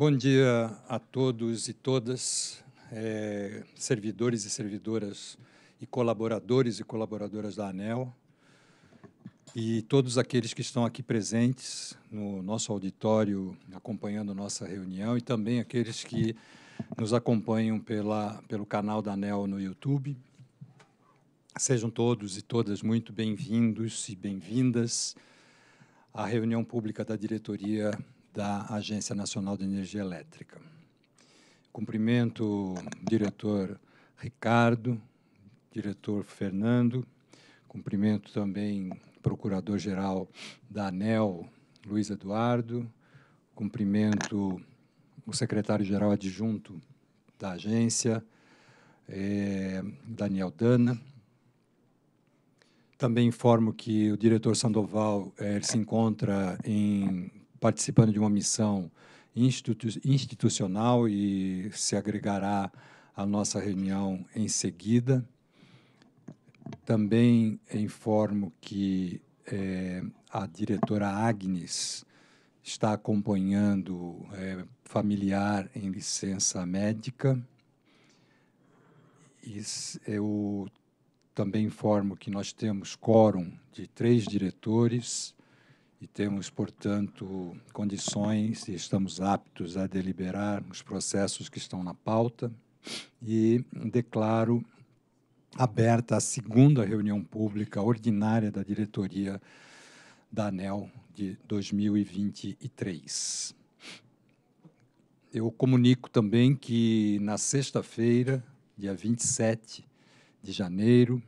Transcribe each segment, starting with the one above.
Bom dia a todos e todas, é, servidores e servidoras e colaboradores e colaboradoras da ANEL e todos aqueles que estão aqui presentes no nosso auditório acompanhando nossa reunião e também aqueles que nos acompanham pela, pelo canal da ANEL no YouTube. Sejam todos e todas muito bem-vindos e bem-vindas à reunião pública da diretoria da Agência Nacional de Energia Elétrica. Cumprimento o diretor Ricardo, diretor Fernando, cumprimento também o procurador-geral da ANEL, Luiz Eduardo, cumprimento o secretário-geral adjunto da agência, é, Daniel Dana. Também informo que o diretor Sandoval eh, se encontra em participando de uma missão institu institucional e se agregará à nossa reunião em seguida. Também informo que é, a diretora Agnes está acompanhando é, familiar em licença médica. eu também informo que nós temos quórum de três diretores e temos, portanto, condições e estamos aptos a deliberar os processos que estão na pauta e declaro aberta a segunda reunião pública ordinária da diretoria da ANEL de 2023. Eu comunico também que na sexta-feira, dia 27 de janeiro,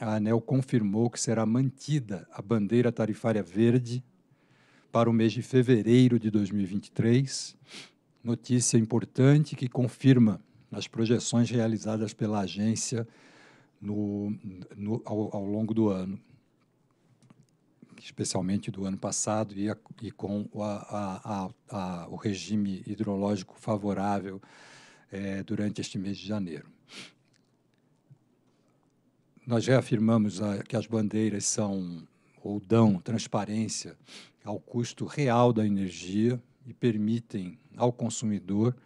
a ANEL confirmou que será mantida a bandeira tarifária verde para o mês de fevereiro de 2023. Notícia importante que confirma as projeções realizadas pela agência no, no, ao, ao, longo do ano, especialmente do ano passado, e, a, e com a, a, o regime hidrológico favorável é, durante este mês de janeiro. Nós reafirmamos a, ah, que as bandeiras são ou dão transparência ao custo real da energia e permitem ao consumidor,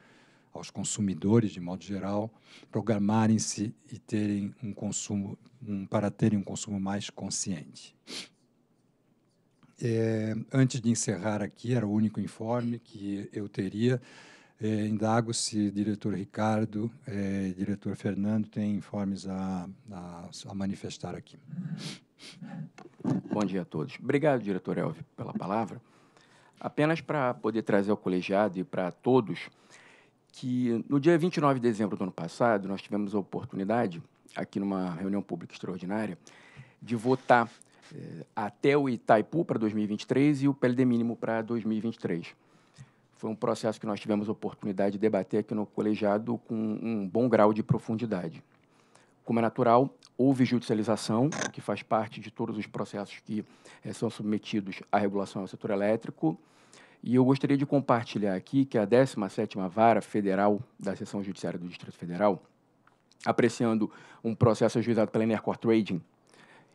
aos consumidores de modo geral, programarem-se e terem um consumo um, para terem um consumo mais consciente. É, antes de encerrar aqui, era o único informe que eu teria. É, indago se diretor Ricardo e é, diretor Fernando têm informes a, a, a, manifestar aqui. Bom dia a todos. Obrigado, diretor Elvio, pela palavra. Apenas para poder trazer ao colegiado e para todos que no dia 29 de dezembro do ano passado nós tivemos a oportunidade, aqui numa reunião pública extraordinária, de votar é, até o Itaipu para 2023 e o PLD mínimo para 2023. Foi um processo que nós tivemos oportunidade de debater aqui no colegiado com um bom grau de profundidade. Como é natural, houve judicialização, que faz parte de todos os processos que é, são submetidos à regulação do setor elétrico. E eu gostaria de compartilhar aqui que a 17ª Vara Federal da Seção Judiciária do Distrito Federal, apreciando um processo ajuizado pela Enercor Trading,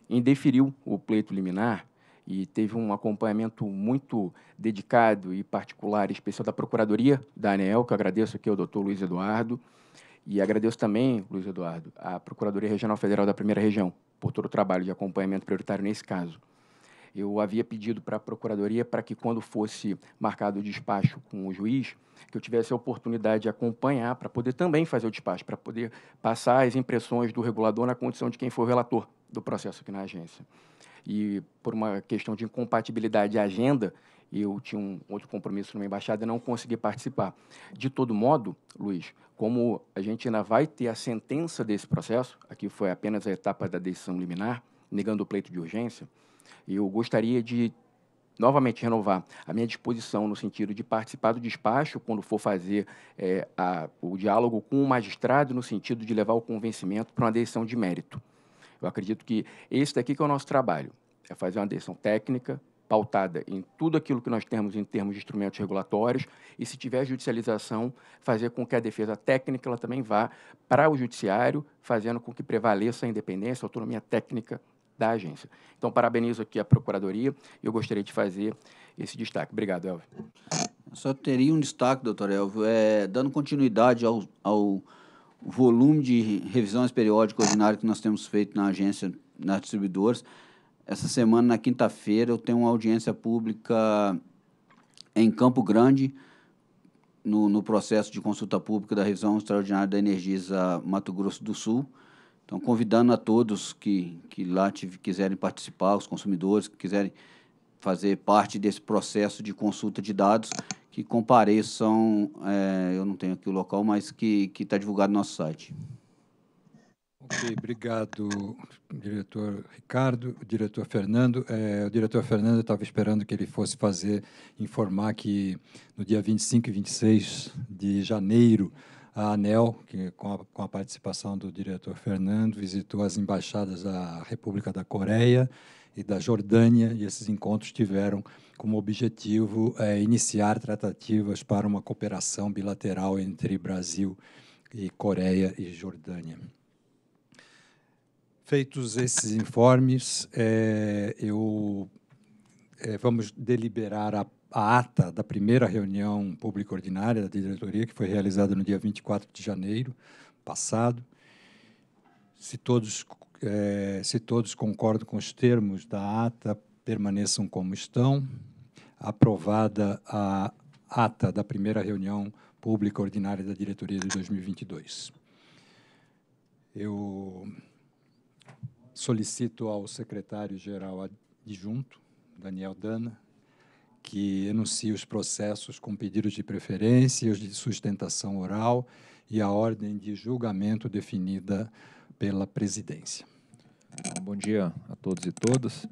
indeferiu o pleito liminar e teve um acompanhamento muito dedicado e particular, especial da Procuradoria da ANEL, que eu agradeço aqui ao doutor Luiz Eduardo, e agradeço também, Luiz Eduardo, à Procuradoria Regional Federal da Primeira Região, por todo o trabalho de acompanhamento prioritário nesse caso. Eu havia pedido para a Procuradoria para que, quando fosse marcado o despacho com o juiz, que eu tivesse a oportunidade de acompanhar, para poder também fazer o despacho, para poder passar as impressões do regulador na condição de quem foi o relator do processo aqui na agência e por uma questão de incompatibilidade de agenda, eu tinha um outro compromisso numa embaixada e não consegui participar. De todo modo, Luiz, como a gente ainda vai ter a sentença desse processo, aqui foi apenas a etapa da decisão liminar, negando o pleito de urgência, eu gostaria de novamente renovar a minha disposição no sentido de participar do despacho quando for fazer é, a, o diálogo com o magistrado no sentido de levar o convencimento para uma decisão de mérito. Eu acredito que esse daqui que é o nosso trabalho, é fazer uma decisão técnica, pautada em tudo aquilo que nós temos em termos de instrumentos regulatórios e, se tiver judicialização, fazer com que a defesa técnica ela também vá para o judiciário, fazendo com que prevaleça a independência, a autonomia técnica da agência. Então, parabenizo aqui a Procuradoria e eu gostaria de fazer esse destaque. Obrigado, Elvio. Só teria um destaque, doutor Elvio, é, dando continuidade ao, ao o volume de revisões periódicas ordinárias que nós temos feito na agência, nas distribuidoras. Essa semana, na quinta-feira, eu tenho uma audiência pública em Campo Grande, no, no, processo de consulta pública da revisão extraordinária da Energisa Mato Grosso do Sul. Então, convidando a todos que, que lá tive, quiserem participar, os consumidores que quiserem fazer parte desse processo de consulta de dados, que compareçam, é, eu não tenho aqui o local, mas que está divulgado no nosso site. Ok, obrigado, diretor Ricardo, diretor Fernando. É, o diretor Fernando estava esperando que ele fosse fazer, informar que no dia 25 e 26 de janeiro, a ANEL, que com a, com a participação do diretor Fernando, visitou as embaixadas da República da Coreia e da Jordânia, e esses encontros tiveram como objetivo é, iniciar tratativas para uma cooperação bilateral entre Brasil e Coreia e Jordânia. Feitos esses informes, é, eu é, vamos deliberar a, a, ata da primeira reunião pública ordinária da diretoria, que foi realizada no dia 24 de janeiro passado. Se todos, é, se todos concordam com os termos da ata, permaneçam como estão aprovada a ata da primeira reunião pública ordinária da diretoria de 2022. Eu solicito ao secretário-geral adjunto, Daniel Dana, que enuncie os processos com pedidos de preferência e os de sustentação oral e a ordem de julgamento definida pela presidência. Bom dia a todos e todas.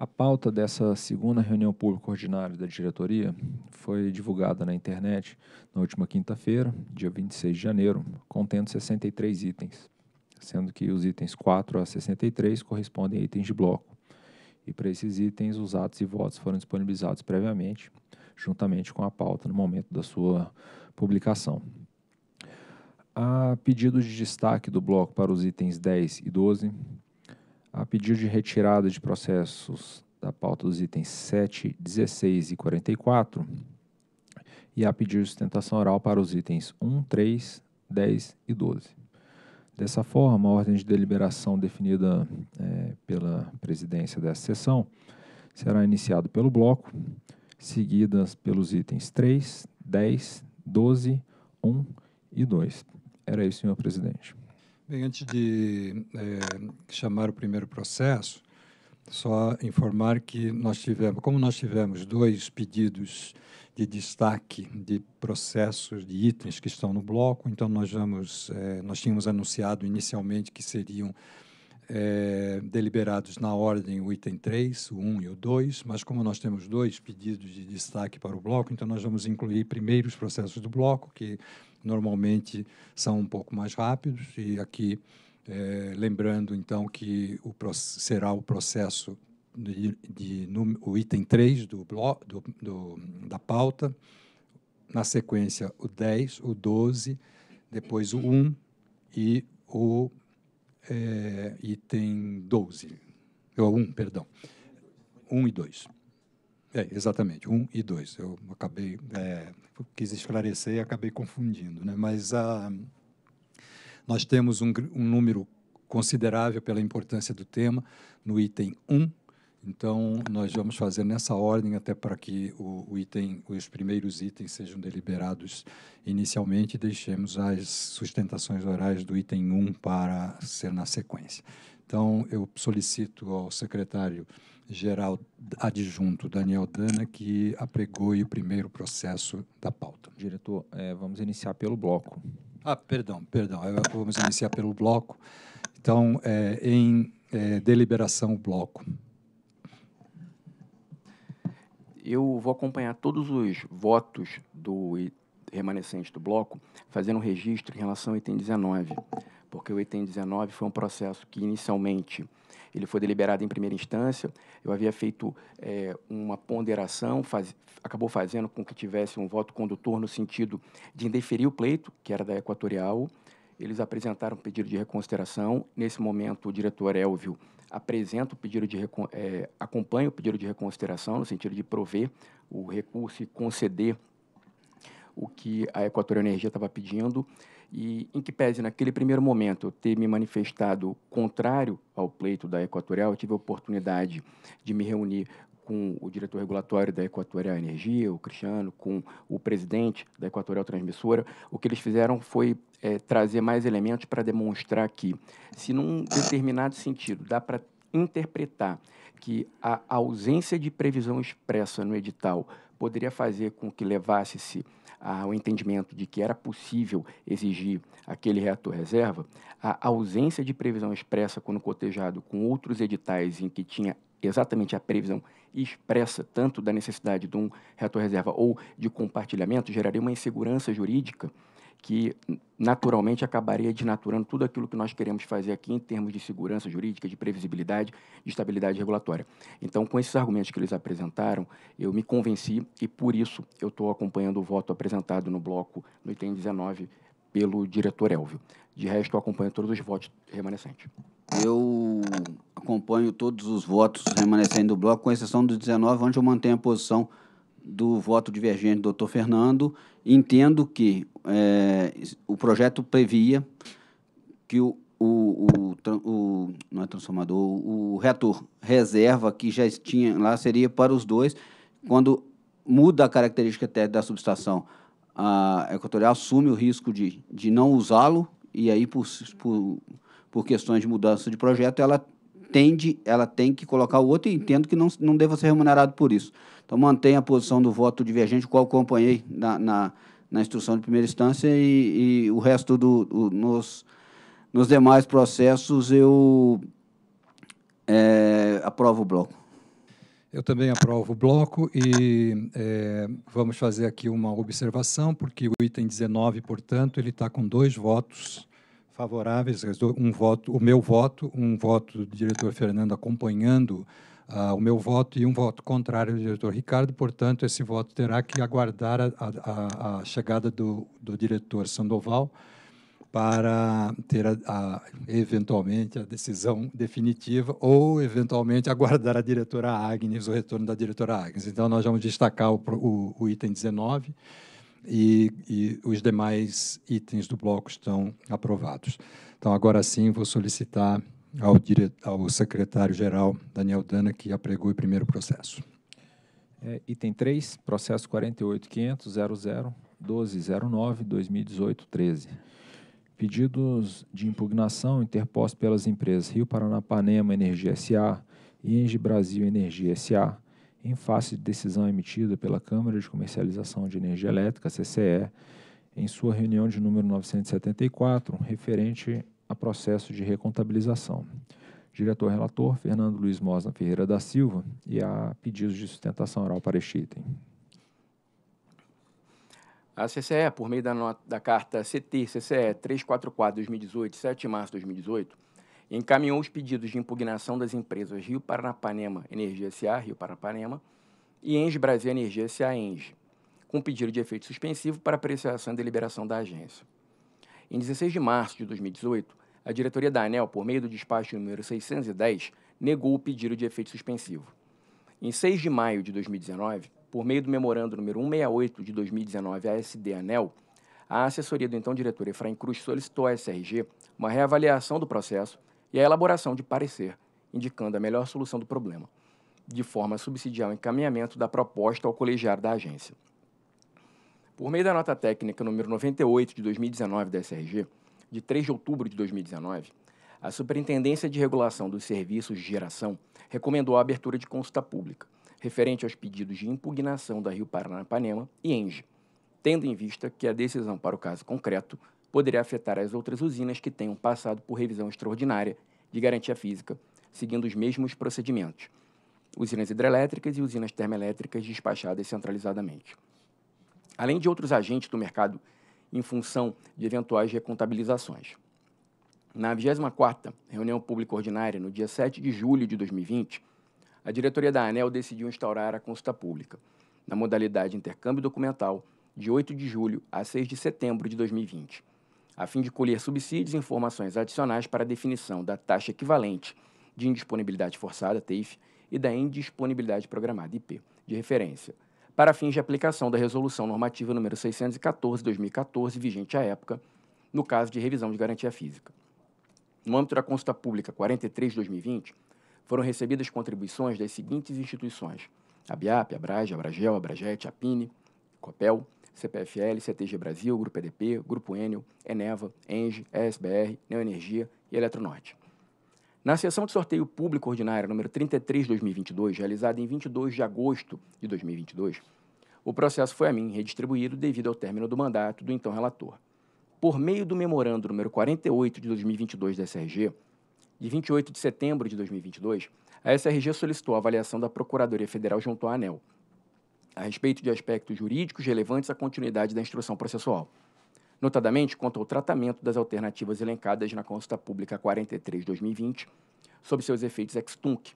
A pauta dessa segunda reunião pública ordinária da diretoria foi divulgada na internet na última quinta-feira, dia 26 de janeiro, contendo 63 itens, sendo que os itens 4 a 63 correspondem a itens de bloco. E para esses itens, os atos e votos foram disponibilizados previamente, juntamente com a pauta no momento da sua publicação. Há pedido de destaque do bloco para os itens 10 e 12, a pedido de retirada de processos da pauta dos itens 7, 16 e 44, e a pedido de sustentação oral para os itens 1, 3, 10 e 12. Dessa forma, a ordem de deliberação definida é, pela presidência dessa sessão será iniciada pelo bloco, seguidas pelos itens 3, 10, 12, 1 e 2. Era isso, senhor presidente. Bem, antes de é, chamar o primeiro processo, só informar que nós tivemos, como nós tivemos dois pedidos de destaque de processos, de itens que estão no bloco, então nós vamos, é, nós tínhamos anunciado inicialmente que seriam é, deliberados na ordem o item 3, o 1 e o 2, mas como nós temos dois pedidos de destaque para o bloco, então nós vamos incluir primeiro os processos do bloco, que normalmente são um pouco mais rápidos e aqui é, lembrando então que o, será o processo de, de, no, o item 3 do, blo, do, do, da pauta, na sequência o 10, o 12, depois o 1 e o é, item 12, ou 1, perdão, 1 e 2. É, exatamente, um e dois. Eu acabei, é, quis esclarecer e acabei confundindo. Né? Mas a, ah, nós temos um, um número considerável pela importância do tema no item 1. Então, nós vamos fazer nessa ordem, até para que o, o item, os primeiros itens sejam deliberados inicialmente e deixemos as sustentações orais do item 1 para ser na sequência. Então, eu solicito ao secretário geral adjunto Daniel Dana, que apregou o primeiro processo da pauta. Diretor, é, vamos iniciar pelo bloco. Ah, perdão, perdão. Vamos iniciar pelo bloco. Então, é, em é, deliberação, o bloco. Eu vou acompanhar todos os votos do remanescente do bloco, fazendo um registro em relação ao item 19, porque o item 19 foi um processo que inicialmente ele foi deliberado em primeira instância. Eu havia feito é, uma ponderação, faz, acabou fazendo com que tivesse um voto condutor no sentido de indeferir o pleito, que era da Equatorial. Eles apresentaram um pedido de reconsideração. Nesse momento, o diretor Elvio apresenta o pedido de é, acompanha o pedido de reconsideração no sentido de prover o recurso e conceder o que a Equatorial Energia estava pedindo. E, em que pese, naquele primeiro momento, ter me manifestado contrário ao pleito da Equatorial, eu tive a oportunidade de me reunir com o diretor regulatório da Equatorial Energia, o Cristiano, com o presidente da Equatorial Transmissora, o que eles fizeram foi é, trazer mais elementos para demonstrar que, se num determinado sentido dá para interpretar que a ausência de previsão expressa no edital poderia fazer com que levasse-se ao entendimento de que era possível exigir aquele reator reserva, a ausência de previsão expressa quando cotejado com outros editais em que tinha exatamente a previsão expressa tanto da necessidade de um reator reserva ou de compartilhamento geraria uma insegurança jurídica que naturalmente acabaria denaturando tudo aquilo que nós queremos fazer aqui em termos de segurança jurídica, de previsibilidade, de estabilidade regulatória. Então, com esses argumentos que eles apresentaram, eu me convenci e, por isso, eu estou acompanhando o voto apresentado no bloco no item 19 pelo diretor Elvio. De resto, eu acompanho todos os votos remanescentes. Eu acompanho todos os votos remanescentes do bloco, com exceção do 19, onde eu mantenho a posição do voto divergente do doutor Fernando entendo que é, o projeto previa que o, o, o, o, não é transformador, o, reator reserva que já tinha lá seria para os dois, quando muda a característica da subestação, a Equatorial assume o risco de, de não usá-lo e aí por, por, por questões de mudança de projeto ela tende, ela tem que colocar o outro e entendo que não, não deva ser remunerado por isso. Então, mantém a posição do voto divergente, qual acompanhei na, na, na instrução de primeira instância e, e o resto do, nos, nos demais processos eu é, aprovo o bloco. Eu também aprovo o bloco e é, vamos fazer aqui uma observação, porque o item 19, portanto, ele está com dois votos favoráveis, um voto, o meu voto, um voto do diretor Fernando acompanhando uh, o meu voto e um voto contrário do diretor Ricardo, portanto, esse voto terá que aguardar a, a, a chegada do, do, diretor Sandoval para ter, a, eventualmente, a decisão definitiva ou, eventualmente, aguardar a diretora Agnes, o retorno da diretora Agnes. Então, nós vamos destacar o, o, o item 19 e, e os demais itens do bloco estão aprovados. Então, agora sim, vou solicitar ao, dire... ao secretário-geral Daniel Dana, que apregou o primeiro processo. É, item 3, processo 48.500.00.1209.2018.13. Pedidos de impugnação interpostos pelas empresas Rio Paranapanema Energia S.A. e Engie Brasil Energia S.A. em face de decisão emitida pela Câmara de Comercialização de Energia Elétrica, CCE, em sua reunião de número 974, referente a processo de recontabilização. Diretor relator, Fernando Luiz Mosna Ferreira da Silva, e há pedidos de sustentação oral para este item. A CCE, por meio da, nota, da carta CT-CCE 344-2018, 7 de março de 2018, encaminhou os pedidos de impugnação das empresas Rio Paranapanema Energia S.A., Rio Paranapanema, e Enge Brasil Energia S.A. Enge, com pedido de efeito suspensivo para apreciação e deliberação da agência. Em 16 de março de 2018, a diretoria da ANEL, por meio do despacho número 610, negou o pedido de efeito suspensivo. Em 6 de maio de 2019, por meio do memorando número 168 de 2019 ASD ANEL, a assessoria do então diretor Efraim Cruz solicitou à SRG uma reavaliação do processo e a elaboração de parecer, indicando a melhor solução do problema, de forma a subsidiar o encaminhamento da proposta ao colegiado da agência. Por meio da nota técnica número 98 de 2019 da SRG, de 3 de outubro de 2019, a Superintendência de Regulação dos Serviços de Geração recomendou a abertura de consulta pública referente aos pedidos de impugnação da Rio Paranapanema e ENGE, tendo em vista que a decisão para o caso concreto poderia afetar as outras usinas que tenham passado por revisão extraordinária de garantia física, seguindo os mesmos procedimentos, usinas hidrelétricas e usinas termoelétricas despachadas centralizadamente. Além de outros agentes do mercado em função de eventuais recontabilizações. Na 24ª reunião pública ordinária, no dia 7 de julho de 2020, a diretoria da ANEL decidiu instaurar a consulta pública, na modalidade intercâmbio documental, de 8 de julho a 6 de setembro de 2020, a fim de colher subsídios e informações adicionais para a definição da taxa equivalente de indisponibilidade forçada, TEIF, e da indisponibilidade programada, IP, de referência, para fins de aplicação da Resolução Normativa nº 614/2014, vigente à época, no caso de revisão de garantia física. No âmbito da consulta pública 43/2020, foram recebidas contribuições das seguintes instituições: a BIAP, a Brage, a a a Pine, Copel, CPFL, CTG Brasil, Grupo EDP, Grupo Enel, Eneva, Enge, ESBR, Neoenergia e Eletronorte. Na sessão de sorteio público ordinária número 33 de 2022, realizada em 22 de agosto de 2022, o processo foi a mim redistribuído devido ao término do mandato do então relator. Por meio do memorando número 48 de 2022 da SRG, de 28 de setembro de 2022, a SRG solicitou a avaliação da Procuradoria Federal junto à ANEL a respeito de aspectos jurídicos relevantes à continuidade da instrução processual notadamente quanto ao tratamento das alternativas elencadas na consulta pública 43-2020 sobre seus efeitos ex-tunc,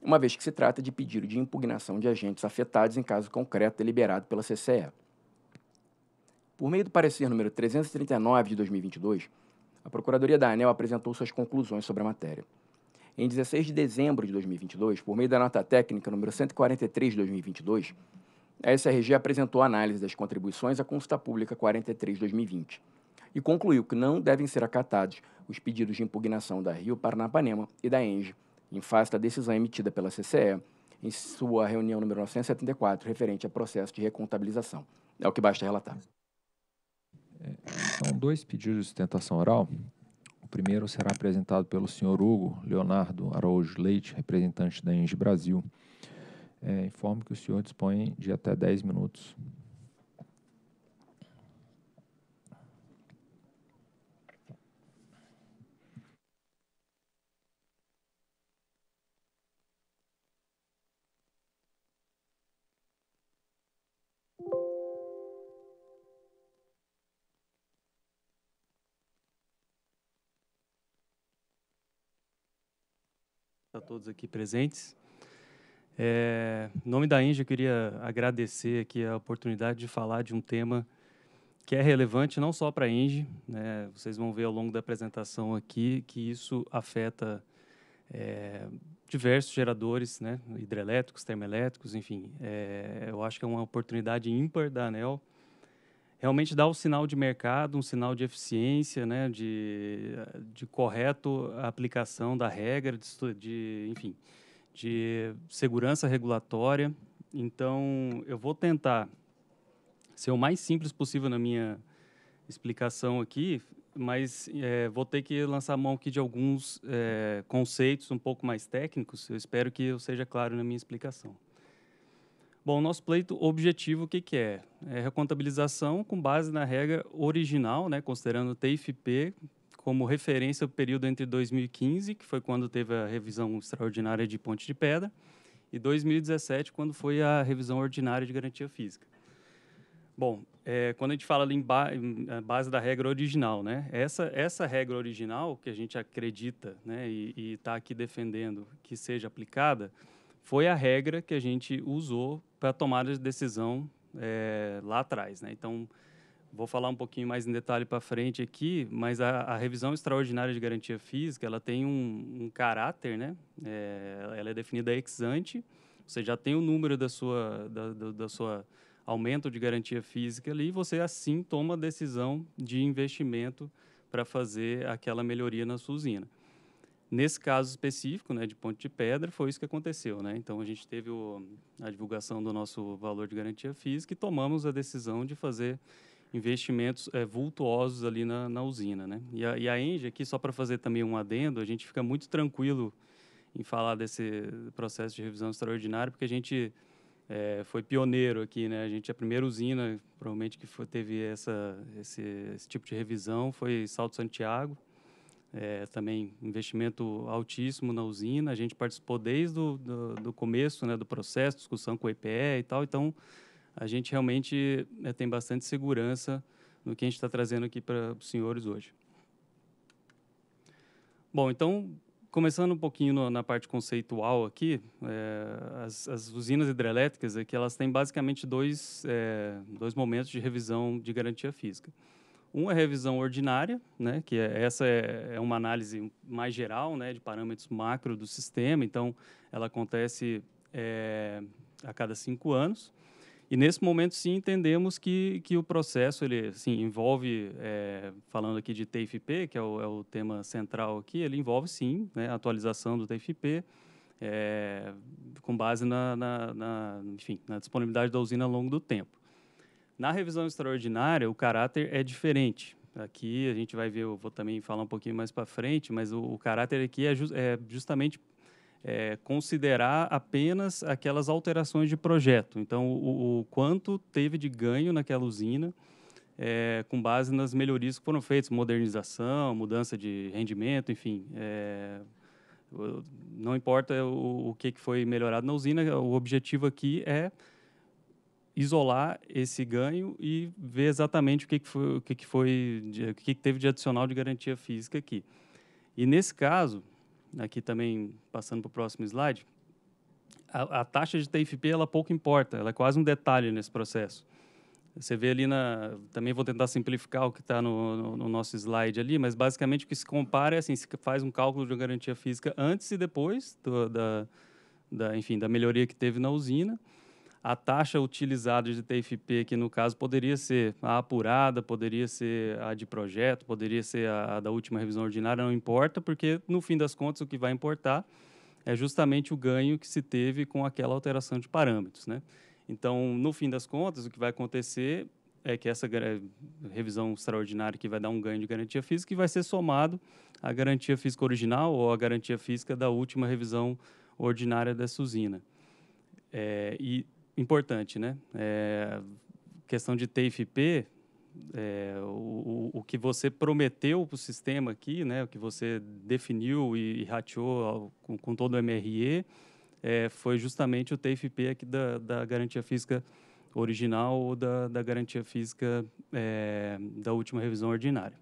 uma vez que se trata de pedido de impugnação de agentes afetados em caso concreto deliberado pela CCE. Por meio do parecer número 339 de 2022, a Procuradoria da ANEL apresentou suas conclusões sobre a matéria. Em 16 de dezembro de 2022, por meio da nota técnica número 143 de 2022, a SRG apresentou a análise das contribuições à Consulta Pública 43-2020 e concluiu que não devem ser acatados os pedidos de impugnação da Rio Paranapanema e da ENGE, em face da decisão emitida pela CCE em sua reunião número 974, referente a processo de recontabilização. É o que basta relatar. São dois pedidos de sustentação oral. O primeiro será apresentado pelo senhor Hugo Leonardo Araújo Leite, representante da ENGE Brasil, é, informo que o senhor dispõe de até 10 minutos. a todos aqui presentes. É, em nome da Índia, eu queria agradecer aqui a oportunidade de falar de um tema que é relevante não só para a Inge, né? vocês vão ver ao longo da apresentação aqui que isso afeta é, diversos geradores, né? hidrelétricos, termoelétricos, enfim. É, eu acho que é uma oportunidade ímpar da ANEL realmente dar um sinal de mercado, um sinal de eficiência, né? de, de correto aplicação da regra, de, de enfim, de segurança regulatória. Então, eu vou tentar ser o mais simples possível na minha explicação aqui, mas é, vou ter que lançar mão aqui de alguns é, conceitos um pouco mais técnicos. Eu espero que eu seja claro na minha explicação. Bom, nosso pleito objetivo, o que, que é? É recontabilização com base na regra original, né, considerando o TIFP, como referência o período entre 2015, que foi quando teve a revisão extraordinária de Ponte de Pedra, e 2017, quando foi a revisão ordinária de garantia física. Bom, é, quando a gente fala em, ba em é, base da regra original, né? Essa, essa regra original que a gente acredita né, e está aqui defendendo que seja aplicada, foi a regra que a gente usou para tomar a decisão é, lá atrás. Né? Então, vou falar um pouquinho mais em detalhe para frente aqui, mas a, a, revisão extraordinária de garantia física, ela tem um, um caráter, né? É, ela é definida ex ante, você já tem o número da sua, da, da, da sua aumento de garantia física ali, e você assim toma a decisão de investimento para fazer aquela melhoria na sua usina. Nesse caso específico, né, de Ponte de Pedra, foi isso que aconteceu, né? Então a gente teve o, a divulgação do nosso valor de garantia física e tomamos a decisão de fazer investimentos é, vultuosos ali na, na usina. Né? E, a, e a Engie, aqui, só para fazer também um adendo, a gente fica muito tranquilo em falar desse processo de revisão extraordinária, porque a gente é, foi pioneiro aqui. Né? A gente, é a primeira usina, provavelmente, que foi, teve essa, esse, esse tipo de revisão foi Salto Santiago. É, também investimento altíssimo na usina. A gente participou desde o do, do começo né, do processo, discussão com o EPE e tal. Então, a gente realmente né, tem bastante segurança no que a gente está trazendo aqui para os senhores hoje. Bom, então, começando um pouquinho no, na parte conceitual aqui, é, as, as, usinas hidrelétricas aqui, elas têm basicamente dois, é, dois momentos de revisão de garantia física. Um é a revisão ordinária, né, que é, essa é, é, uma análise mais geral, né, de parâmetros macro do sistema, então ela acontece é, a cada cinco anos. E nesse momento, sim, entendemos que, que o processo ele sim envolve, é, falando aqui de TFP, que é o, é o, tema central aqui, ele envolve, sim, né, atualização do TFP, é, eh, com base na, na, na, enfim, na disponibilidade da usina ao longo do tempo. Na revisão extraordinária, o caráter é diferente. Aqui a gente vai ver, eu vou também falar um pouquinho mais para frente, mas o, o, caráter aqui é, ju é justamente é, considerar apenas aquelas alterações de projeto. Então, o, o quanto teve de ganho naquela usina, é, com base nas melhorias que foram feitas, modernização, mudança de rendimento, enfim. É, não importa o, o que, que foi melhorado na usina, o objetivo aqui é isolar esse ganho e ver exatamente o que, que foi, o que, que foi, o que, que teve de adicional de garantia física aqui. E nesse caso, aqui também passando para o próximo slide, a, a, taxa de TFP ela pouco importa, ela é quase um detalhe nesse processo. Você vê ali na, também vou tentar simplificar o que está no, no, no, nosso slide ali, mas basicamente o que se compara é assim, se faz um cálculo de garantia física antes e depois do, da, da, enfim, da melhoria que teve na usina a taxa utilizada de TFP, que no caso poderia ser a apurada, poderia ser a de projeto, poderia ser a, da última revisão ordinária, não importa, porque no fim das contas o que vai importar é justamente o ganho que se teve com aquela alteração de parâmetros. Né? Então, no fim das contas, o que vai acontecer é que essa revisão extraordinária que vai dar um ganho de garantia física e vai ser somado à garantia física original ou à garantia física da última revisão ordinária dessa usina. É, e importante, né? É, questão de TFP, é, o, o, que você prometeu para o sistema aqui, né? O que você definiu e, e rateou com, com, todo o MRE, é, foi justamente o TFP aqui da, da garantia física original ou da, da garantia física é, da última revisão ordinária.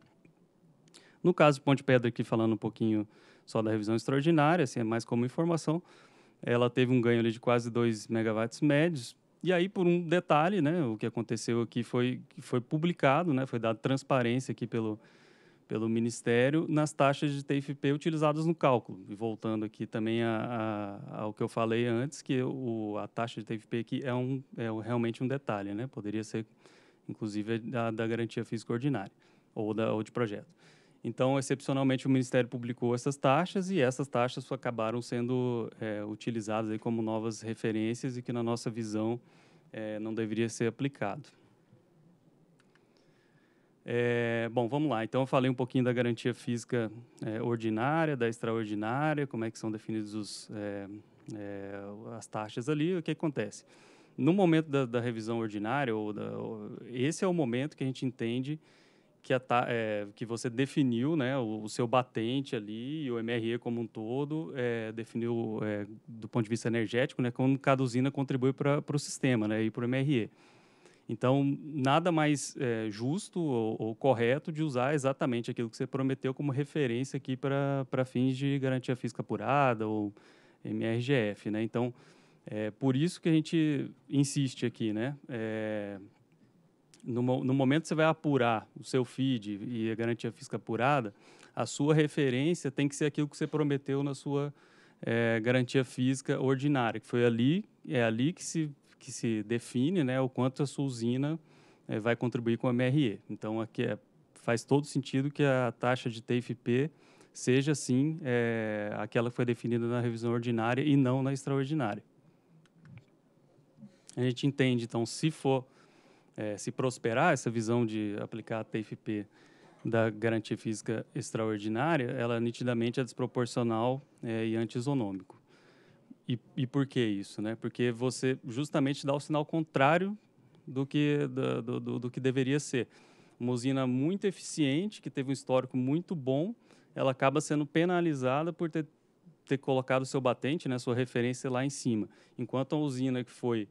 No caso Ponte Pedra, aqui falando um pouquinho só da revisão extraordinária, assim, é mais como informação, ela teve um ganho ali de quase 2 megawatts médios. E aí, por um detalhe, né, o que aconteceu aqui foi foi publicado, né, foi dado transparência aqui pelo, pelo Ministério nas taxas de TFP utilizadas no cálculo. E voltando aqui também a, a, ao que eu falei antes, que o, a taxa de TFP aqui é, um, é realmente um detalhe, né, poderia ser, inclusive, da, da garantia física ordinária ou, da, ou de projeto. Então, excepcionalmente, o Ministério publicou essas taxas e essas taxas acabaram sendo é, utilizadas aí como novas referências e que, na nossa visão, é, não deveria ser aplicado. É, bom, vamos lá. Então, eu falei um pouquinho da garantia física é, ordinária, da extraordinária, como é que são definidas é, é, as taxas ali, o que acontece. No momento da, da revisão ordinária, ou da, esse é o momento que a gente entende que, é, que você definiu né, o, o, seu batente ali e o MRE como um todo é, definiu é, do ponto de vista energético né, como cada usina contribui para o sistema né, e para o MRE. Então, nada mais justo ou, ou, correto de usar exatamente aquilo que você prometeu como referência aqui para fins de garantia física apurada ou MRGF. Né? Então, é por isso que a gente insiste aqui, né? no, no momento que você vai apurar o seu feed e a garantia física apurada, a sua referência tem que ser aquilo que você prometeu na sua é, garantia física ordinária, que foi ali, é ali que se, que se define né, o quanto a sua usina é, vai contribuir com a MRE. Então, aqui é, faz todo sentido que a taxa de TFP seja, sim, eh, aquela que foi definida na revisão ordinária e não na extraordinária. A gente entende, então, se for é, se prosperar, essa visão de aplicar a TFP da garantia física extraordinária, ela é nitidamente é desproporcional é, e antisonômico. E, e por que isso? Né? Porque você justamente dá o sinal contrário do que, do, do, do que deveria ser. Uma usina muito eficiente, que teve um histórico muito bom, ela acaba sendo penalizada por ter, ter colocado seu batente, né, sua referência lá em cima. Enquanto a usina que foi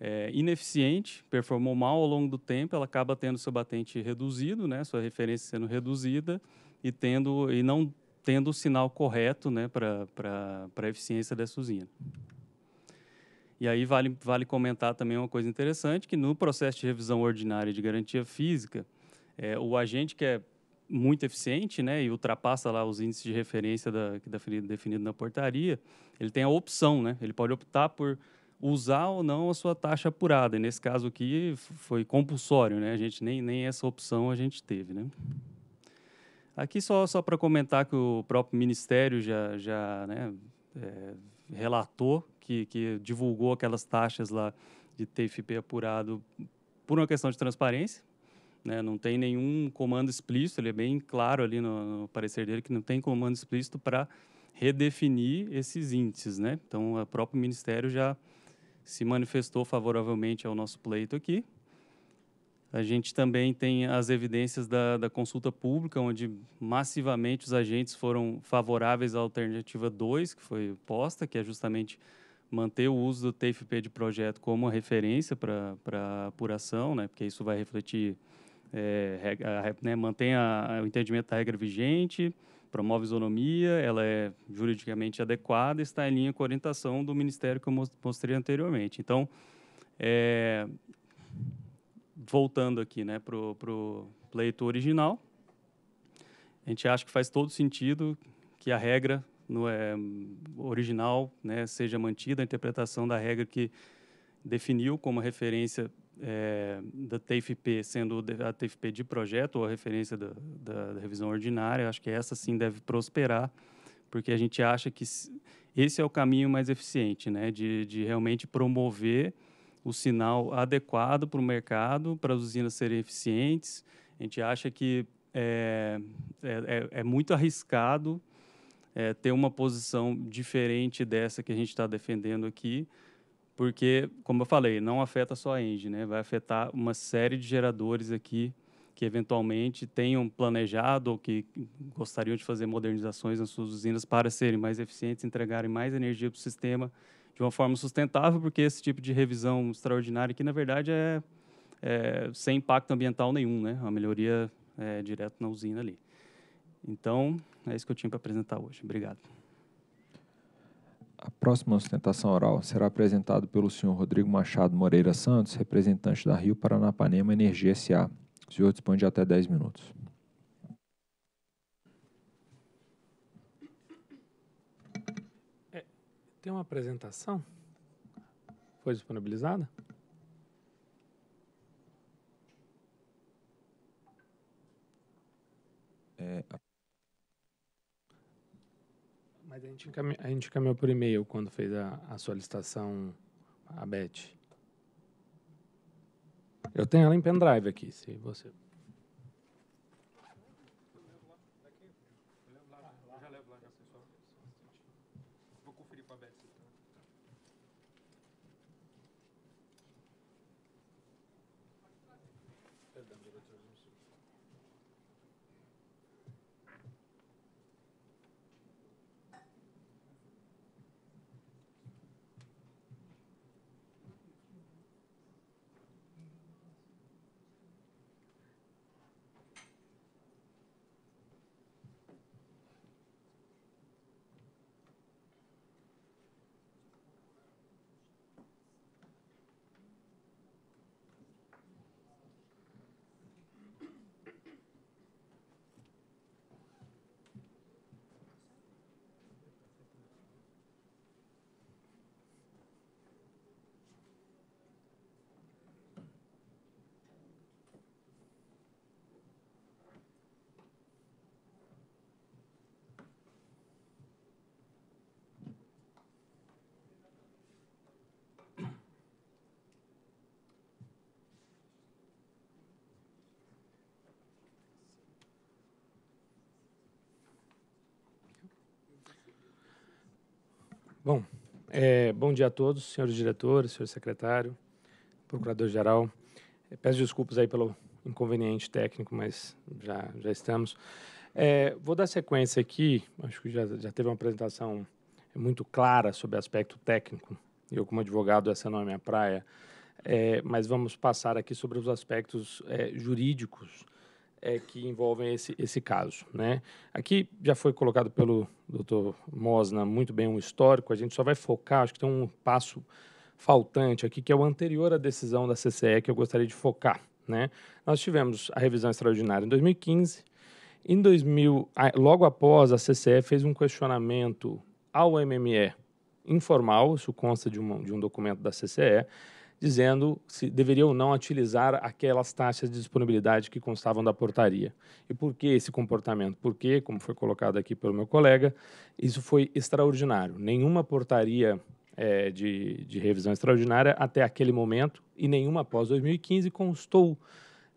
é, ineficiente, performou mal ao longo do tempo, ela acaba tendo seu batente reduzido, né, sua referência sendo reduzida e, tendo, e não tendo o sinal correto né, para a eficiência dessa usina. E aí vale, vale comentar também uma coisa interessante, que no processo de revisão ordinária de garantia física, é, o agente que é muito eficiente né, e ultrapassa lá os índices de referência da, é da definido na portaria, ele tem a opção, né, ele pode optar por usar ou não a sua taxa apurada. E nesse caso aqui foi compulsório, né? A gente nem, nem essa opção a gente teve, né? Aqui só, só para comentar que o próprio Ministério já, já né, é, relatou que, que divulgou aquelas taxas lá de TFP apurado por uma questão de transparência, né, não tem nenhum comando explícito, ele é bem claro ali no, no parecer dele que não tem comando explícito para redefinir esses índices, né? Então, o próprio Ministério já se manifestou favoravelmente ao nosso pleito aqui. A gente também tem as evidências da, da consulta pública, onde massivamente os agentes foram favoráveis à alternativa 2, que foi posta, que é justamente manter o uso do TFP de projeto como referência para apuração, né? porque isso vai refletir, é, a, né? mantém a, a, o entendimento da regra vigente, promove isonomia, ela é juridicamente adequada, está em linha com a orientação do Ministério que eu mostrei anteriormente. Então, é, voltando aqui né, para o pleito original, a gente acha que faz todo sentido que a regra no é, original né, seja mantida, a interpretação da regra que definiu como referência é, da TFP sendo a TFP de projeto ou a referência da, da, da revisão ordinária, acho que essa sim deve prosperar, porque a gente acha que esse é o caminho mais eficiente, né, de, de realmente promover o sinal adequado para o mercado, para as usinas serem eficientes. A gente acha que é, é, é, é muito arriscado é, ter uma posição diferente dessa que a gente está defendendo aqui, porque, como eu falei, não afeta só a Engie, né? vai afetar uma série de geradores aqui que eventualmente tenham planejado ou que gostariam de fazer modernizações nas suas usinas para serem mais eficientes, entregarem mais energia para o sistema de uma forma sustentável, porque esse tipo de revisão extraordinária que na verdade é, é sem impacto ambiental nenhum, né? Uma melhoria é, direto na usina ali. Então, é isso que eu tinha para apresentar hoje. Obrigado. A próxima sustentação oral será apresentada pelo senhor Rodrigo Machado Moreira Santos, representante da Rio Paranapanema Energia S.A. O senhor dispõe de até 10 minutos. É, tem uma apresentação? Foi disponibilizada? É, mas a gente, encaminhou, a gente encaminhou por e-mail quando fez a, a solicitação a Beth. Eu tenho ela em pendrive aqui, se você. Bom, é, bom dia a todos, senhores diretores, senhor secretário, procurador-geral. É, peço desculpas aí pelo inconveniente técnico, mas já, já estamos. É, vou dar sequência aqui, acho que já, já teve uma apresentação muito clara sobre aspecto técnico. Eu, como advogado, essa não é minha praia, é, mas vamos passar aqui sobre os aspectos é, jurídicos é, que envolvem esse, esse caso. Né? Aqui já foi colocado pelo Dr. Mosna muito bem um histórico, a gente só vai focar, acho que tem um passo faltante aqui, que é o anterior à decisão da CCE que eu gostaria de focar. Né? Nós tivemos a revisão extraordinária em 2015, em 2000, logo após, a CCE fez um questionamento ao MME informal, isso consta de, um de um documento da CCE, dizendo se deveria ou não utilizar aquelas taxas de disponibilidade que constavam da portaria. E por que esse comportamento? Porque, como foi colocado aqui pelo meu colega, isso foi extraordinário. Nenhuma portaria é, de, de revisão extraordinária até aquele momento e nenhuma após 2015 constou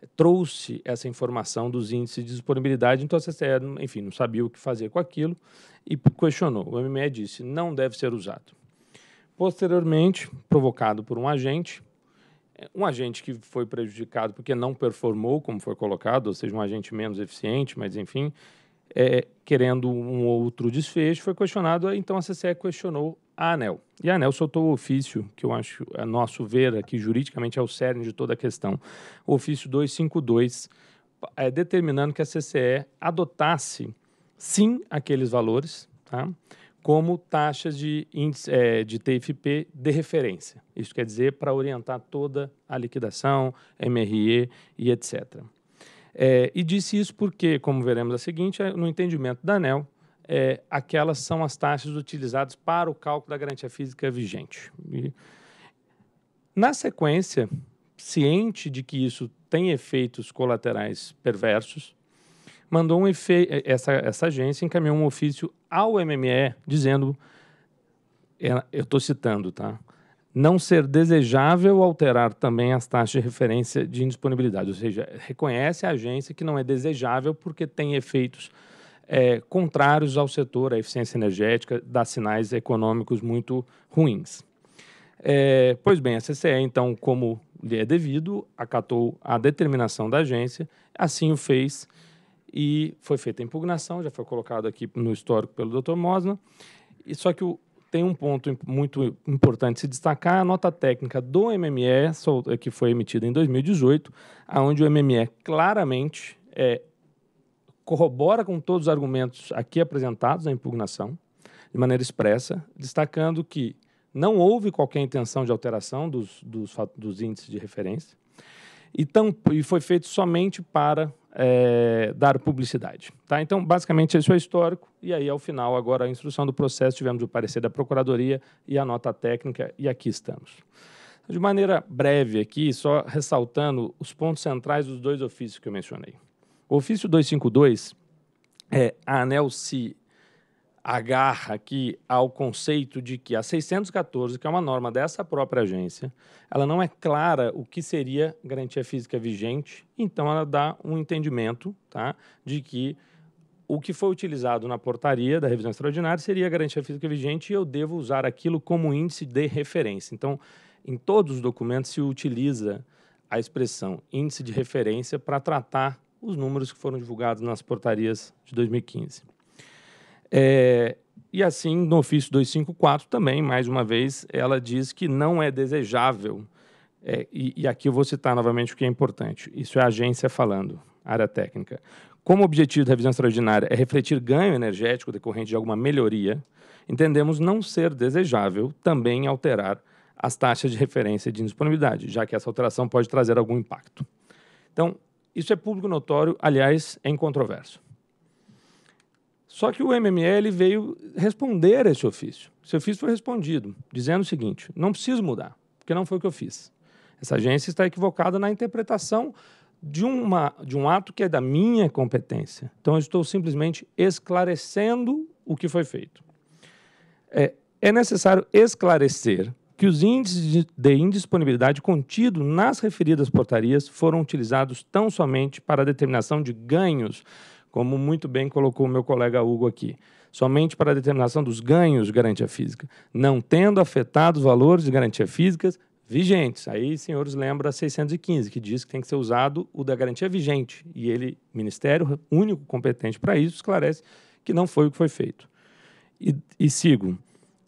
é, trouxe essa informação dos índices de disponibilidade, então a CCE, é, enfim, não sabia o que fazer com aquilo e questionou. O MME disse, não deve ser usado. Posteriormente, provocado por um agente, um agente que foi prejudicado porque não performou, como foi colocado, ou seja, um agente menos eficiente, mas enfim, é, querendo um outro desfecho, foi questionado, ah, então a CCE questionou a ANEL. E a ANEL soltou o ofício, que eu acho, a é nosso ver aqui, juridicamente é o cerne de toda a questão, o ofício 252, é, determinando que a CCE adotasse, sim, aqueles valores, tá? como taxa de, índice, é, de TFP de referência. Isso quer dizer para orientar toda a liquidação, MRE e etc. É, e disse isso porque, como veremos a seguinte, é, no entendimento da ANEL, é, aquelas são as taxas utilizadas para o cálculo da garantia física vigente. E, na sequência, ciente de que isso tem efeitos colaterais perversos, mandou um efeito. Eh, essa, essa agência encaminhou um ofício ao MME dizendo: é, eu estou citando, tá? Não ser desejável alterar também as taxas de referência de indisponibilidade, ou seja, reconhece a agência que não é desejável porque tem efeitos é, contrários ao setor, à eficiência energética, dá sinais econômicos muito ruins. É, pois bem, a CCE, então, como lhe é devido, acatou a determinação da agência, assim o fez e foi feita a impugnação, já foi colocado aqui no histórico pelo Dr. Mosna. E só que o, tem um ponto muito importante se destacar, a nota técnica do MME, é, que foi emitida em 2018, aonde o MME claramente é, corrobora com todos os argumentos aqui apresentados na impugnação, de maneira expressa, destacando que não houve qualquer intenção de alteração dos, dos, dos índices de referência, e, tão, e foi feito somente para é, dar publicidade. Tá? Então, basicamente, isso é histórico. E aí, ao final, agora a instrução do processo, tivemos o parecer da Procuradoria e a nota técnica, e aqui estamos. De maneira breve aqui, só ressaltando os pontos centrais dos dois ofícios que eu mencionei. O ofício 252, é, a ANEL se agarra aqui ao conceito de que a 614, que é uma norma dessa própria agência, ela não é clara o que seria garantia física vigente, então ela dá um entendimento tá, de que o que foi utilizado na portaria da revisão extraordinária seria a garantia física vigente e eu devo usar aquilo como índice de referência. Então, em todos os documentos se utiliza a expressão índice de referência para tratar os números que foram divulgados nas portarias de 2015. É, e assim, no ofício 254 também, mais uma vez, ela diz que não é desejável, é, e, e aqui eu vou citar novamente o que é importante, isso é a agência falando, área técnica. Como objetivo da revisão extraordinária é refletir ganho energético decorrente de alguma melhoria, entendemos não ser desejável também alterar as taxas de referência de indisponibilidade, já que essa alteração pode trazer algum impacto. Então, isso é público notório, aliás, é incontroverso. Só que o MML veio responder a esse ofício. Esse ofício foi respondido, dizendo o seguinte: não preciso mudar, porque não foi o que eu fiz. Essa agência está equivocada na interpretação de, uma, de um ato que é da minha competência. Então, eu estou simplesmente esclarecendo o que foi feito. É, é necessário esclarecer que os índices de indisponibilidade contidos nas referidas portarias foram utilizados tão somente para a determinação de ganhos como muito bem colocou o meu colega Hugo aqui. Somente para a determinação dos ganhos de garantia física, não tendo afetado os valores de garantia físicas vigentes. Aí, senhores, lembra 615, que diz que tem que ser usado o da garantia vigente. E ele, Ministério, único competente para isso, esclarece que não foi o que foi feito. E, e sigo.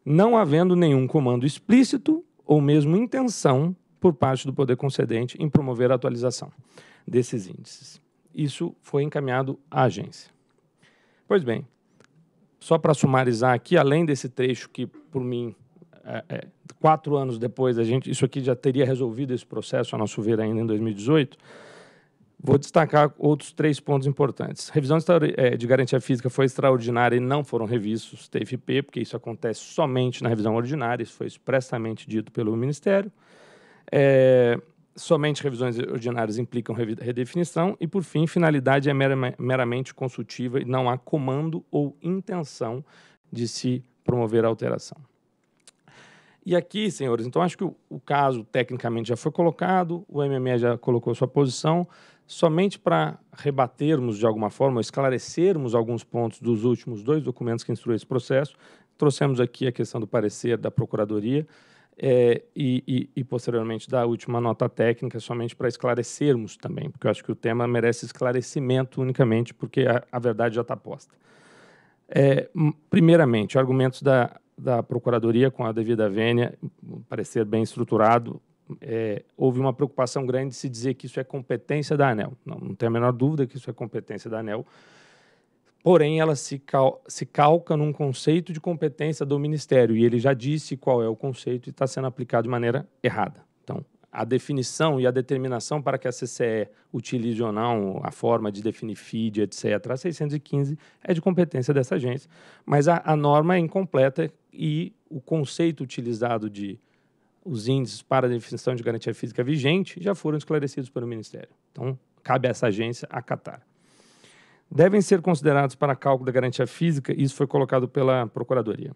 Não havendo nenhum comando explícito ou mesmo intenção por parte do poder concedente em promover a atualização desses índices isso foi encaminhado à agência. Pois bem, só para sumarizar aqui, além desse trecho que, por mim, é, é, quatro anos depois, a gente, isso aqui já teria resolvido esse processo, a nosso ver, ainda em 2018, vou destacar outros três pontos importantes. Revisão é, de garantia física foi extraordinária e não foram revistos TFP, porque isso acontece somente na revisão ordinária, isso foi expressamente dito pelo Ministério. É, Somente revisões ordinárias implicam redefinição e, por fim, finalidade é meramente consultiva e não há comando ou intenção de se promover a alteração. E aqui, senhores, então acho que o, caso tecnicamente já foi colocado, o MME já colocou sua posição. Somente para rebatermos de alguma forma, esclarecermos alguns pontos dos últimos dois documentos que instruem esse processo, trouxemos aqui a questão do parecer da Procuradoria, é, e, e, e, posteriormente da última nota técnica, somente para esclarecermos também, porque eu acho que o tema merece esclarecimento unicamente, porque a, a verdade já está posta. É, primeiramente, argumentos da, da Procuradoria com a devida vênia, parecer bem estruturado, é, houve uma preocupação grande de se dizer que isso é competência da ANEL. Não, não tem a menor dúvida que isso é competência da ANEL, porém ela se, cal se calca num conceito de competência do Ministério, e ele já disse qual é o conceito e está sendo aplicado de maneira errada. Então, a definição e a determinação para que a CCE utilize ou não a forma de definir FID, etc., a 615 é de competência dessa agência, mas a, a norma é incompleta e o conceito utilizado de os índices para a definição de garantia física vigente já foram esclarecidos pelo Ministério. Então, cabe a essa agência acatar devem ser considerados para cálculo da garantia física, isso foi colocado pela Procuradoria,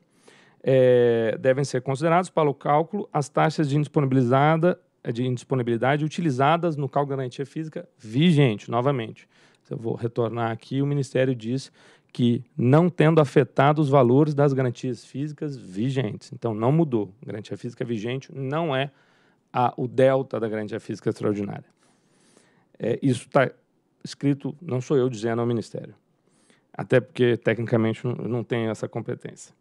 é, devem ser considerados para o cálculo as taxas de indisponibilizada de indisponibilidade utilizadas no cálculo da garantia física vigente, novamente. Eu vou retornar aqui, o Ministério diz que não tendo afetado os valores das garantias físicas vigentes. Então, não mudou. Garantia física vigente não é a, o delta da garantia física extraordinária. É, isso está escrito, não sou eu dizendo, ao Ministério. Até porque, tecnicamente, não tenho essa competência.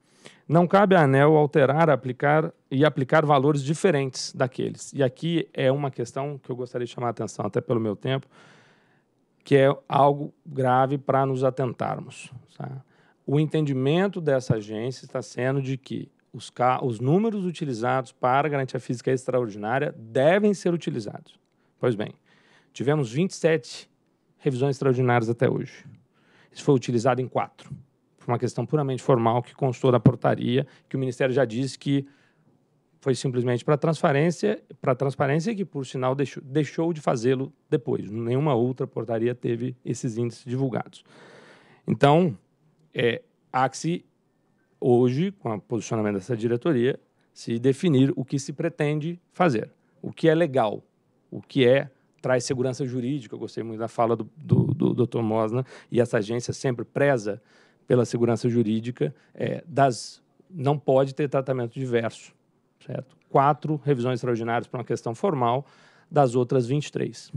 Não cabe à ANEL alterar aplicar e aplicar valores diferentes daqueles. E aqui é uma questão que eu gostaria de chamar a atenção, até pelo meu tempo, que é algo grave para nos atentarmos. Tá? O entendimento dessa agência está sendo de que os, os números utilizados para garantia física extraordinária devem ser utilizados. Pois bem, tivemos 27 revisões extraordinárias até hoje. Isso foi utilizado em quatro, por uma questão puramente formal que constou da portaria, que o Ministério já disse que foi simplesmente para transparência, para transparência e que, por sinal, deixou, deixou de fazê-lo depois. Nenhuma outra portaria teve esses índices divulgados. Então, é, há que se, hoje, com o posicionamento dessa diretoria, se definir o que se pretende fazer, o que é legal, o que é traz segurança jurídica. Eu gostei muito da fala do, do, do Dr. Mosna, né? e essa agência sempre preza pela segurança jurídica é, das não pode ter tratamento diverso, certo? Quatro revisões extraordinárias para uma questão formal das outras 23.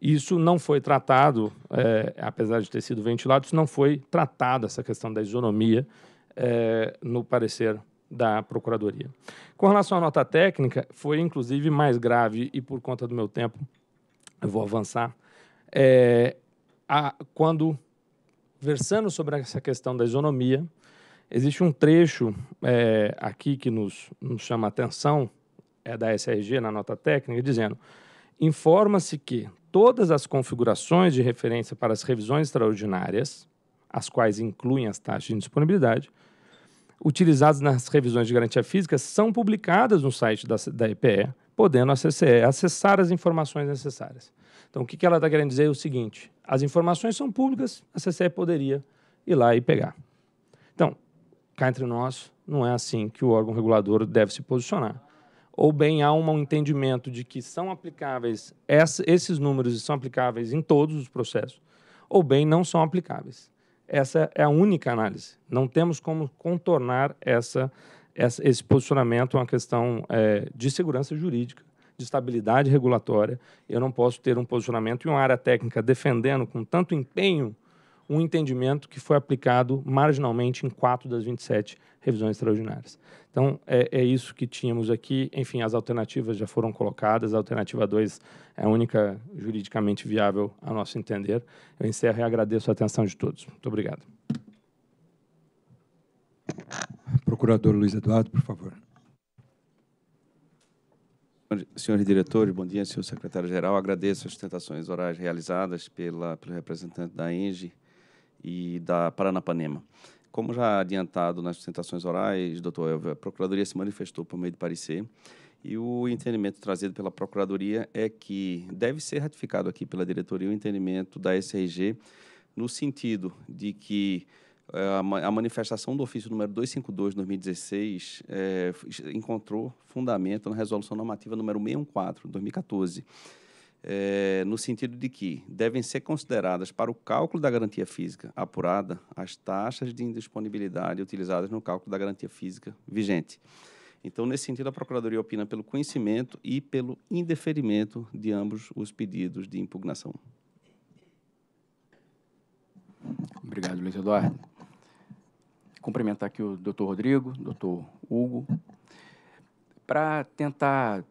Isso não foi tratado, é, apesar de ter sido ventilado, isso não foi tratado, essa questão da isonomia, é, no parecer da Procuradoria. Com relação à nota técnica, foi inclusive mais grave, e por conta do meu tempo, eu vou avançar. É, a, quando versando sobre essa questão da isonomia, existe um trecho é, aqui que nos, nos chama a atenção, é da SRG na nota técnica, dizendo: informa-se que todas as configurações de referência para as revisões extraordinárias, as quais incluem as taxas de indisponibilidade, utilizadas nas revisões de garantia física, são publicadas no site da, da EPE podendo acessar, é, acessar as informações necessárias. Então, o que, ela está querendo dizer é o seguinte: as informações são públicas, a CCE poderia ir lá e pegar. Então, cá entre nós, não é assim que o órgão regulador deve se posicionar. Ou bem há um entendimento de que são aplicáveis esses números e são aplicáveis em todos os processos, ou bem não são aplicáveis. Essa é a única análise. Não temos como contornar essa essa, esse posicionamento é uma questão é, de segurança jurídica, de estabilidade regulatória. Eu não posso ter um posicionamento em uma área técnica defendendo com tanto empenho um entendimento que foi aplicado marginalmente em quatro das 27 revisões extraordinárias. Então, é, é isso que tínhamos aqui. Enfim, as alternativas já foram colocadas. A alternativa 2 é a única juridicamente viável, a nosso entender. Eu encerro e agradeço a atenção de todos. Muito obrigado. Procurador Luiz Eduardo, por favor. Senhores diretores, bom dia, senhor secretário-geral. Agradeço as tentações orais realizadas pela, pelo representante da ENGE e da Paranapanema. Como já adiantado nas tentações orais, doutor Elvio, a Procuradoria se manifestou por meio de parecer e o entendimento trazido pela Procuradoria é que deve ser ratificado aqui pela diretoria o entendimento da SRG no sentido de que é, a manifestação do ofício número 252 de 2016 é, encontrou fundamento na resolução normativa número 614 de 2014, é, no sentido de que devem ser consideradas para o cálculo da garantia física apurada as taxas de indisponibilidade utilizadas no cálculo da garantia física vigente. Então, nesse sentido, a Procuradoria opina pelo conhecimento e pelo indeferimento de ambos os pedidos de impugnação. Obrigado, Luiz Eduardo cumprimentar aqui o doutor Rodrigo, doutor Hugo, para tentar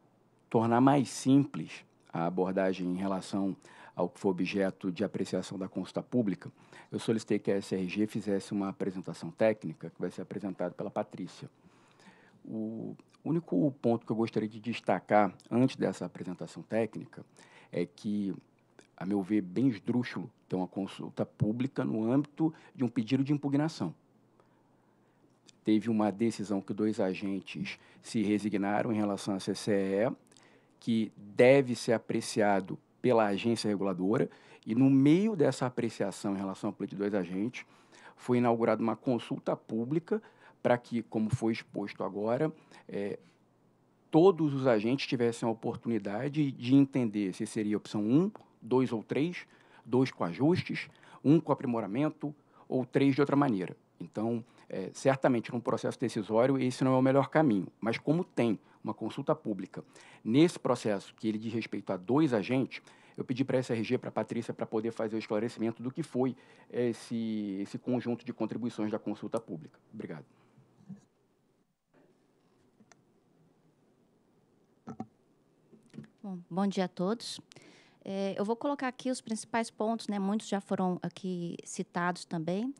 tornar mais simples a abordagem em relação ao que foi objeto de apreciação da consulta pública, eu solicitei que a SRG fizesse uma apresentação técnica que vai ser apresentada pela Patrícia. O único ponto que eu gostaria de destacar antes dessa apresentação técnica é que, a meu ver, bem esdrúxulo ter uma consulta pública no âmbito de um pedido de impugnação teve uma decisão que dois agentes se resignaram em relação à CCE, que deve ser apreciado pela agência reguladora, e no meio dessa apreciação em relação ao pleito de dois agentes, foi inaugurada uma consulta pública para que, como foi exposto agora, é, todos os agentes tivessem a oportunidade de entender se seria opção 1, 2 ou 3, 2 com ajustes, 1 com aprimoramento ou 3 de outra maneira. Então, é, certamente, num processo decisório, esse não é o melhor caminho. Mas como tem uma consulta pública nesse processo, que ele diz respeito a dois agentes, eu pedi para a SRG, para a Patrícia, para poder fazer o esclarecimento do que foi esse, esse conjunto de contribuições da consulta pública. Obrigado. Bom, bom dia a todos. É, eu vou colocar aqui os principais pontos, né? muitos já foram aqui citados também.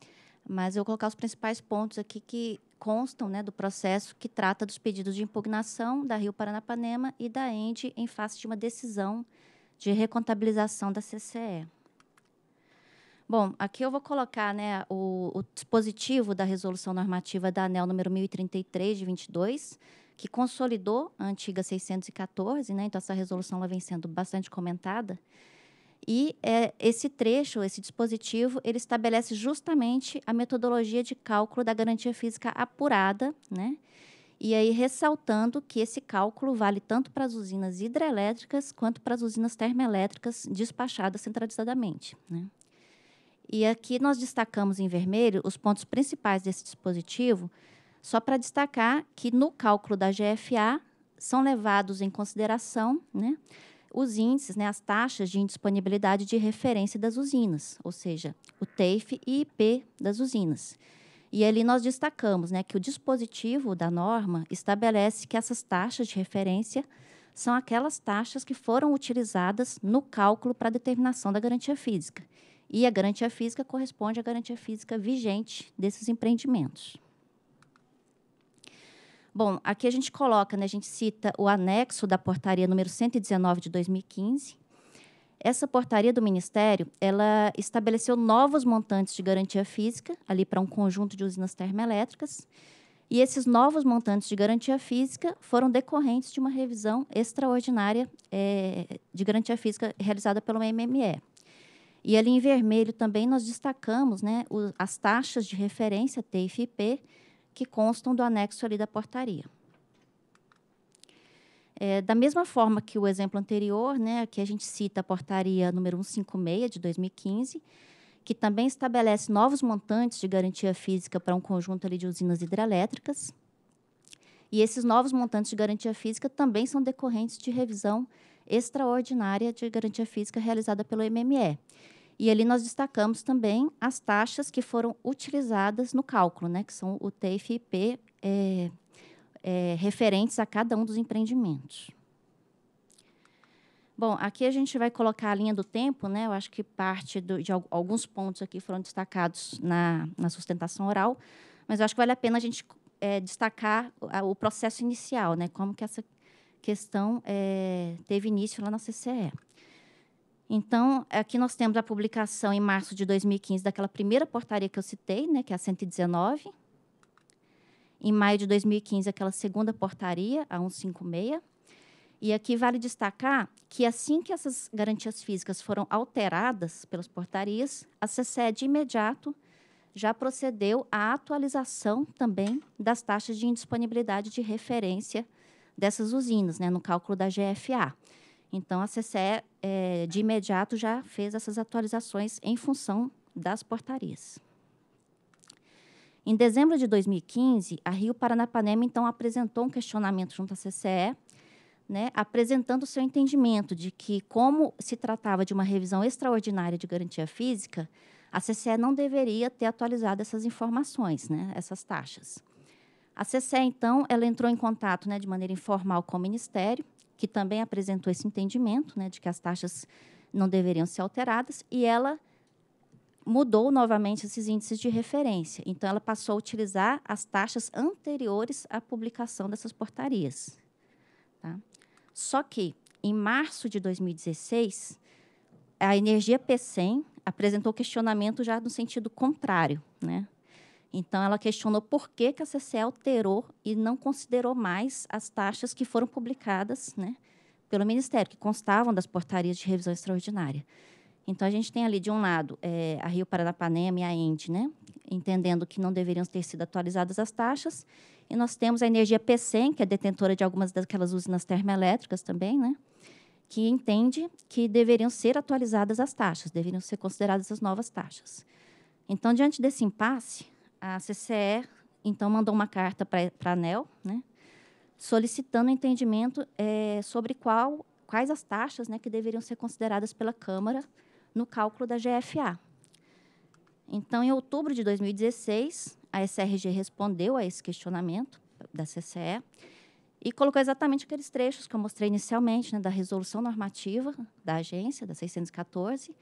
Mas eu vou colocar os principais pontos aqui que constam né, do processo que trata dos pedidos de impugnação da Rio Paranapanema e da ENDE em face de uma decisão de recontabilização da CCE. Bom, aqui eu vou colocar né, o, o, dispositivo da resolução normativa da ANEL número 1033 de 22, que consolidou a antiga 614, né, então essa resolução ela vem sendo bastante comentada. E é, esse trecho, esse dispositivo, ele estabelece justamente a metodologia de cálculo da garantia física apurada, né? E aí ressaltando que esse cálculo vale tanto para as usinas hidrelétricas quanto para as usinas termoelétricas despachadas centralizadamente, né? E aqui nós destacamos em vermelho os pontos principais desse dispositivo, só para destacar que no cálculo da GFA são levados em consideração, né? os índices, né, as taxas de indisponibilidade de referência das usinas, ou seja, o TAFE e IP das usinas. E ali nós destacamos né, que o dispositivo da norma estabelece que essas taxas de referência são aquelas taxas que foram utilizadas no cálculo para a determinação da garantia física. E a garantia física corresponde à garantia física vigente desses empreendimentos. Bom, aqui a gente coloca, né, a gente cita o anexo da portaria número 119 de 2015. Essa portaria do Ministério, ela estabeleceu novos montantes de garantia física ali para um conjunto de usinas termoelétricas. E esses novos montantes de garantia física foram decorrentes de uma revisão extraordinária é, de garantia física realizada pelo MME. E ali em vermelho também nós destacamos né, o, as taxas de referência, TIFP, que constam do anexo ali da portaria. É, da mesma forma que o exemplo anterior, né, aqui a gente cita a portaria número 156 de 2015, que também estabelece novos montantes de garantia física para um conjunto ali de usinas hidrelétricas. E esses novos montantes de garantia física também são decorrentes de revisão extraordinária de garantia física realizada pelo MME. E ali nós destacamos também as taxas que foram utilizadas no cálculo, né, que são o TFIP e IP, é, é, referentes a cada um dos empreendimentos. Bom, aqui a gente vai colocar a linha do tempo, né? Eu acho que parte do, de alguns pontos aqui foram destacados na, na sustentação oral, mas eu acho que vale a pena a gente é, destacar o, o processo inicial, né? Como que essa questão é, teve início lá na CCE. Então, aqui nós temos a publicação em março de 2015 daquela primeira portaria que eu citei, né, que é a 119. Em maio de 2015, aquela segunda portaria, a 156. E aqui vale destacar que, assim que essas garantias físicas foram alteradas pelas portarias, a CCE, de imediato, já procedeu à atualização também das taxas de indisponibilidade de referência dessas usinas, né, no cálculo da GFA. Então, a CCE, é, de imediato, já fez essas atualizações em função das portarias. Em dezembro de 2015, a Rio Paranapanema, então, apresentou um questionamento junto à CCE, né, apresentando seu entendimento de que, como se tratava de uma revisão extraordinária de garantia física, a CCE não deveria ter atualizado essas informações, né, essas taxas. A CCE, então, ela entrou em contato né, de maneira informal com o Ministério, que também apresentou esse entendimento né, de que as taxas não deveriam ser alteradas, e ela mudou novamente esses índices de referência. Então, ela passou a utilizar as taxas anteriores à publicação dessas portarias. Tá? Só que, em março de 2016, a energia P100 apresentou questionamento já no sentido contrário, né? Então, ela questionou por que, que a CCE alterou e não considerou mais as taxas que foram publicadas né, pelo Ministério, que constavam das portarias de revisão extraordinária. Então, a gente tem ali, de um lado, é, a Rio Paranapanema e a ENDE, né, entendendo que não deveriam ter sido atualizadas as taxas. E nós temos a Energia PCM, que é detentora de algumas daquelas usinas termoelétricas também, né, que entende que deveriam ser atualizadas as taxas, deveriam ser consideradas as novas taxas. Então, diante desse impasse, a CCE então mandou uma carta para a ANEL, né, solicitando entendimento é, sobre qual, quais as taxas né, que deveriam ser consideradas pela Câmara no cálculo da GFA. Então, em outubro de 2016, a SRG respondeu a esse questionamento da CCE e colocou exatamente aqueles trechos que eu mostrei inicialmente, né, da resolução normativa da agência, da 614,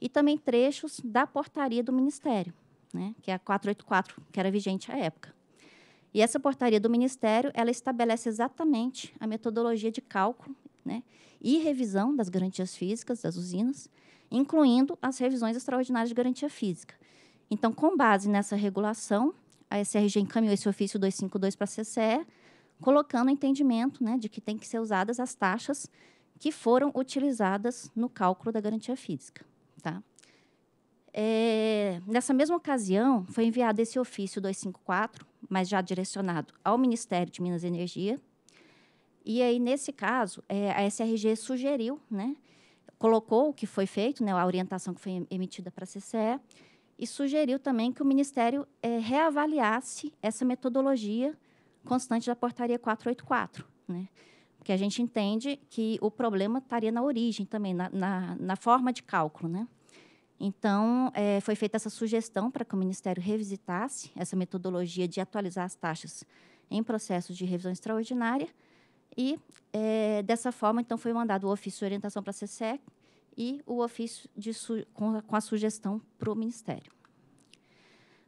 e também trechos da portaria do Ministério né, que é a 484, que era vigente à época. E essa portaria do Ministério, ela estabelece exatamente a metodologia de cálculo né, e revisão das garantias físicas das usinas, incluindo as revisões extraordinárias de garantia física. Então, com base nessa regulação, a SRG encaminhou esse ofício 252 para a CCE, colocando o entendimento né, de que tem que ser usadas as taxas que foram utilizadas no cálculo da garantia física. Tá? É, nessa mesma ocasião, foi enviado esse ofício 254, mas já direcionado ao Ministério de Minas e Energia. E aí, nesse caso, é, a SRG sugeriu, né, colocou o que foi feito, né, a orientação que foi emitida para a CCE, e sugeriu também que o Ministério é, reavaliasse essa metodologia constante da portaria 484, né? porque a gente entende que o problema estaria na origem também, na, na, na forma de cálculo. Né? Então, é, foi feita essa sugestão para que o Ministério revisitasse essa metodologia de atualizar as taxas em processos de revisão extraordinária. E, é, dessa forma, então, foi mandado o ofício de orientação para a CSEC e o ofício com a, com, a, sugestão para o Ministério.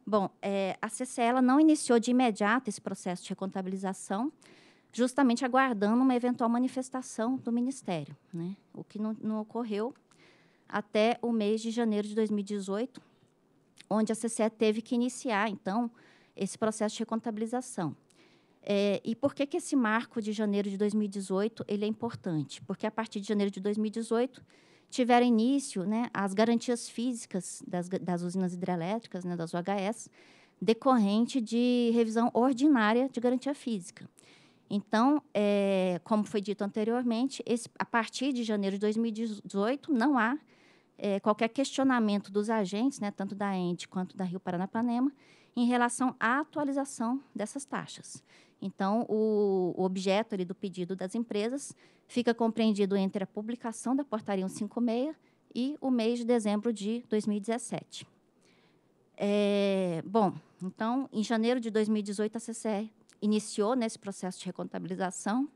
Bom, é, a CCE ela não iniciou de imediato esse processo de recontabilização, justamente aguardando uma eventual manifestação do Ministério, né? o que não, não ocorreu até o mês de janeiro de 2018, onde a CCE teve que iniciar, então, esse processo de recontabilização. É, e por que, que esse marco de janeiro de 2018 ele é importante? Porque a partir de janeiro de 2018 tiveram início né, as garantias físicas das, das usinas hidrelétricas, né, das UHS, decorrente de revisão ordinária de garantia física. Então, é, como foi dito anteriormente, esse, a partir de janeiro de 2018 não há é, qualquer questionamento dos agentes, né, tanto da ENDE quanto da Rio Paranapanema, em relação à atualização dessas taxas. Então, o, o objeto ali, do pedido das empresas fica compreendido entre a publicação da portaria 156 e o mês de dezembro de 2017. É, bom, então, em janeiro de 2018, a CCE iniciou nesse né, processo de recontabilização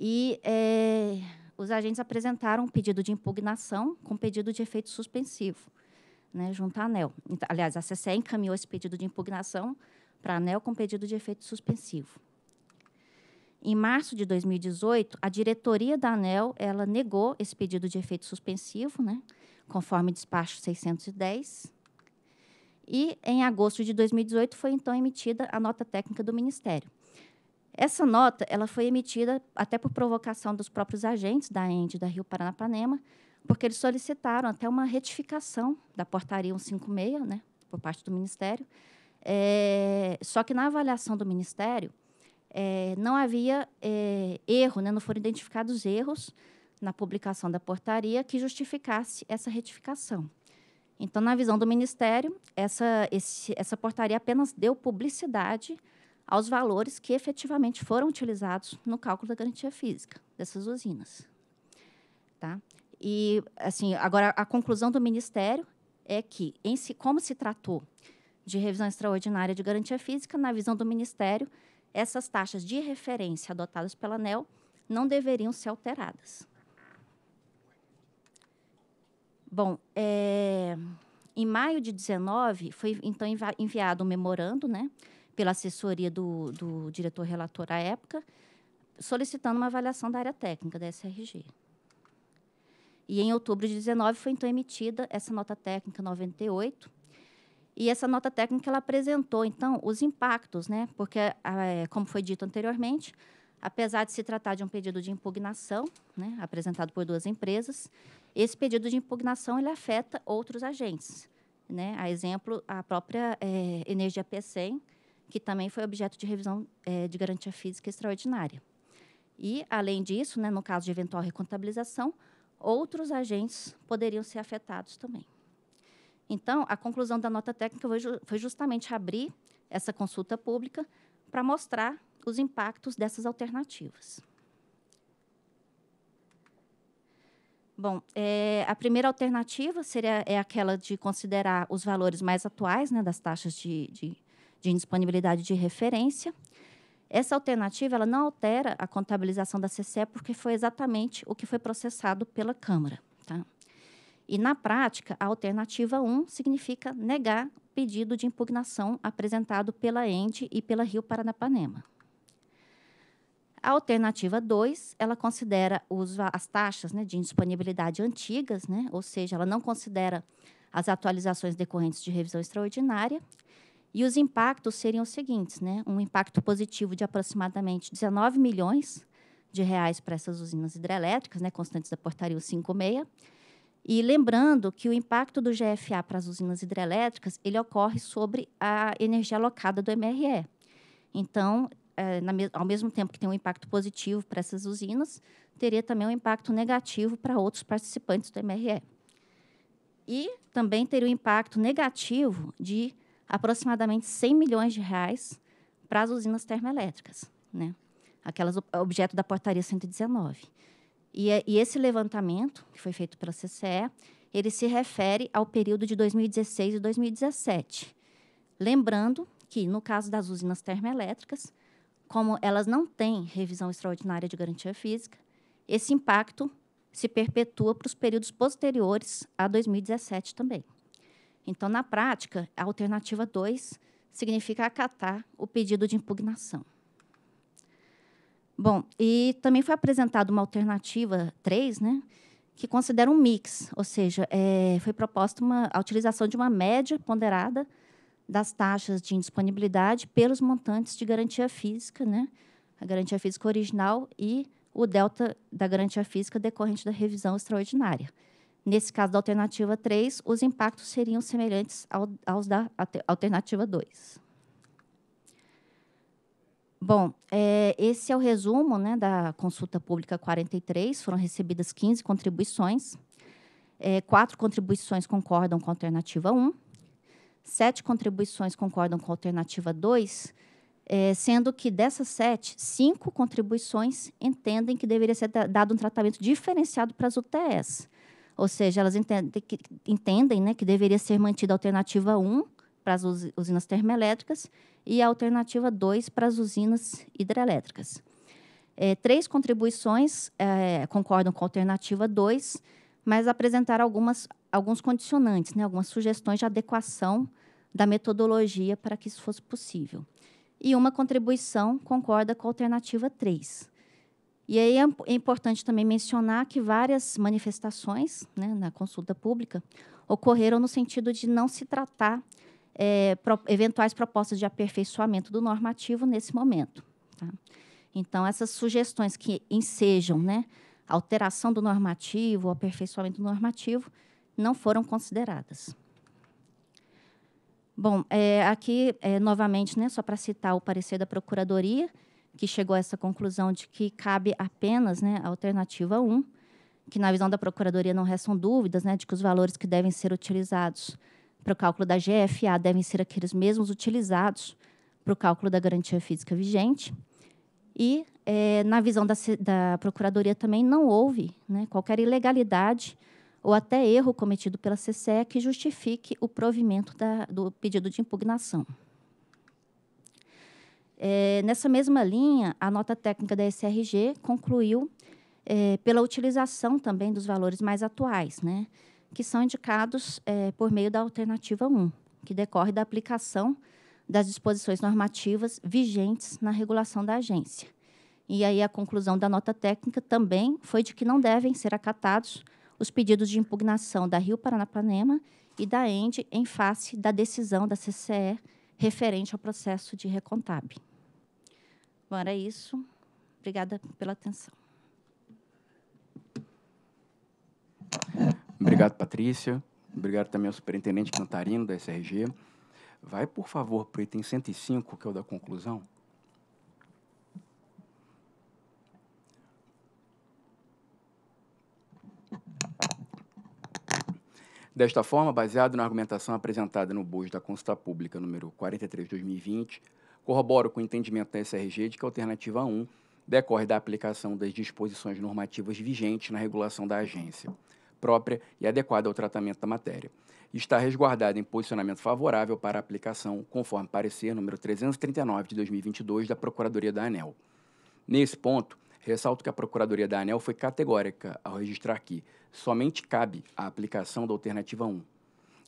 e é, os agentes apresentaram um pedido de impugnação com pedido de efeito suspensivo, né, junto à ANEL. Então, aliás, a CCE encaminhou esse pedido de impugnação para a ANEL com pedido de efeito suspensivo. Em março de 2018, a diretoria da ANEL ela negou esse pedido de efeito suspensivo, né, conforme despacho 610. E, em agosto de 2018, foi então emitida a nota técnica do Ministério. Essa nota ela foi emitida até por provocação dos próprios agentes da ENDE da Rio Paranapanema, porque eles solicitaram até uma retificação da portaria 156, né, por parte do Ministério. É, só que na avaliação do Ministério é, não havia é, erro, né, não foram identificados erros na publicação da portaria que justificasse essa retificação. Então, na visão do Ministério, essa, esse, essa portaria apenas deu publicidade aos valores que efetivamente foram utilizados no cálculo da garantia física dessas usinas. Tá? E, assim, agora, a conclusão do Ministério é que, em si, como se tratou de revisão extraordinária de garantia física, na visão do Ministério, essas taxas de referência adotadas pela ANEL não deveriam ser alteradas. Bom, é, em maio de 19, foi então enviado um memorando, né, pela assessoria do, do diretor relator à época, solicitando uma avaliação da área técnica da SRG. E em outubro de 19 foi então emitida essa nota técnica 98. E essa nota técnica ela apresentou então os impactos, né? Porque é, como foi dito anteriormente, apesar de se tratar de um pedido de impugnação, né, apresentado por duas empresas, esse pedido de impugnação ele afeta outros agentes, né? A exemplo, a própria é, Energia PCem que também foi objeto de revisão é, de garantia física extraordinária. E, além disso, né, no caso de eventual recontabilização, outros agentes poderiam ser afetados também. Então, a conclusão da nota técnica foi justamente abrir essa consulta pública para mostrar os impactos dessas alternativas. Bom, é, a primeira alternativa seria é aquela de considerar os valores mais atuais né, das taxas de, de de indisponibilidade de referência. Essa alternativa ela não altera a contabilização da CCE porque foi exatamente o que foi processado pela Câmara. Tá? E, na prática, a alternativa 1 significa negar o pedido de impugnação apresentado pela ENDE e pela Rio Paranapanema. A alternativa 2, ela considera os, as taxas né, de indisponibilidade antigas, né, ou seja, ela não considera as atualizações decorrentes de revisão extraordinária, e os impactos seriam os seguintes, né? Um impacto positivo de aproximadamente 19 milhões de reais para essas usinas hidrelétricas, né, constantes da portaria 56. E lembrando que o impacto do GFA para as usinas hidrelétricas, ele ocorre sobre a energia alocada do MRE. Então, é, na, ao mesmo tempo que tem um impacto positivo para essas usinas, teria também um impacto negativo para outros participantes do MRE. E também teria um impacto negativo de aproximadamente 100 milhões de reais para as usinas termoelétricas, né? aquelas objeto da portaria 119. E, é, e esse levantamento, que foi feito pela CCE, ele se refere ao período de 2016 e 2017. Lembrando que, no caso das usinas termoelétricas, como elas não têm revisão extraordinária de garantia física, esse impacto se perpetua para os períodos posteriores a 2017 também. Então, na prática, a alternativa 2 significa acatar o pedido de impugnação. Bom, e também foi apresentada uma alternativa 3, né, que considera um mix, ou seja, é, foi proposta uma, a utilização de uma média ponderada das taxas de indisponibilidade pelos montantes de garantia física, né, a garantia física original e o delta da garantia física decorrente da revisão extraordinária. Nesse caso da alternativa 3, os impactos seriam semelhantes ao, aos da alternativa 2. Bom, é, esse é o resumo né, da consulta pública 43. Foram recebidas 15 contribuições. É, quatro contribuições concordam com a alternativa 1. Sete contribuições concordam com a alternativa 2, é, sendo que dessas sete, cinco contribuições entendem que deveria ser dado um tratamento diferenciado para as UTS. Ou seja, elas entendem, que, entendem né, que deveria ser mantida a alternativa 1 para as usinas termoelétricas e a alternativa 2 para as usinas hidrelétricas. É, três contribuições é, concordam com a alternativa 2, mas apresentaram algumas, alguns condicionantes, né, algumas sugestões de adequação da metodologia para que isso fosse possível. E uma contribuição concorda com a alternativa 3. E aí é, é importante também mencionar que várias manifestações né, na consulta pública ocorreram no sentido de não se tratar é, pro, eventuais propostas de aperfeiçoamento do normativo nesse momento. Tá? Então, essas sugestões que ensejam né, alteração do normativo, aperfeiçoamento do normativo, não foram consideradas. Bom, é, aqui, é, novamente, né, só para citar o parecer da Procuradoria, que chegou a essa conclusão de que cabe apenas né, a alternativa 1, que na visão da Procuradoria não restam dúvidas né, de que os valores que devem ser utilizados para o cálculo da GFA devem ser aqueles mesmos utilizados para o cálculo da garantia física vigente. E, é, na visão da, da, Procuradoria, também não houve né, qualquer ilegalidade ou até erro cometido pela CCE que justifique o provimento da, do pedido de impugnação. É, nessa mesma linha, a nota técnica da SRG concluiu é, pela utilização também dos valores mais atuais, né, que são indicados é, por meio da alternativa 1, que decorre da aplicação das disposições normativas vigentes na regulação da agência. E aí a conclusão da nota técnica também foi de que não devem ser acatados os pedidos de impugnação da Rio Paranapanema e da ENDE em face da decisão da CCE referente ao processo de recontábil. Bom, era isso. Obrigada pela atenção. Obrigado, Patrícia. Obrigado também ao superintendente Cantarino, tá da SRG. Vai, por favor, para o item 105, que é o da conclusão. Desta forma, baseado na argumentação apresentada no bojo da consulta pública número 43/2020, Corroboro com o entendimento da SRG de que a alternativa 1 decorre da aplicação das disposições normativas vigentes na regulação da agência, própria e adequada ao tratamento da matéria. Está resguardada em posicionamento favorável para a aplicação, conforme parecer número 339 de 2022 da Procuradoria da ANEL. Nesse ponto, ressalto que a Procuradoria da ANEL foi categórica ao registrar que somente cabe a aplicação da alternativa 1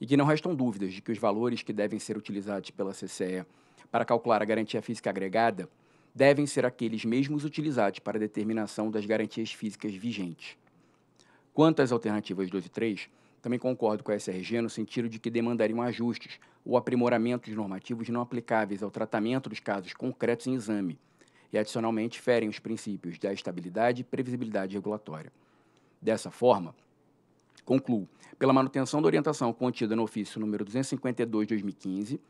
e que não restam dúvidas de que os valores que devem ser utilizados pela CCE para calcular a garantia física agregada devem ser aqueles mesmos utilizados para a determinação das garantias físicas vigentes. Quanto às alternativas 2 e 3, também concordo com a SRG no sentido de que demandariam ajustes ou aprimoramentos normativos não aplicáveis ao tratamento dos casos concretos em exame e, adicionalmente, ferem os princípios da estabilidade e previsibilidade regulatória. Dessa forma, concluo pela manutenção da orientação contida no ofício número 252 de 2015,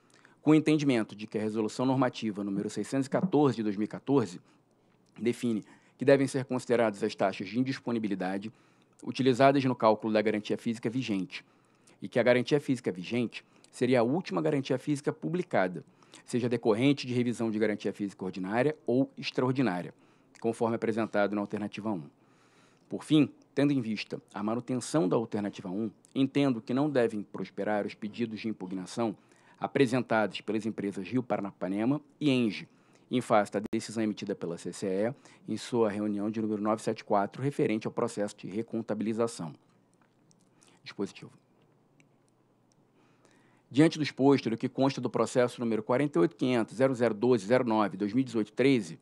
com o entendimento de que a Resolução Normativa número 614 de 2014 define que devem ser consideradas as taxas de indisponibilidade utilizadas no cálculo da garantia física vigente e que a garantia física vigente seria a última garantia física publicada, seja decorrente de revisão de garantia física ordinária ou extraordinária, conforme apresentado na alternativa 1. Por fim, tendo em vista a manutenção da alternativa 1, entendo que não devem prosperar os pedidos de impugnação apresentadas pelas empresas Rio Paranapanema e Enge, em face da decisão emitida pela CCE em sua reunião de número 974 referente ao processo de recontabilização. Dispositivo. Diante do exposto do que consta do processo número 48.500.0012.09.2018-13,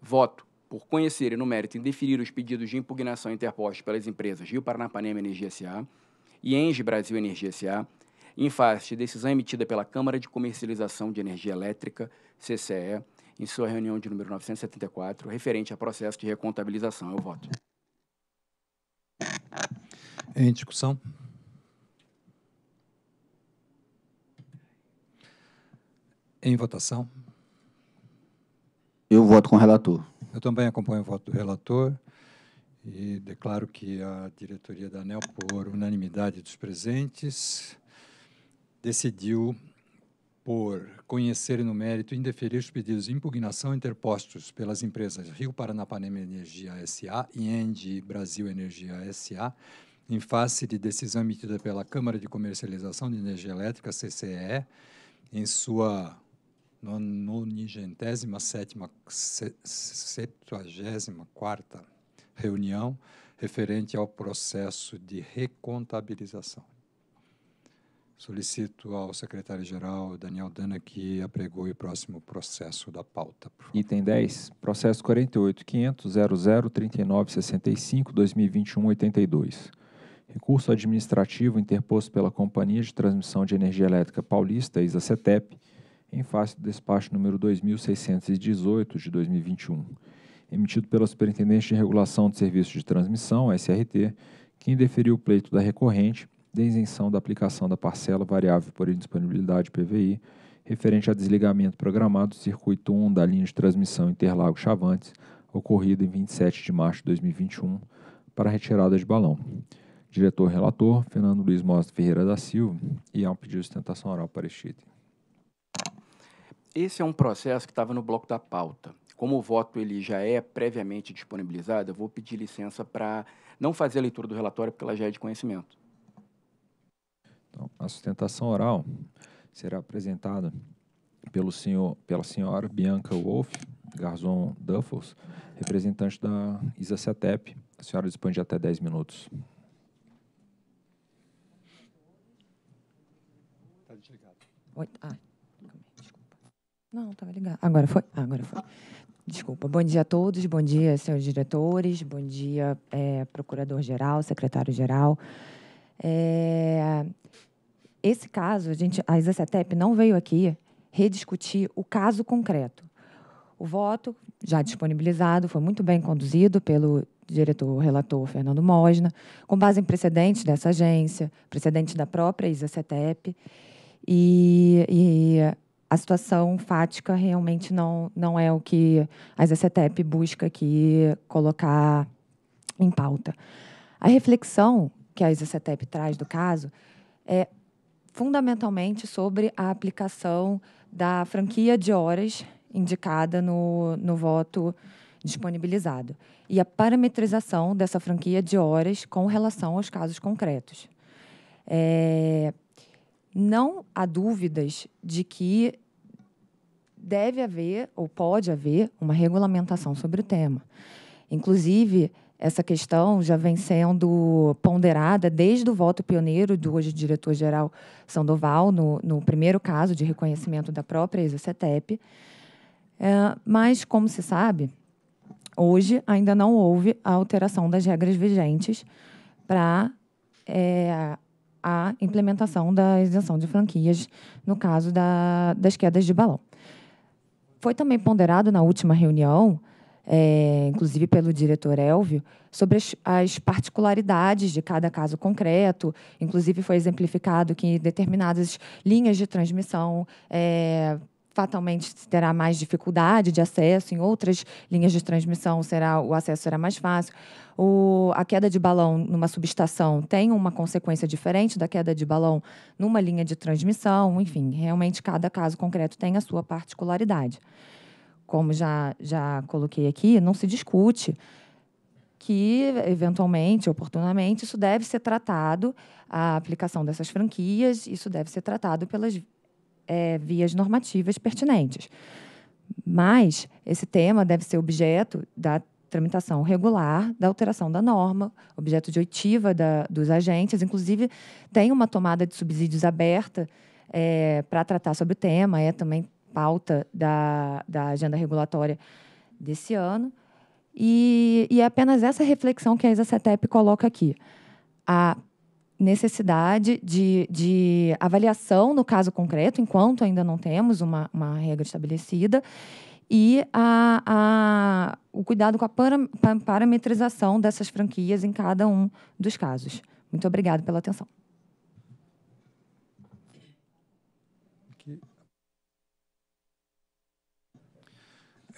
voto por conhecer e no mérito indeferir os pedidos de impugnação interpostos pelas empresas Rio Paranapanema Energia S.A. e Enge Brasil Energia S.A., em face de decisão emitida pela Câmara de Comercialização de Energia Elétrica, CCE, em sua reunião de número 974, referente a processo de recontabilização. Eu voto. Em discussão. Em votação. Eu voto com o relator. Eu também acompanho o voto do relator e declaro que a diretoria da ANEL, por unanimidade dos presentes, decidiu por conhecer no mérito indeferir os pedidos de impugnação interpostos pelas empresas Rio Paranapanema Energia SA e ENDI Brasil Energia SA, em face de decisão emitida pela Câmara de Comercialização de Energia Elétrica, CCE, em sua 97 74 reunião referente ao processo de recontabilização. Solicito ao secretário-geral, Daniel Dana, que apregoe o próximo processo da pauta. Item 10, processo 48.500.00.39.65.2021.82. Recurso administrativo interposto pela Companhia de Transmissão de Energia Elétrica Paulista, ISA CETEP, em face do despacho número 2618 de 2021, emitido pela Superintendência de Regulação de Serviços de Transmissão, SRT, que indeferiu o pleito da recorrente de isenção da aplicação da parcela variável por indisponibilidade PVI referente a desligamento programado do circuito 1 da linha de transmissão Interlagos Chavantes, ocorrido em 27 de março de 2021, para retirada de balão. Diretor relator, Fernando Luiz Mostra Ferreira da Silva, e há um pedido de sustentação oral para este item. Esse é um processo que estava no bloco da pauta. Como o voto ele já é previamente disponibilizado, eu vou pedir licença para não fazer a leitura do relatório, porque ela já é de conhecimento. A sustentação oral será apresentada pelo senhor, pela senhora Bianca Wolf, Garzon Duffels, representante da ISACETEP. A senhora dispõe de até 10 minutos. Está desligado. Oi, ah, desculpa. Não, estava ligado. Agora foi? Ah, agora foi. Desculpa. Bom dia a todos, bom dia, senhores diretores, bom dia, é, procurador-geral, secretário-geral. É, esse caso, a, gente, a Isacetep não veio aqui rediscutir o caso concreto. O voto, já disponibilizado, foi muito bem conduzido pelo diretor relator Fernando Mosna, com base em precedentes dessa agência, precedente da própria Isacetep, e, e a situação fática realmente não, não é o que a Isacetep busca aqui colocar em pauta. A reflexão que a Isacetep traz do caso é fundamentalmente sobre a aplicação da franquia de horas indicada no, no voto disponibilizado e a parametrização dessa franquia de horas com relação aos casos concretos. É, não há dúvidas de que deve haver ou pode haver uma regulamentação sobre o tema. Inclusive, essa questão já vem sendo ponderada desde o voto pioneiro do hoje diretor-geral Sandoval, no, no, primeiro caso de reconhecimento da própria exocetep. É, mas, como se sabe, hoje ainda não houve a alteração das regras vigentes para é, a implementação da isenção de franquias no caso da, das quedas de balão. Foi também ponderado na última reunião é, inclusive pelo diretor Elvio, sobre as, as, particularidades de cada caso concreto. Inclusive, foi exemplificado que determinadas linhas de transmissão. É, fatalmente terá mais dificuldade de acesso, em outras linhas de transmissão será o acesso será mais fácil. O, a queda de balão numa subestação tem uma consequência diferente da queda de balão numa linha de transmissão, enfim, realmente cada caso concreto tem a sua particularidade como já, já coloquei aqui, não se discute que, eventualmente, oportunamente, isso deve ser tratado, a aplicação dessas franquias, isso deve ser tratado pelas é, vias normativas pertinentes. Mas esse tema deve ser objeto da tramitação regular da alteração da norma, objeto de oitiva da, dos agentes. Inclusive, tem uma tomada de subsídios aberta é, para tratar sobre o tema, é também pauta da, da agenda regulatória desse ano. E, e é apenas essa reflexão que a isa coloca aqui. A necessidade de, de avaliação no caso concreto, enquanto ainda não temos uma, uma regra estabelecida, e a, a, o cuidado com a parametrização dessas franquias em cada um dos casos. Muito obrigada pela atenção.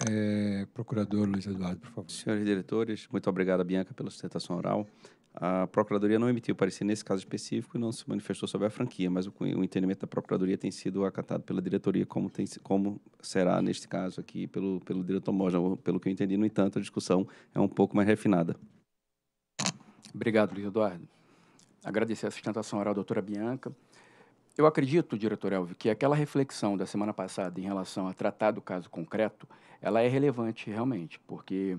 É, procurador Luiz Eduardo, por favor. Senhores diretores, muito obrigado, Bianca, pela sustentação oral. A Procuradoria não emitiu parecer nesse caso específico e não se manifestou sobre a franquia, mas o, o, entendimento da Procuradoria tem sido acatado pela diretoria, como, tem, como será neste caso aqui pelo, pelo diretor Moja. Pelo que eu entendi, no entanto, a discussão é um pouco mais refinada. Obrigado, Luiz Eduardo. Agradecer a sustentação oral, doutora Bianca. Eu acredito, diretor Elvio, que aquela reflexão da semana passada em relação a tratar do caso concreto, ela é relevante realmente, porque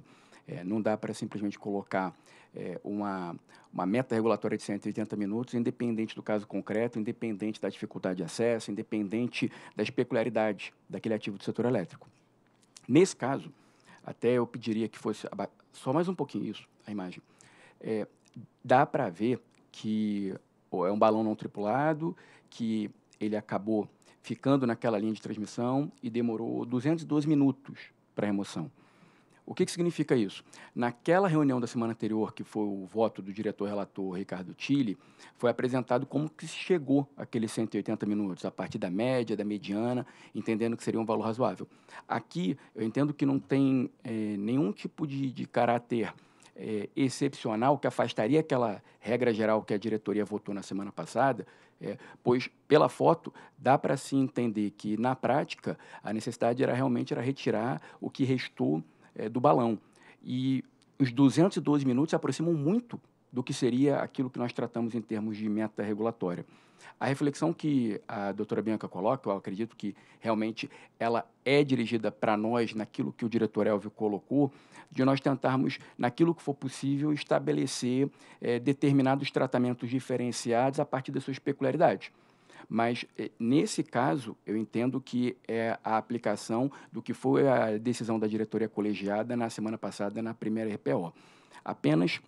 é, não dá para simplesmente colocar é, uma, uma meta regulatória de 180 minutos, independente do caso concreto, independente da dificuldade de acesso, independente das peculiaridades daquele ativo do setor elétrico. Nesse caso, até eu pediria que fosse só mais um pouquinho isso, a imagem. É, dá para ver que é um balão não tripulado que ele acabou ficando naquela linha de transmissão e demorou 212 minutos para a remoção. O que, que, significa isso? Naquela reunião da semana anterior, que foi o voto do diretor-relator Ricardo Tille, foi apresentado como que se chegou aqueles 180 minutos, a partir da média, da mediana, entendendo que seria um valor razoável. Aqui, eu entendo que não tem é, nenhum tipo de, de caráter é, excepcional que afastaria aquela regra geral que a diretoria votou na semana passada, é, pois pela foto dá para se entender que na prática a necessidade era realmente era retirar o que restou é, do balão e os 212 minutos aproximam muito do que seria aquilo que nós tratamos em termos de meta regulatória. A reflexão que a doutora Bianca coloca, eu acredito que realmente ela é dirigida para nós, naquilo que o diretor Elvio colocou, de nós tentarmos, naquilo que for possível, estabelecer é, determinados tratamentos diferenciados a partir das suas peculiaridades. Mas, eh, nesse caso, eu entendo que é a aplicação do que foi a decisão da diretoria colegiada na semana passada na primeira RPO. Apenas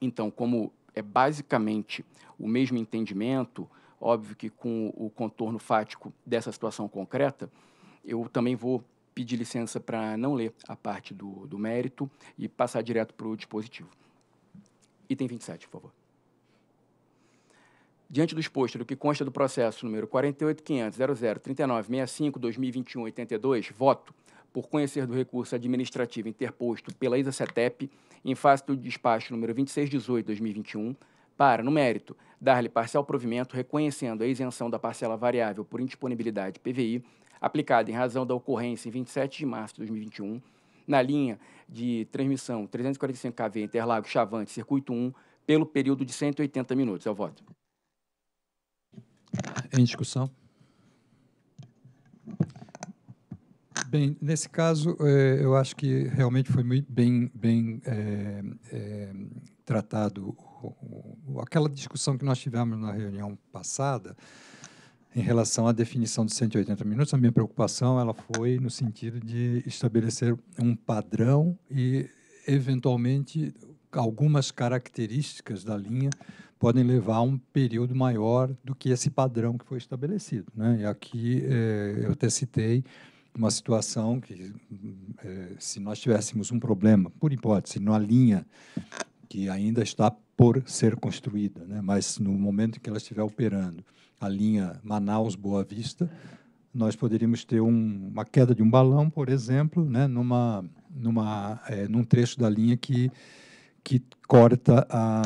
então, como é basicamente o mesmo entendimento, óbvio que com o contorno fático dessa situação concreta, eu também vou pedir licença para não ler a parte do, do mérito e passar direto para o dispositivo. Item 27, por favor. Diante do exposto do que consta do processo número 48.500.0039.65.2021.82, voto por conhecer do recurso administrativo interposto pela ISA-CETEP em face do despacho número 2618-2021, para, no mérito, dar-lhe parcial provimento reconhecendo a isenção da parcela variável por indisponibilidade PVI, aplicada em razão da ocorrência em 27 de março de 2021, na linha de transmissão 345 kV Interlagos Chavante, circuito 1, pelo período de 180 minutos. É o voto. Em discussão. Bem, nesse caso, é, eu acho que realmente foi muito bem, bem é, é, tratado aquela discussão que nós tivemos na reunião passada em relação à definição de 180 minutos. A minha preocupação ela foi no sentido de estabelecer um padrão e, eventualmente, algumas características da linha podem levar a um período maior do que esse padrão que foi estabelecido. Né? E aqui eu até citei uma situação que, é, se nós tivéssemos um problema, por hipótese, numa linha que ainda está por ser construída, né? mas no momento que ela estiver operando, a linha Manaus-Boa Vista, nós poderíamos ter um, uma queda de um balão, por exemplo, né? numa, numa, é, num trecho da linha que, que corta a,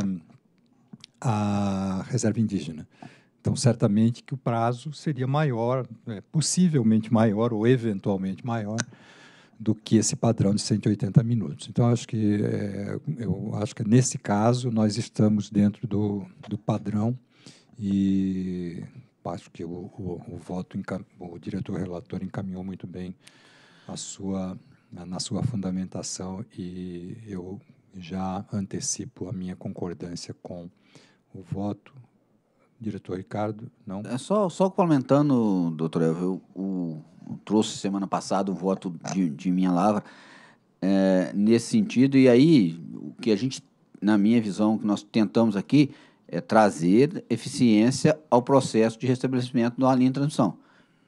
a reserva indígena. Então, certamente que o prazo seria maior, é, possivelmente maior ou eventualmente maior do que esse padrão de 180 minutos. Então, acho que é, eu acho que nesse caso nós estamos dentro do, do padrão e acho que o, o, o voto o diretor relator encaminhou muito bem a sua na sua fundamentação e eu já antecipo a minha concordância com o voto diretor Ricardo, não? É só, só complementando, doutor Elvio, eu, eu, eu, trouxe semana passada um voto ah. de, de minha lavra é, nesse sentido, e aí o que a gente, na minha visão, que nós tentamos aqui é trazer eficiência ao processo de restabelecimento da linha de transmissão.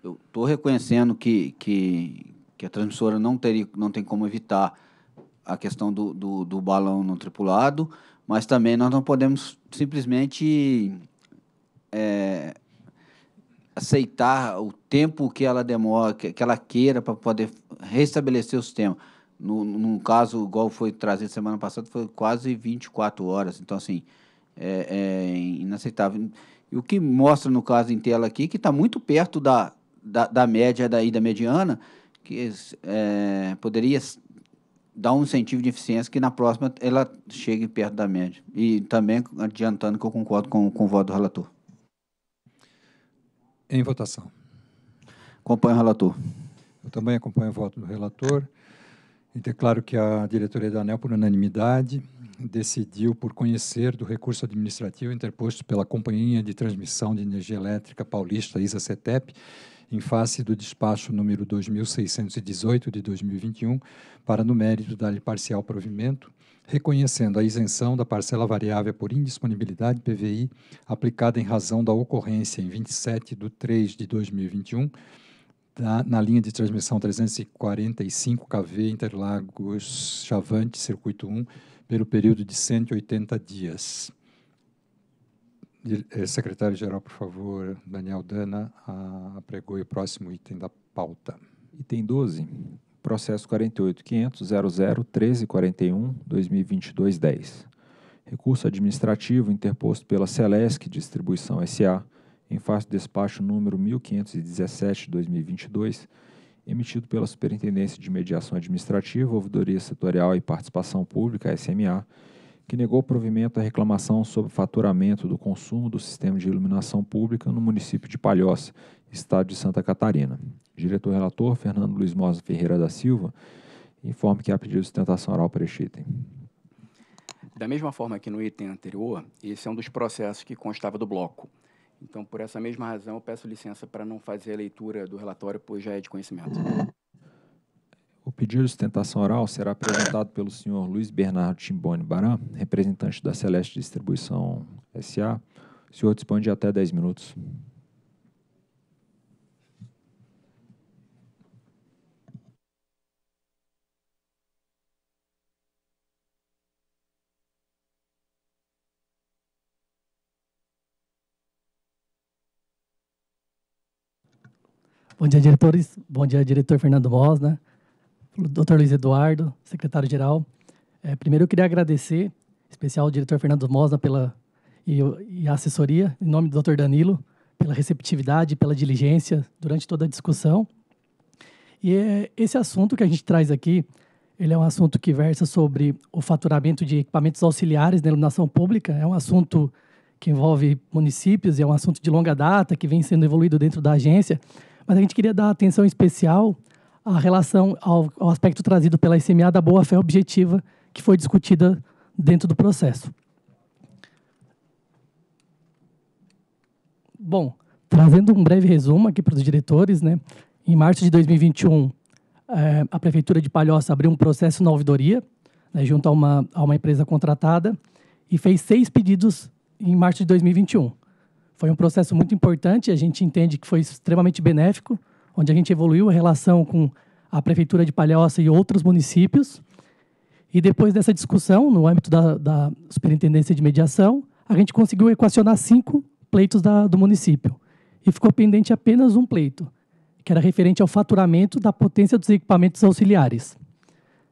Eu estou reconhecendo que, que, que a transmissora não, teria, não tem como evitar a questão do, do, do balão não tripulado, mas também nós não podemos simplesmente é, aceitar o tempo que ela demora, que, que ela queira para poder restabelecer o sistema. No, no caso, igual foi trazido semana passada, foi quase 24 horas. Então, assim, é, é inaceitável. E o que mostra no caso em tela aqui, que está muito perto da, da, da média daí, da mediana, que é, poderia dar um incentivo de eficiência que na próxima ela chegue perto da média. E também adiantando que eu concordo com, com o voto do relator. Em votação. Acompanho o relator. Eu também acompanho o voto do relator e declaro que a diretoria da ANEL, por unanimidade, decidiu por conhecer do recurso administrativo interposto pela Companhia de Transmissão de Energia Elétrica Paulista, ISA CETEP, em face do despacho número 2618 de 2021, para no mérito dar-lhe parcial provimento, reconhecendo a isenção da parcela variável por indisponibilidade PVI aplicada em razão da ocorrência em 27 de 3 de 2021 da, na linha de transmissão 345 KV Interlagos Chavante, circuito 1, pelo período de 180 dias. Eh, Secretário-Geral, por favor, Daniel Dana, apregou o próximo item da pauta. Item 12 processo 48.500.00.1341.2022.10. 2022 10 Recurso administrativo interposto pela Celesc Distribuição S.A., em face do despacho número 1517-2022, emitido pela Superintendência de Mediação Administrativa, Ouvidoria Setorial e Participação Pública, SMA, que negou provimento à reclamação sobre faturamento do consumo do sistema de iluminação pública no município de Palhoça, estado de Santa Catarina. Diretor-relator Fernando Luiz Mosa Ferreira da Silva informa que há pedido de sustentação oral para este item. Da mesma forma que no item anterior, esse é um dos processos que constava do bloco. Então, por essa mesma razão, eu peço licença para não fazer a leitura do relatório, pois já é de conhecimento. O pedido de sustentação oral será apresentado pelo senhor Luiz Bernardo Timbone Baran, representante da Celeste Distribuição SA. O senhor dispõe de até 10 minutos. Bom dia, diretores. Bom dia, diretor Fernando Mosna. Dr. Luiz Eduardo, secretário-geral. É, primeiro, eu queria agradecer, especial ao diretor Fernando Mosna pela, e, e a assessoria, em nome do Dr. Danilo, pela receptividade, pela diligência durante toda a discussão. E é, esse assunto que a gente traz aqui, ele é um assunto que versa sobre o faturamento de equipamentos auxiliares na iluminação pública. É um assunto que envolve municípios, é um assunto de longa data, que vem sendo evoluído dentro da agência. Mas a gente queria dar atenção especial a relação ao, ao aspecto trazido pela ICMA da boa-fé objetiva que foi discutida dentro do processo. Bom, trazendo um breve resumo aqui para os diretores, né? Em março de 2021, eh, a prefeitura de Palhoça abriu um processo na ouvidoria, né, junto a uma, a uma empresa contratada, e fez seis pedidos em março de 2021. Foi um processo muito importante, a gente entende que foi extremamente benéfico onde a gente evoluiu a relação com a Prefeitura de Palhoça e outros municípios. E depois dessa discussão, no âmbito da, da Superintendência de Mediação, a gente conseguiu equacionar cinco pleitos da, do município. E ficou pendente apenas um pleito, que era referente ao faturamento da potência dos equipamentos auxiliares.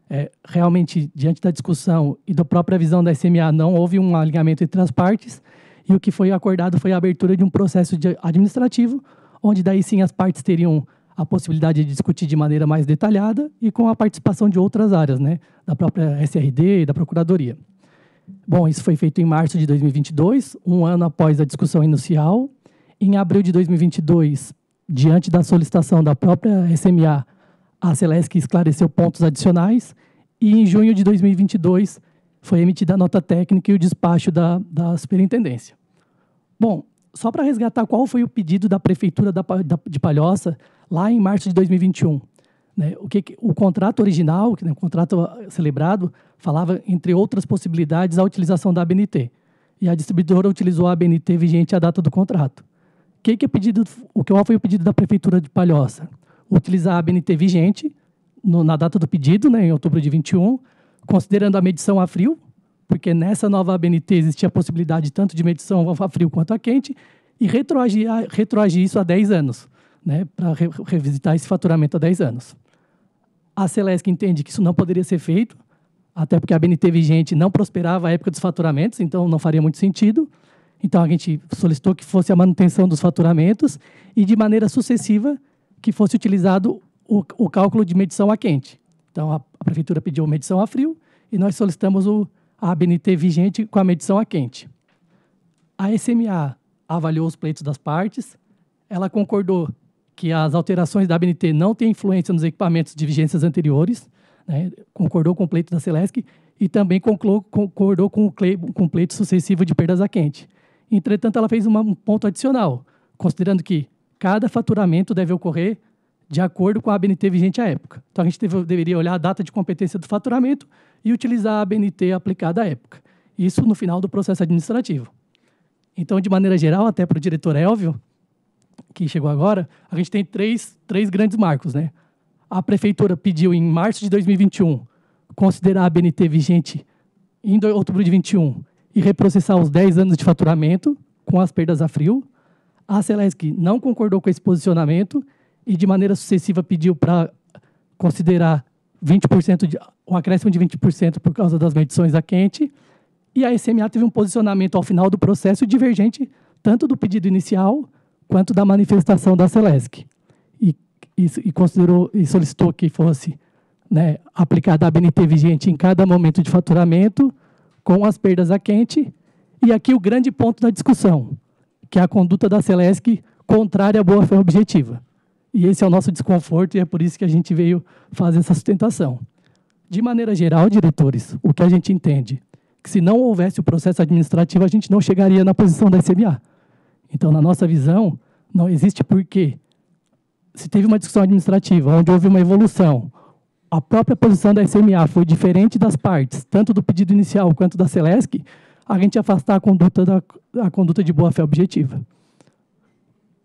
É, realmente, diante da discussão e da própria visão da SMA, não houve um alinhamento entre as partes, e o que foi acordado foi a abertura de um processo administrativo onde daí sim as partes teriam a possibilidade de discutir de maneira mais detalhada e com a participação de outras áreas, né, da própria SRD e da Procuradoria. Bom, isso foi feito em março de 2022, um ano após a discussão inicial. Em abril de 2022, diante da solicitação da própria SMA, a Celesc esclareceu pontos adicionais e em junho de 2022 foi emitida a nota técnica e o despacho da, da superintendência. Bom, só para resgatar qual foi o pedido da prefeitura da, da, de Palhoça lá em março de 2021. Né? O, que, o contrato original, né, o contrato ah, celebrado, falava, entre outras possibilidades, a utilização da ABNT. E a distribuidora utilizou a ABNT vigente à data do contrato. O que, que é pedido, o que foi o pedido da prefeitura de Palhoça? Utilizar a ABNT vigente no, na data do pedido, né, em outubro de 21, considerando a medição a frio, porque nessa nova ABNT existia a possibilidade tanto de medição a frio quanto a quente, e retroagir, retroagir isso a 10 anos, né, para re, revisitar esse faturamento a 10 anos. A Celesc entende que isso não poderia ser feito, até porque a ABNT vigente não prosperava à época dos faturamentos, então não faria muito sentido. Então a gente solicitou que fosse a manutenção dos faturamentos e de maneira sucessiva que fosse utilizado o, o cálculo de medição a quente. Então a, a prefeitura pediu medição a frio e nós solicitamos o, a ABNT vigente com a medição a quente. A SMA avaliou os pleitos das partes, ela concordou que as alterações da ABNT não têm influência nos equipamentos de vigências anteriores, né? concordou com o pleito da Celesc e também conclou, concordou com o, cle, com o pleito sucessivo de perdas a quente. Entretanto, ela fez uma, um ponto adicional, considerando que cada faturamento deve ocorrer de acordo com a ABNT vigente à época. Então, a gente teve, deveria olhar a data de competência do faturamento e utilizar a BNT aplicada à época. Isso no final do processo administrativo. Então, de maneira geral, até para o diretor Elvio, que chegou agora, a gente tem três, três grandes marcos. Né? A prefeitura pediu em março de 2021 considerar a BNT vigente em outubro de 21 e reprocessar os 10 anos de faturamento com as perdas a frio. A Celesc não concordou com esse posicionamento e, de maneira sucessiva, pediu para considerar 20% de, um acréscimo de 20% por causa das medições a quente, e a SMA teve um posicionamento ao final do processo divergente tanto do pedido inicial quanto da manifestação da Celesc. E, e, e considerou e solicitou que fosse né, aplicada a BNT vigente em cada momento de faturamento, com as perdas a quente, e aqui o grande ponto da discussão, que é a conduta da Celesc contrária à boa-fé objetiva. E esse é o nosso desconforto e é por isso que a gente veio fazer essa sustentação. De maneira geral, diretores, o que a gente entende? Que se não houvesse o processo administrativo, a gente não chegaria na posição da SMA. Então, na nossa visão, não existe porquê. Se teve uma discussão administrativa, onde houve uma evolução, a própria posição da SMA foi diferente das partes, tanto do pedido inicial quanto da Celesc, a gente afastar a conduta, da, a conduta de boa-fé objetiva.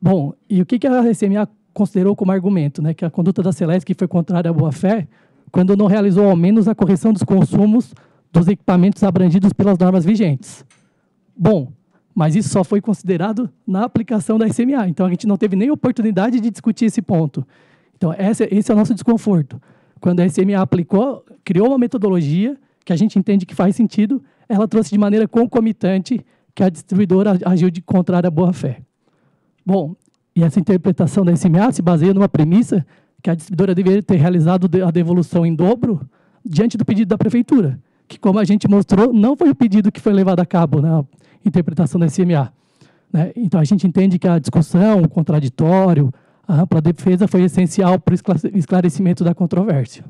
Bom, e o que, que a ICMA considerou como argumento né, que a conduta da que foi contrária à boa-fé quando não realizou ao menos a correção dos consumos dos equipamentos abrangidos pelas normas vigentes. Bom, mas isso só foi considerado na aplicação da SMA, então a gente não teve nem oportunidade de discutir esse ponto. Então, esse é o nosso desconforto. Quando a SMA aplicou, criou uma metodologia que a gente entende que faz sentido, ela trouxe de maneira concomitante que a distribuidora agiu de contrária à boa-fé. Bom, e essa interpretação da SMA se baseia numa premissa que a distribuidora deveria ter realizado a devolução em dobro diante do pedido da prefeitura, que, como a gente mostrou, não foi o pedido que foi levado a cabo na né, interpretação da SMA. Né? Então, a gente entende que a discussão, o contraditório, a ampla defesa foi essencial para o esclarecimento da controvérsia.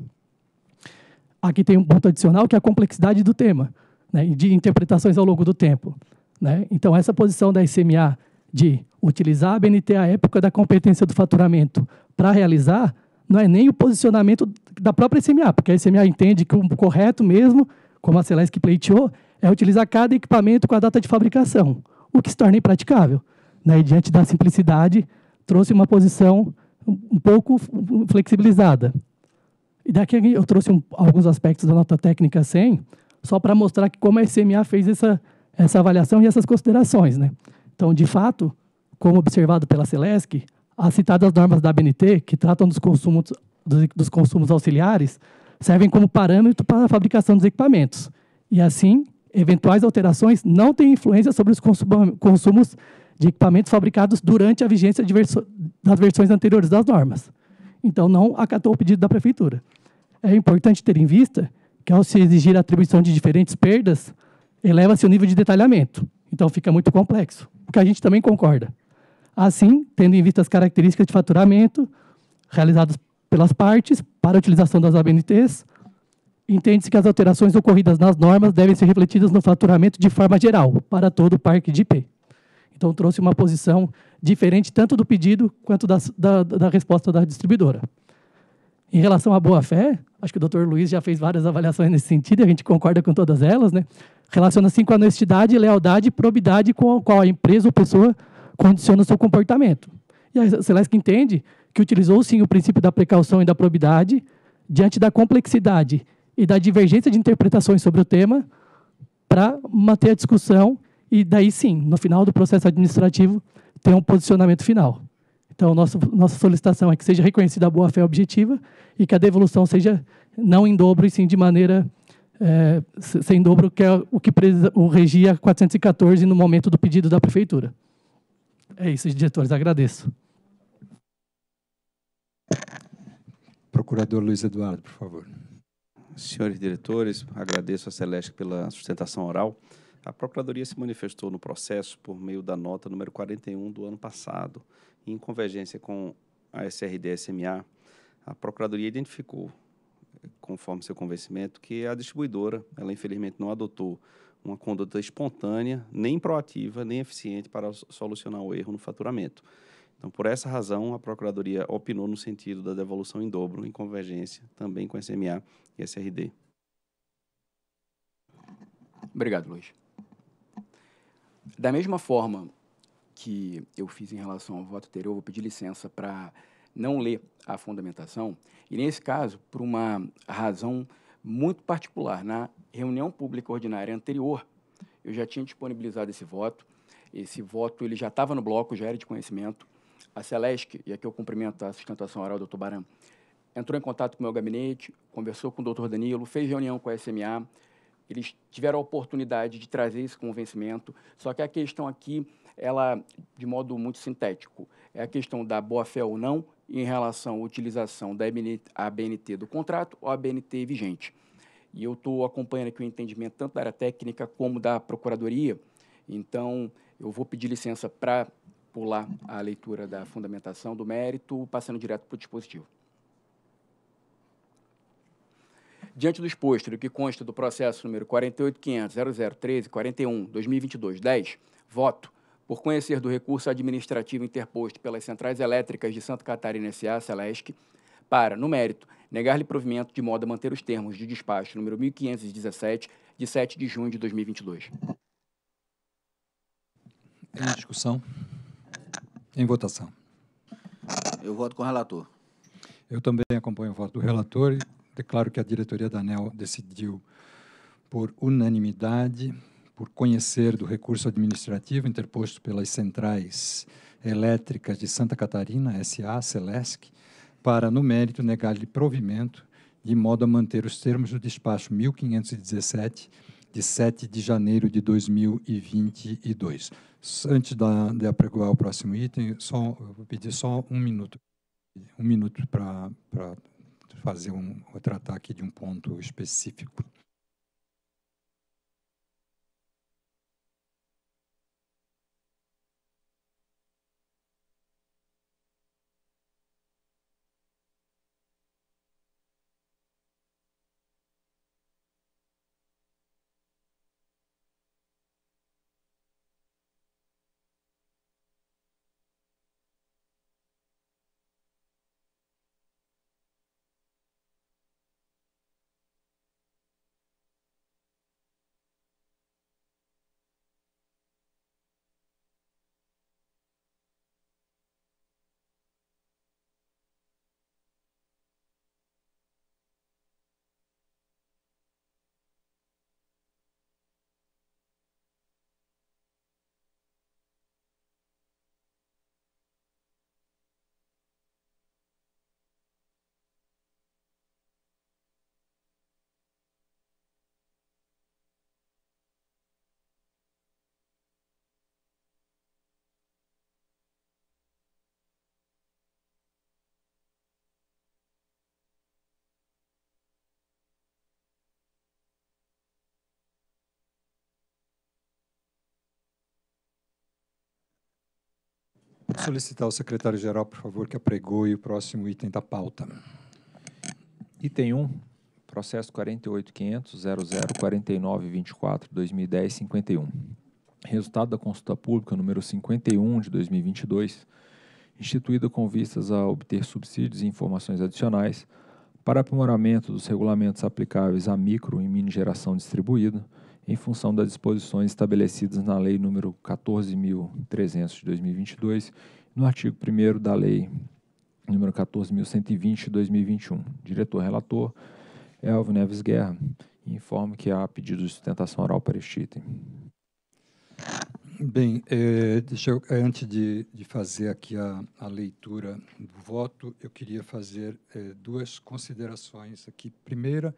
Aqui tem um ponto adicional, que é a complexidade do tema, né? de interpretações ao longo do tempo. Né? Então, essa posição da SMA de utilizar a BNT à época da competência do faturamento para realizar, não é nem o posicionamento da própria SMA, porque a SMA entende que o correto mesmo, como a Celeste pleiteou, é utilizar cada equipamento com a data de fabricação, o que se torna impraticável. Né? E, diante da simplicidade, trouxe uma posição um pouco flexibilizada. E daqui eu trouxe um, alguns aspectos da nota técnica 100, só para mostrar que como a SMA fez essa, essa avaliação e essas considerações. Né? Então, de fato, como observado pela Celesc, as citadas normas da ABNT, que tratam dos consumos, dos consumos auxiliares, servem como parâmetro para a fabricação dos equipamentos. E assim, eventuais alterações não têm influência sobre os consumos de equipamentos fabricados durante a vigência das versões anteriores das normas. Então, não acatou o pedido da Prefeitura. É importante ter em vista que, ao se exigir a atribuição de diferentes perdas, eleva-se o nível de detalhamento. Então fica muito complexo, o que a gente também concorda. Assim, tendo em vista as características de faturamento realizadas pelas partes para a utilização das ABNTs, entende-se que as alterações ocorridas nas normas devem ser refletidas no faturamento de forma geral para todo o parque de IP. Então, trouxe uma posição diferente tanto do pedido quanto da, da, da resposta da distribuidora. Em relação à boa-fé, acho que o Dr. Luiz já fez várias avaliações nesse sentido, a gente concorda com todas elas, né? Relaciona-se com a honestidade, lealdade e probidade com a qual a empresa ou pessoa condiciona o seu comportamento. E a Celeste entende que utilizou sim o princípio da precaução e da probidade diante da complexidade e da divergência de interpretações sobre o tema para manter a discussão e daí sim, no final do processo administrativo, ter um posicionamento final. Então, nosso, nossa solicitação é que seja reconhecida a boa-fé objetiva e que a devolução seja não em dobro, e sim de maneira é, sem dobro, que é o que presa, o regia 414 no momento do pedido da prefeitura. É isso, diretores, agradeço. Procurador Luiz Eduardo, por favor. Senhores diretores, agradeço a Celeste pela sustentação oral. A Procuradoria se manifestou no processo por meio da nota número 41 do ano passado, em convergência com a SRD-SMA, a Procuradoria identificou, conforme seu convencimento, que a distribuidora, ela infelizmente não adotou uma conduta espontânea, nem proativa, nem eficiente para solucionar o erro no faturamento. Então, por essa razão, a Procuradoria opinou no sentido da devolução em dobro, em convergência também com a SMA e a SRD. Obrigado, Luiz. Da mesma forma que eu fiz em relação ao voto anterior, vou pedir licença para não ler a fundamentação, e nesse caso, por uma razão muito particular. Na reunião pública ordinária anterior, eu já tinha disponibilizado esse voto, esse voto ele já estava no bloco, já era de conhecimento. A Celesc, e aqui eu cumprimento a sustentação oral do Dr. Baran, entrou em contato com o meu gabinete, conversou com o Dr. Danilo, fez reunião com a SMA, eles tiveram a oportunidade de trazer esse convencimento, só que a questão aqui ela, de modo muito sintético, é a questão da boa-fé ou não em relação à utilização da ABNT do contrato ou ABNT vigente. E eu estou acompanhando aqui o entendimento tanto da área técnica como da Procuradoria, então eu vou pedir licença para pular a leitura da fundamentação do mérito, passando direto para o dispositivo. Diante do exposto do que consta do processo número 48.500.0013.41.2022.10, voto por conhecer do recurso administrativo interposto pelas centrais elétricas de Santa Catarina S.A., Celesc, para, no mérito, negar-lhe provimento de modo a manter os termos de despacho número 1517, de 7 de junho de 2022. Em discussão. Em votação. Eu voto com o relator. Eu também acompanho o voto do relator e declaro que a diretoria da ANEL decidiu, por unanimidade, por conhecer do recurso administrativo interposto pelas centrais elétricas de Santa Catarina, SA, Celesc, para, no mérito, negar-lhe provimento, de modo a manter os termos do despacho 1517, de 7 de janeiro de 2022. Antes da, de apregoar o próximo item, só, vou pedir só um minuto, um minuto para fazer um, tratar aqui de um ponto específico. solicitar ao secretário-geral, por favor, que apregoe o próximo item da pauta. Item 1, processo 48.500.0049.24.2010.51. Resultado da consulta pública número 51 de 2022, instituída com vistas a obter subsídios e informações adicionais para aprimoramento dos regulamentos aplicáveis à micro e mini geração distribuída, em função das disposições estabelecidas na Lei número 14.300 de 2022, no artigo 1 da Lei número 14.120 de 2021. Diretor relator Elvio Neves Guerra, informe que há pedido de sustentação oral para este item. Bem, é, eu, é, antes de, de, fazer aqui a, a, leitura do voto, eu queria fazer é, duas considerações aqui. Primeira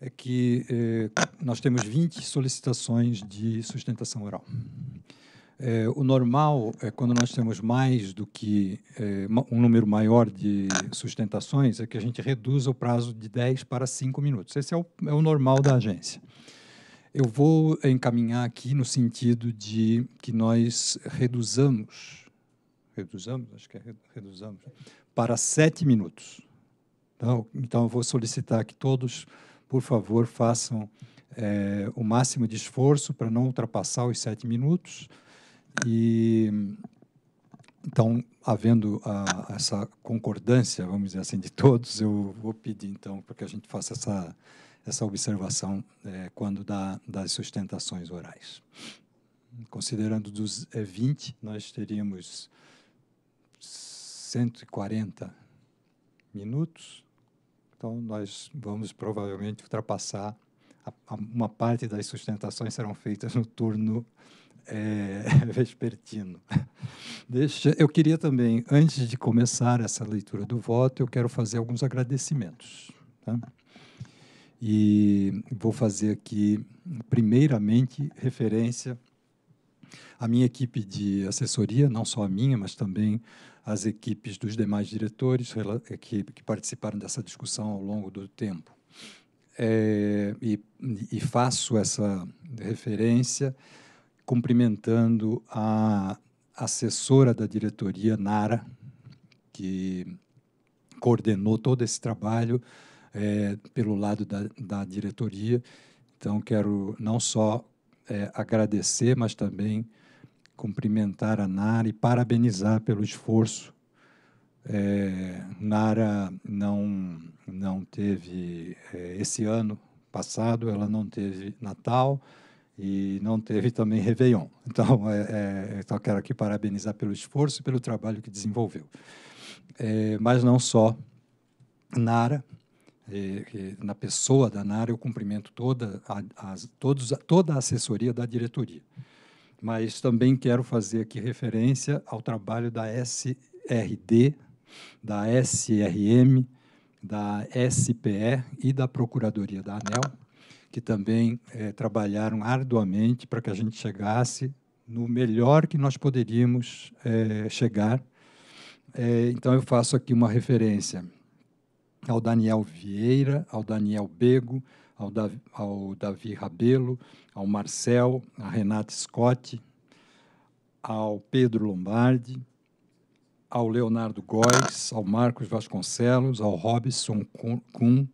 é que é, nós temos 20 solicitações de sustentação oral. É, o normal é quando nós temos mais do que é, um número maior de sustentações, é que a gente reduza o prazo de 10 para 5 minutos. Esse é o, é o normal da agência. Eu vou encaminhar aqui no sentido de que nós reduzamos, reduzamos, acho que é reduzamos, para 7 minutos. Então, então eu vou solicitar que todos, por favor, façam é, o máximo de esforço para não ultrapassar os sete minutos. E então, havendo a, ah, essa concordância, vamos dizer assim, de todos, eu vou pedir então para que a gente faça essa essa observação é, quando dá das sustentações orais. Considerando dos é, 20, nós teríamos 140 minutos. Então, nós vamos provavelmente ultrapassar a, a, uma parte das sustentações serão feitas no turno é, vespertino. Deixa, eu queria também, antes de começar essa leitura do voto, eu quero fazer alguns agradecimentos. Tá? E vou fazer aqui, primeiramente, referência à minha equipe de assessoria, não só a minha, mas também as equipes dos demais diretores que, que participaram dessa discussão ao longo do tempo é, e, e, faço essa referência cumprimentando a assessora da diretoria, Nara, que coordenou todo esse trabalho é, pelo lado da, da, diretoria. Então, quero não só é, agradecer, mas também cumprimentar a Nara e parabenizar pelo esforço. É, Nara não não teve é, esse ano passado, ela não teve Natal e não teve também Réveillon. Então, é, então quero aqui parabenizar pelo esforço e pelo trabalho que desenvolveu. Eh, mas não só Nara, eh, na pessoa da Nara, eu cumprimento toda a, todos, toda a assessoria da diretoria. Mas também quero fazer aqui referência ao trabalho da SRD, da SRM, da SPE e da Procuradoria da ANEL, que também é, trabalharam arduamente para que a gente chegasse no melhor que nós poderíamos é, chegar. É, então, eu faço aqui uma referência ao Daniel Vieira, ao Daniel Bego, ao, Davi, ao Davi Rabelo, ao Marcel, a Renata Scott, ao Pedro Lombardi, ao Leonardo Góes, ao Marcos Vasconcelos, ao Robson Kuhn,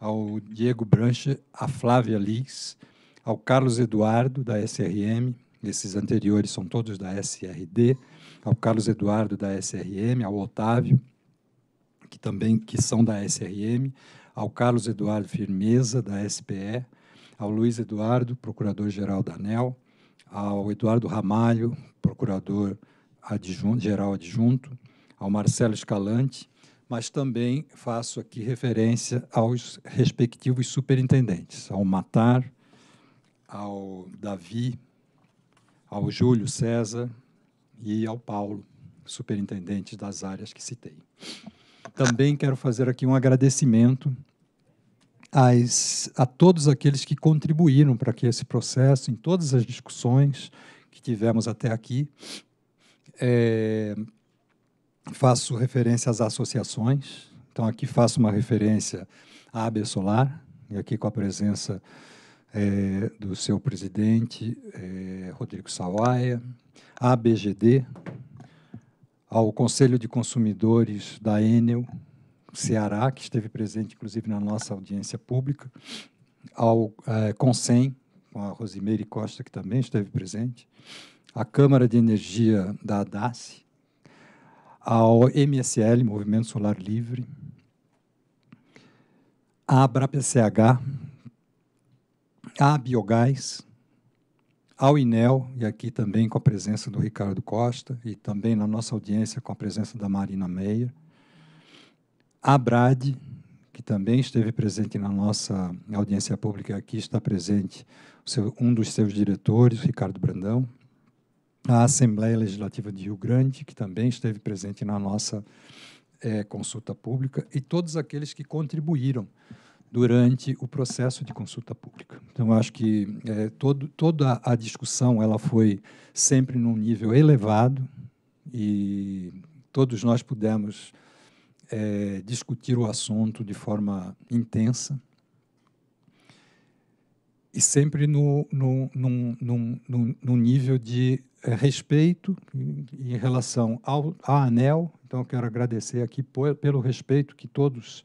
ao Diego Branche, à Flávia Liz, ao Carlos Eduardo, da SRM, esses anteriores são todos da SRD, ao Carlos Eduardo, da SRM, ao Otávio, que também que são da SRM, ao Carlos Eduardo Firmeza, da SPE, ao Luiz Eduardo, procurador-geral da ANEL, ao Eduardo Ramalho, procurador-geral adjunto, geral adjunto, ao Marcelo Escalante, mas também faço aqui referência aos respectivos superintendentes, ao Matar, ao Davi, ao Júlio César e ao Paulo, superintendentes das áreas que citei. Também quero fazer aqui um agradecimento às, a todos aqueles que contribuíram para que esse processo, em todas as discussões que tivemos até aqui, é, faço referência às associações. Então, aqui faço uma referência à AB Solar, e aqui com a presença é, do seu presidente, é, Rodrigo Sawaia, à ABGD, ao Conselho de Consumidores da Enel, Ceará, que esteve presente, inclusive, na nossa audiência pública, ao é, Consem, com a Rosimeire Costa, que também esteve presente, à Câmara de Energia da ADACE, ao MSL, Movimento Solar Livre, à AbraPCH, à Biogás, ao INEL, e aqui também com a presença do Ricardo Costa, e também na nossa audiência com a presença da Marina Meyer, à BRAD, que também esteve presente na nossa audiência pública, aqui está presente seu, um dos seus diretores, Ricardo Brandão, a Assembleia Legislativa de Rio Grande, que também esteve presente na nossa é, consulta pública, e todos aqueles que contribuíram durante o processo de consulta pública. Então, acho que é, todo, toda a discussão ela foi sempre num nível elevado e todos nós pudemos é, discutir o assunto de forma intensa e sempre no, no, num, num, num, nível de respeito em relação ao, à ANEL, então eu quero agradecer aqui por, pelo respeito que todos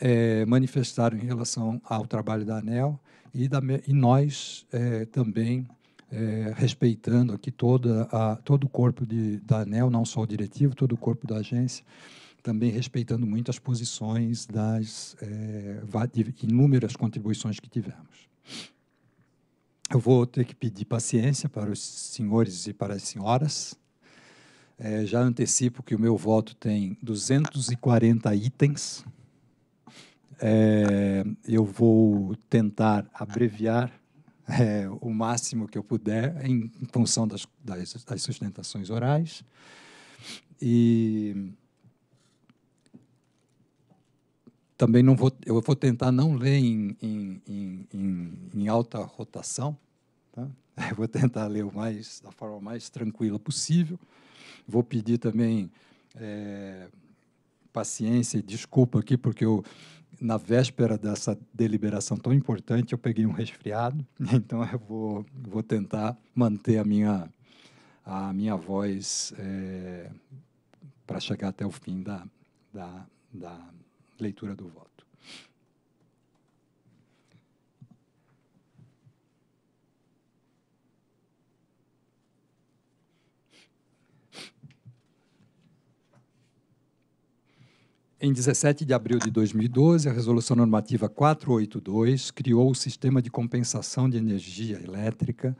é, manifestaram em relação ao trabalho da ANEL e, da, e nós é, também é, respeitando aqui toda a, todo o corpo de, da ANEL, não só o diretivo, todo o corpo da agência, também respeitando muito as posições das é, inúmeras contribuições que tivemos. Eu vou ter que pedir paciência para os senhores e para as senhoras. É, já antecipo que o meu voto tem 240 itens. É, eu vou tentar abreviar é, o máximo que eu puder em, em função das, das, das sustentações orais. E também não vou, eu vou tentar não ler em, em, em, em alta rotação, tá? eu vou tentar ler o mais, da forma mais tranquila possível, vou pedir também é, paciência e desculpa aqui, porque eu, na véspera dessa deliberação tão importante, eu peguei um resfriado, então eu vou, vou tentar manter a minha, a minha voz é, para chegar até o fim da, da, da leitura do voto. Em 17 de abril de 2012, a Resolução Normativa 482 criou o Sistema de Compensação de Energia Elétrica,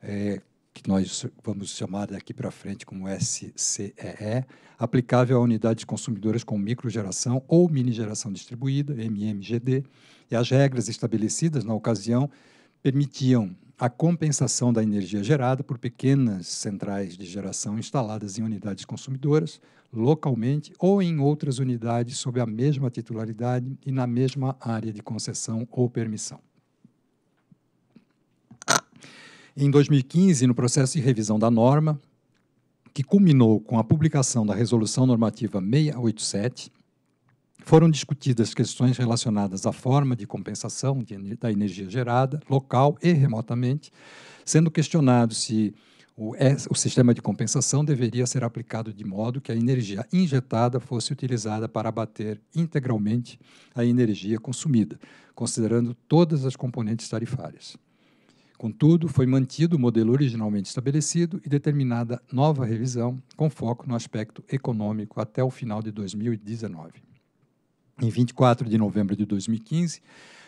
é, que nós vamos chamar daqui para frente como SCEE, aplicável a unidades consumidoras com microgeração ou mini geração distribuída, MMGD, e as regras estabelecidas na ocasião permitiam a compensação da energia gerada por pequenas centrais de geração instaladas em unidades consumidoras, localmente ou em outras unidades sob a mesma titularidade e na mesma área de concessão ou permissão. Em 2015, no processo de revisão da norma, que culminou com a publicação da Resolução Normativa 687, foram discutidas questões relacionadas à forma de compensação de, da energia gerada, local e remotamente, sendo questionado se o, é, o sistema de compensação deveria ser aplicado de modo que a energia injetada fosse utilizada para abater integralmente a energia consumida, considerando todas as componentes tarifárias. Contudo, foi mantido o modelo originalmente estabelecido e determinada nova revisão com foco no aspecto econômico até o final de 2019. Em 24 de novembro de 2015,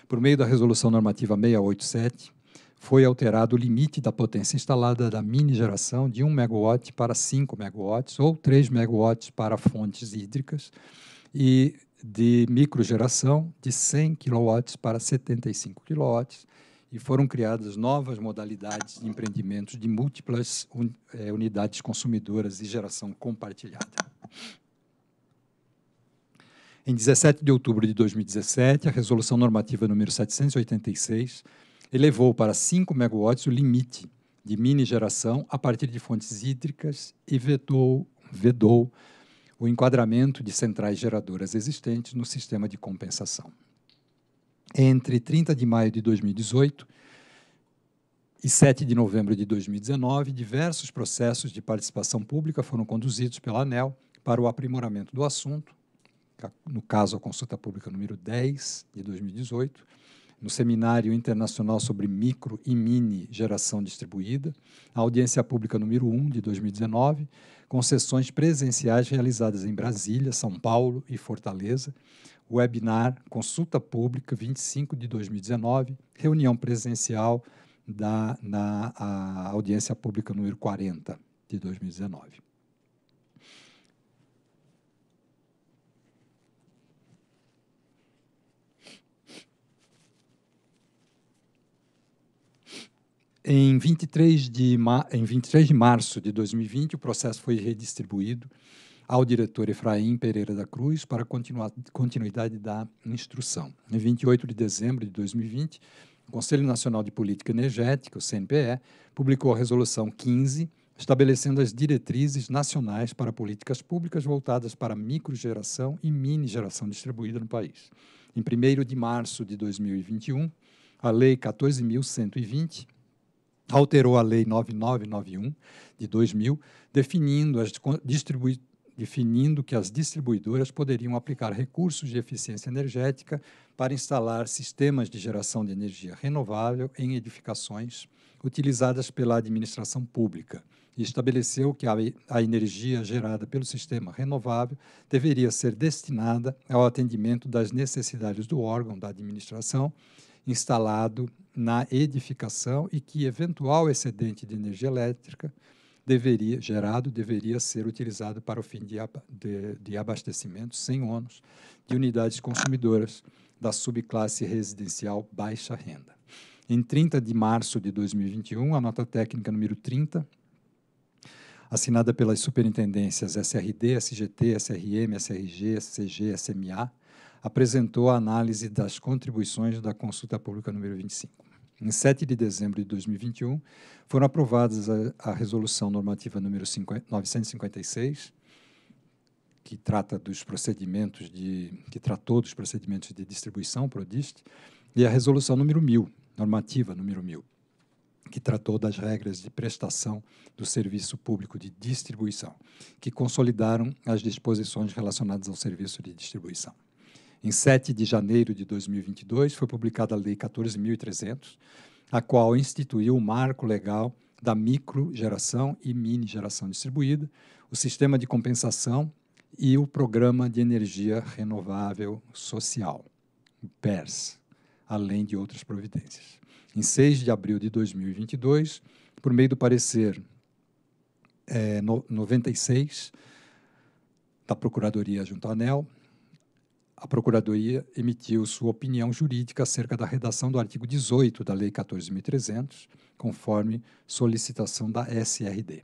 por meio da Resolução Normativa 687, foi alterado o limite da potência instalada da mini geração de 1 MW para 5 MW ou 3 MW para fontes hídricas e de microgeração de 100 kW para 75 kW e foram criadas novas modalidades de empreendimentos de múltiplas eh, unidades consumidoras e geração compartilhada. Em 17 de outubro de 2017, a Resolução Normativa número 786 elevou para 5 megawatts o limite de mini geração a partir de fontes hídricas e vedou, vedou o enquadramento de centrais geradoras existentes no sistema de compensação entre 30 de maio de 2018 e 7 de novembro de 2019, diversos processos de participação pública foram conduzidos pela ANEL para o aprimoramento do assunto, no caso a consulta pública número 10 de 2018, no Seminário Internacional sobre Micro e Mini Geração Distribuída, a audiência pública número 1 de 2019, com sessões presenciais realizadas em Brasília, São Paulo e Fortaleza, webinar Consulta Pública 25 de 2019, reunião presencial da, na audiência pública número 40 de 2019. Em 23, de em 23 de março de 2020, o processo foi redistribuído ao diretor Efraim Pereira da Cruz para continuidade da instrução. Em 28 de dezembro de 2020, o Conselho Nacional de Política Energética, o CNPE, publicou a Resolução 15, estabelecendo as diretrizes nacionais para políticas públicas voltadas para microgeração e mini geração distribuída no país. Em 1 de março de 2021, a Lei 14.120 alterou a Lei 9991 de 2000, definindo as distribuições definindo que as distribuidoras poderiam aplicar recursos de eficiência energética para instalar sistemas de geração de energia renovável em edificações utilizadas pela administração pública e estabeleceu que a, a energia gerada pelo sistema renovável deveria ser destinada ao atendimento das necessidades do órgão da administração instalado na edificação e que eventual excedente de energia elétrica deveria, gerado deveria ser utilizado para o fim de, de, de abastecimento sem ônus de unidades consumidoras da subclasse residencial baixa renda. Em 30 de março de 2021, a nota técnica número 30, assinada pelas superintendências SRD, SGT, SRM, SRG, SCG, SMA, apresentou a análise das contribuições da consulta pública número 25. Em 7 de dezembro de 2021, foram aprovadas a, a Resolução Normativa número 956, que trata dos procedimentos de que tratou dos procedimentos de distribuição Prodist, e a Resolução número 1000, normativa número 1000, que tratou das regras de prestação do serviço público de distribuição, que consolidaram as disposições relacionadas ao serviço de distribuição. Em 7 de janeiro de 2022, foi publicada a Lei 14.300, a qual instituiu o marco legal da microgeração e mini geração distribuída, o sistema de compensação e o Programa de Energia Renovável Social, o PERS, além de outras providências. Em 6 de abril de 2022, por meio do parecer é, no, 96 da Procuradoria junto à ANEL, a Procuradoria emitiu sua opinião jurídica acerca da redação do artigo 18 da Lei 14.300, conforme solicitação da SRD.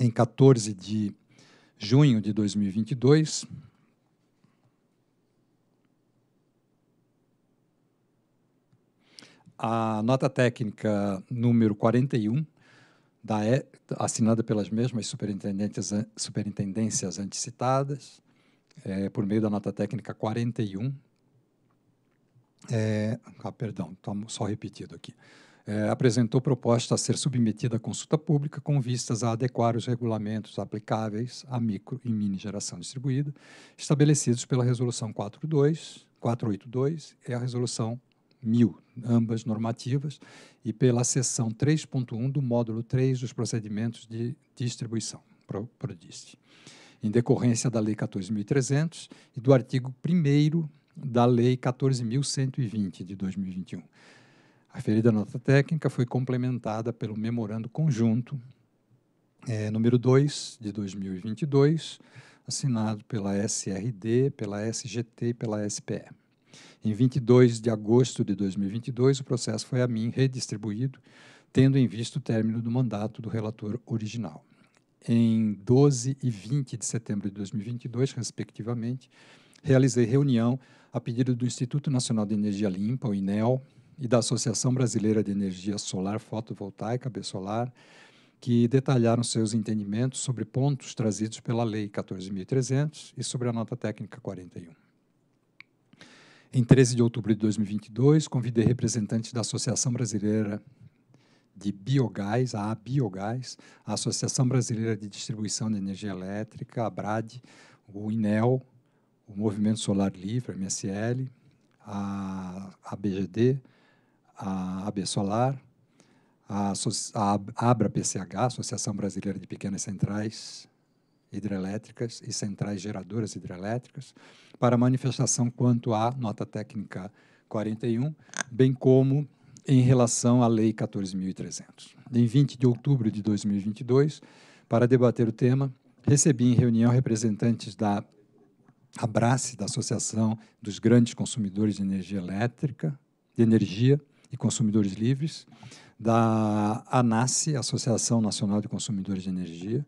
Em 14 de junho de 2022, a nota técnica número 41, da e, assinada pelas mesmas superintendências superintendências anticitadas, é, por meio da nota técnica 41. É, ah, perdão, tá só repetido aqui. É, apresentou proposta a ser submetida à consulta pública com vistas a adequar os regulamentos aplicáveis à micro e mini geração distribuída, estabelecidos pela Resolução 42, 482 e a Resolução 1000, ambas normativas, e pela seção 3.1 do módulo 3 dos procedimentos de distribuição, PRODIST. Pro em decorrência da Lei 14.300 e do artigo 1 da Lei 14.120 de 2021. A referida nota técnica foi complementada pelo Memorando Conjunto é, número 2 de 2022, assinado pela SRD, pela SGT e pela SPE. Em 22 de agosto de 2022, o processo foi a mim redistribuído, tendo em vista o término do mandato do relator original em 12 e 20 de setembro de 2022, respectivamente, realizei reunião a pedido do Instituto Nacional de Energia Limpa, o INEL, e da Associação Brasileira de Energia Solar Fotovoltaica, B-Solar, que detalharam seus entendimentos sobre pontos trazidos pela Lei 14.300 e sobre a Nota Técnica 41. Em 13 de outubro de 2022, convidei representantes da Associação Brasileira de biogás, a Biogás, a Associação Brasileira de Distribuição de Energia Elétrica, a BRAD, o INEL, o Movimento Solar Livre, a MSL, a, a BGD, a AB Solar, a, a Abra PCH, Associação Brasileira de Pequenas Centrais Hidrelétricas e Centrais Geradoras Hidrelétricas, para manifestação quanto à nota técnica 41, bem como em relação à Lei 14.300. Em 20 de outubro de 2022, para debater o tema, recebi em reunião representantes da Abrace, da Associação dos Grandes Consumidores de Energia Elétrica, de Energia e Consumidores Livres, da ANASSE, Associação Nacional de Consumidores de Energia,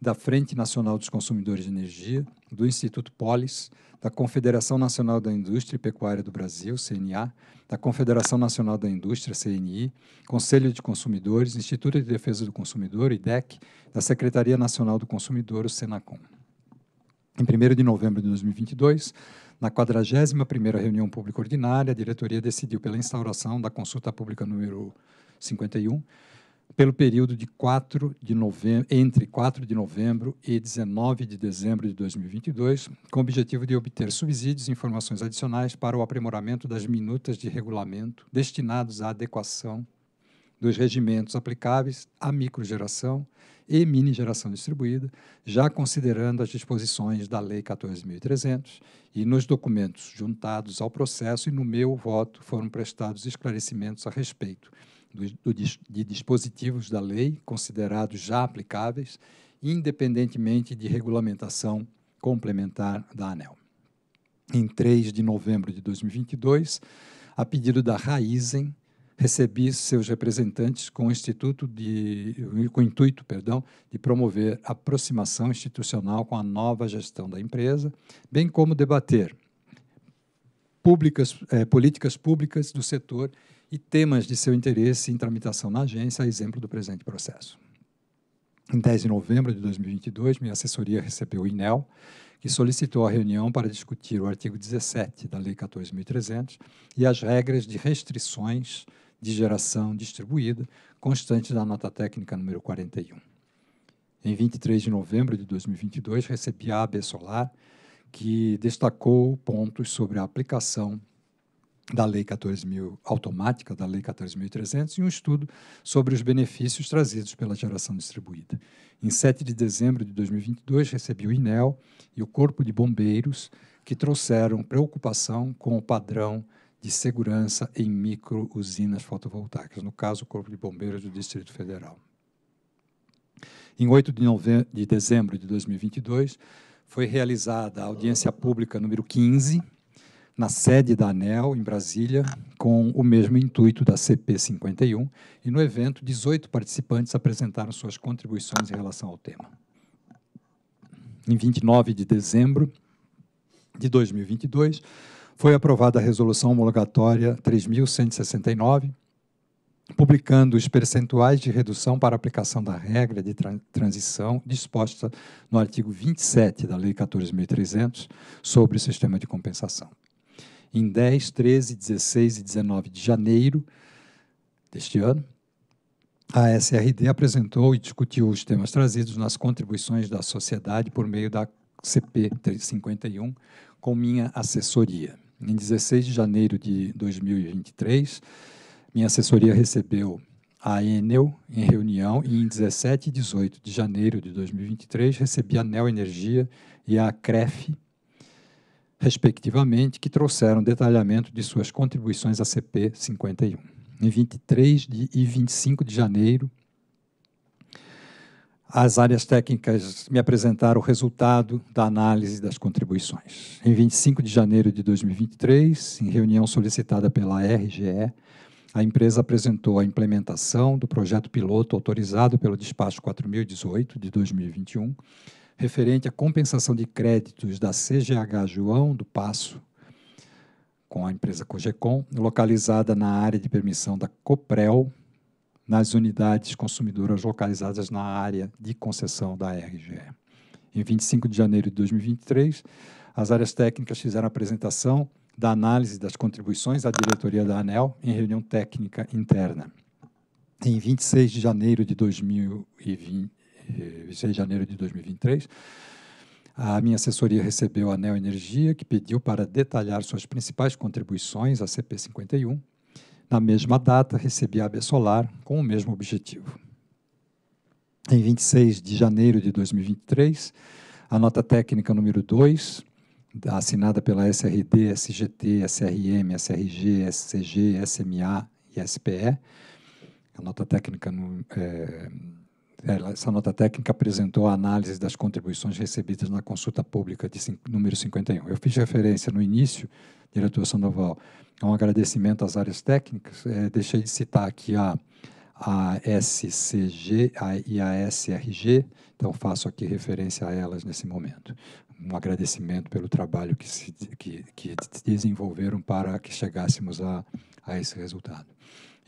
da Frente Nacional dos Consumidores de Energia, do Instituto Polis, da Confederação Nacional da Indústria e Pecuária do Brasil, CNA, da Confederação Nacional da Indústria, CNI, Conselho de Consumidores, Instituto de Defesa do Consumidor, IDEC, da Secretaria Nacional do Consumidor, o Senacom. Em 1 de novembro de 2022, na 41ª reunião pública ordinária, a diretoria decidiu pela instauração da consulta pública número 51, pelo período de 4 de novembro, entre 4 de novembro e 19 de dezembro de 2022, com o objetivo de obter subsídios e informações adicionais para o aprimoramento das minutas de regulamento destinados à adequação dos regimentos aplicáveis à microgeração e mini geração distribuída, já considerando as disposições da Lei 14.300 e nos documentos juntados ao processo e no meu voto foram prestados esclarecimentos a respeito de dispositivos da lei considerados já aplicáveis, independentemente de regulamentação complementar da ANEL. Em 3 de novembro de 2022, a pedido da Raizen, recebi seus representantes com o instituto de com o intuito, perdão, de promover aproximação institucional com a nova gestão da empresa, bem como debater públicas, eh, políticas públicas do setor e temas de seu interesse em tramitação na agência, a exemplo do presente processo. Em 10 de novembro de 2022, minha assessoria recebeu o INEL, que solicitou a reunião para discutir o artigo 17 da Lei 14.300 e as regras de restrições de geração distribuída, constantes da nota técnica número 41. Em 23 de novembro de 2022, recebi a AB Solar, que destacou pontos sobre a aplicação da Lei 14.000 automática, da Lei 14.300, e um estudo sobre os benefícios trazidos pela geração distribuída. Em 7 de dezembro de 2022, recebi o INEL e o Corpo de Bombeiros, que trouxeram preocupação com o padrão de segurança em micro-usinas fotovoltaicas, no caso, o Corpo de Bombeiros do Distrito Federal. Em 8 de, de dezembro de 2022, foi realizada a audiência pública número 15, na sede da ANEL, em Brasília, com o mesmo intuito da CP51, e no evento, 18 participantes apresentaram suas contribuições em relação ao tema. Em 29 de dezembro de 2022, foi aprovada a Resolução Homologatória 3169, publicando os percentuais de redução para aplicação da regra de transição disposta no artigo 27 da Lei 14.300 sobre o sistema de compensação em 10, 13, 16 e 19 de janeiro deste ano, a SRD apresentou e discutiu os temas trazidos nas contribuições da sociedade por meio da CP 351 com minha assessoria. Em 16 de janeiro de 2023, minha assessoria recebeu a Enel em reunião e em 17 e 18 de janeiro de 2023 recebi a Neo Energia e a CREF respectivamente, que trouxeram detalhamento de suas contribuições à CP 51. Em 23 e 25 de janeiro, as áreas técnicas me apresentaram o resultado da análise das contribuições. Em 25 de janeiro de 2023, em reunião solicitada pela RGE, a empresa apresentou a implementação do projeto piloto autorizado pelo Despacho 4018 de 2021 referente à compensação de créditos da CGH João do Passo com a empresa Cogecom, localizada na área de permissão da Coprel, nas unidades consumidoras localizadas na área de concessão da RGE. Em 25 de janeiro de 2023, as áreas técnicas fizeram a apresentação da análise das contribuições à diretoria da ANEL em reunião técnica interna. Em 26 de janeiro de 2020, 26 eh, de janeiro de 2023, a minha assessoria recebeu a Neo Energia, que pediu para detalhar suas principais contribuições à CP51. Na mesma data, recebi a AB Solar com o mesmo objetivo. Em 26 de janeiro de 2023, a nota técnica número 2, assinada pela SRD, SGT, SRM, SRG, SCG, SMA e SPE, a nota técnica no, é, eh, essa nota técnica apresentou a análise das contribuições recebidas na consulta pública de número 51. Eu fiz referência no início, diretor Sandoval, a um agradecimento às áreas técnicas. É, deixei de citar aqui a, a SCG a, e a SRG, então faço aqui referência a elas nesse momento. Um agradecimento pelo trabalho que, se, que, que desenvolveram para que chegássemos a, a esse resultado.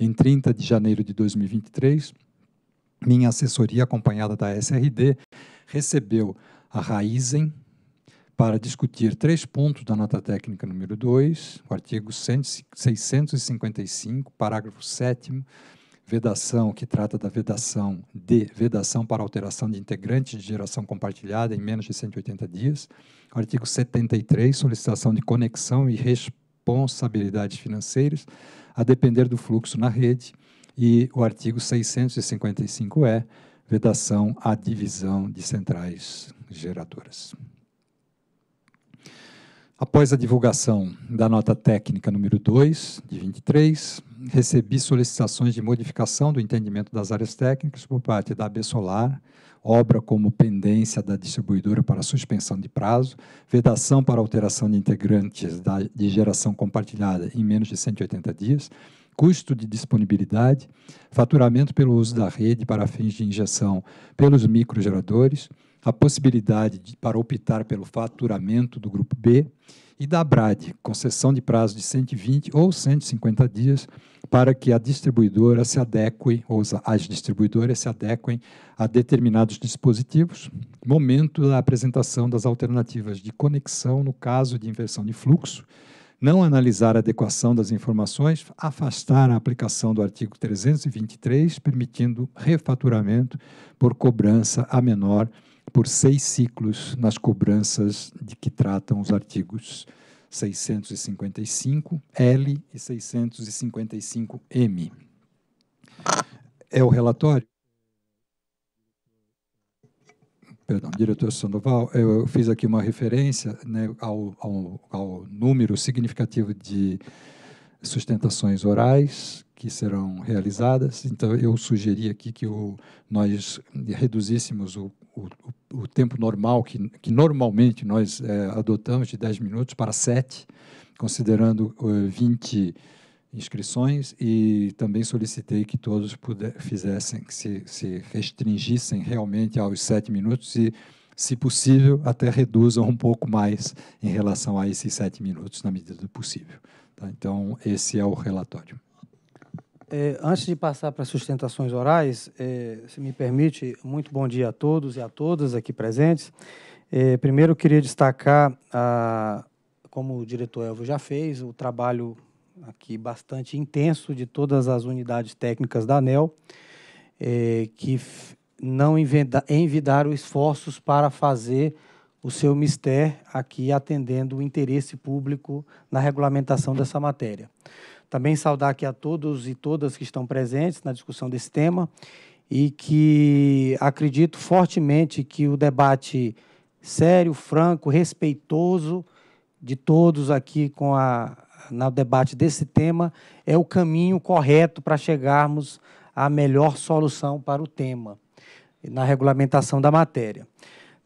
Em 30 de janeiro de 2023, minha assessoria, acompanhada da SRD, recebeu a Raizen para discutir três pontos da nota técnica número 2, o artigo 655, parágrafo 7 vedação, que trata da vedação de vedação para alteração de integrantes de geração compartilhada em menos de 180 dias. Artigo 73, solicitação de conexão e responsabilidades financeiras, a depender do fluxo na rede e o artigo 655-E, é vedação à divisão de centrais geradoras. Após a divulgação da nota técnica número 2, de 23, recebi solicitações de modificação do entendimento das áreas técnicas por parte da AB Solar, obra como pendência da distribuidora para suspensão de prazo, vedação para alteração de integrantes da, de geração compartilhada em menos de 180 dias, custo de disponibilidade, faturamento pelo uso da rede para fins de injeção pelos microgeradores, a possibilidade de, para optar pelo faturamento do grupo B e da BRAD, concessão de prazo de 120 ou 150 dias para que a distribuidora se adeque, ou as distribuidoras se adequem a determinados dispositivos, momento da apresentação das alternativas de conexão no caso de inversão de fluxo, não analisar a adequação das informações, afastar a aplicação do artigo 323, permitindo refaturamento por cobrança a menor por seis ciclos nas cobranças de que tratam os artigos 655 L e 655 M. É o relatório? perdão, diretor Sandoval, eu fiz aqui uma referência né, ao, ao, ao, número significativo de sustentações orais que serão realizadas. Então, eu sugeri aqui que o, nós reduzíssemos o, o, o tempo normal, que, que normalmente nós é, adotamos, de 10 minutos, para 7, considerando uh, eh, 20 minutos inscrições e também solicitei que todos puder, fizessem, que se, se restringissem realmente aos sete minutos e, se possível, até reduzam um pouco mais em relação a esses sete minutos, na medida do possível. Tá? Então, esse é o relatório. É, antes de passar para sustentações orais, é, se me permite, muito bom dia a todos e a todas aqui presentes. É, primeiro, queria destacar, a, como o diretor Elvio já fez, o trabalho aqui bastante intenso de todas as unidades técnicas da ANEL, é, que não envidaram esforços para fazer o seu mister aqui atendendo o interesse público na regulamentação dessa matéria. Também saudar aqui a todos e todas que estão presentes na discussão desse tema e que acredito fortemente que o debate sério, franco, respeitoso de todos aqui com a no debate desse tema é o caminho correto para chegarmos à melhor solução para o tema na regulamentação da matéria.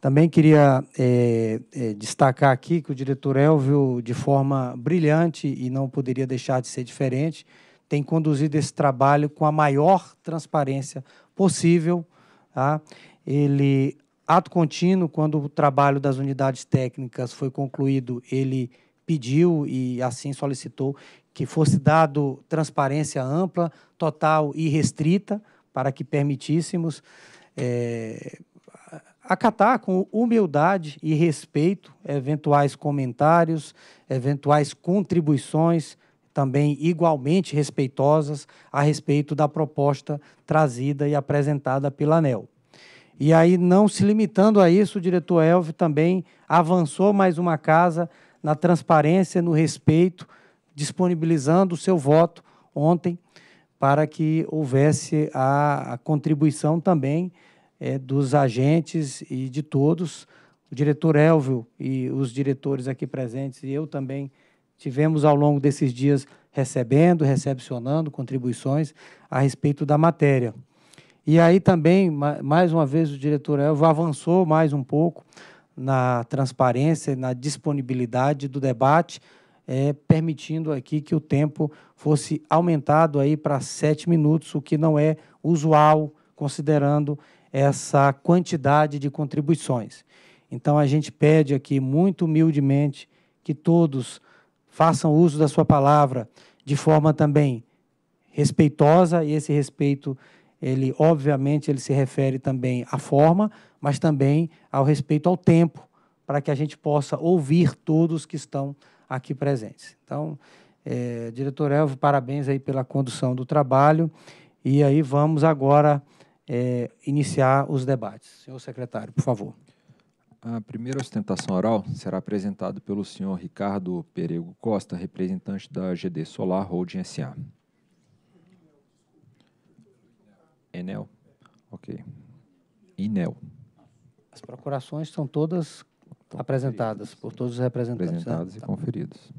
Também queria é, é, destacar aqui que o diretor Elvio, de forma brilhante e não poderia deixar de ser diferente, tem conduzido esse trabalho com a maior transparência possível. Tá? Ele, ato contínuo, quando o trabalho das unidades técnicas foi concluído, ele pediu e assim solicitou que fosse dado transparência ampla, total e restrita, para que permitíssemos é, acatar com humildade e respeito eventuais comentários, eventuais contribuições, também igualmente respeitosas, a respeito da proposta trazida e apresentada pela ANEL. E aí, não se limitando a isso, o diretor Elvio também avançou mais uma casa na transparência, no respeito, disponibilizando o seu voto ontem para que houvesse a, a contribuição também é, dos agentes e de todos. O diretor Elvio e os diretores aqui presentes e eu também tivemos ao longo desses dias recebendo, recepcionando contribuições a respeito da matéria. E aí também, mais uma vez, o diretor Elvio avançou mais um pouco na transparência, na disponibilidade do debate, é, permitindo aqui que o tempo fosse aumentado aí para sete minutos, o que não é usual, considerando essa quantidade de contribuições. Então, a gente pede aqui, muito humildemente, que todos façam uso da sua palavra de forma também respeitosa, e esse respeito, ele obviamente, ele se refere também à forma, mas também ao respeito ao tempo, para que a gente possa ouvir todos que estão aqui presentes. Então, é, diretor Elvio, parabéns aí pela condução do trabalho. E aí vamos agora é, iniciar os debates. Senhor secretário, por favor. A primeira ostentação oral será apresentada pelo senhor Ricardo Perego Costa, representante da GD Solar Holding SA. Enel. Ok. Inel. As procurações são todas apresentadas por todos os representantes. Né? Apresentadas né? e tá. conferidos.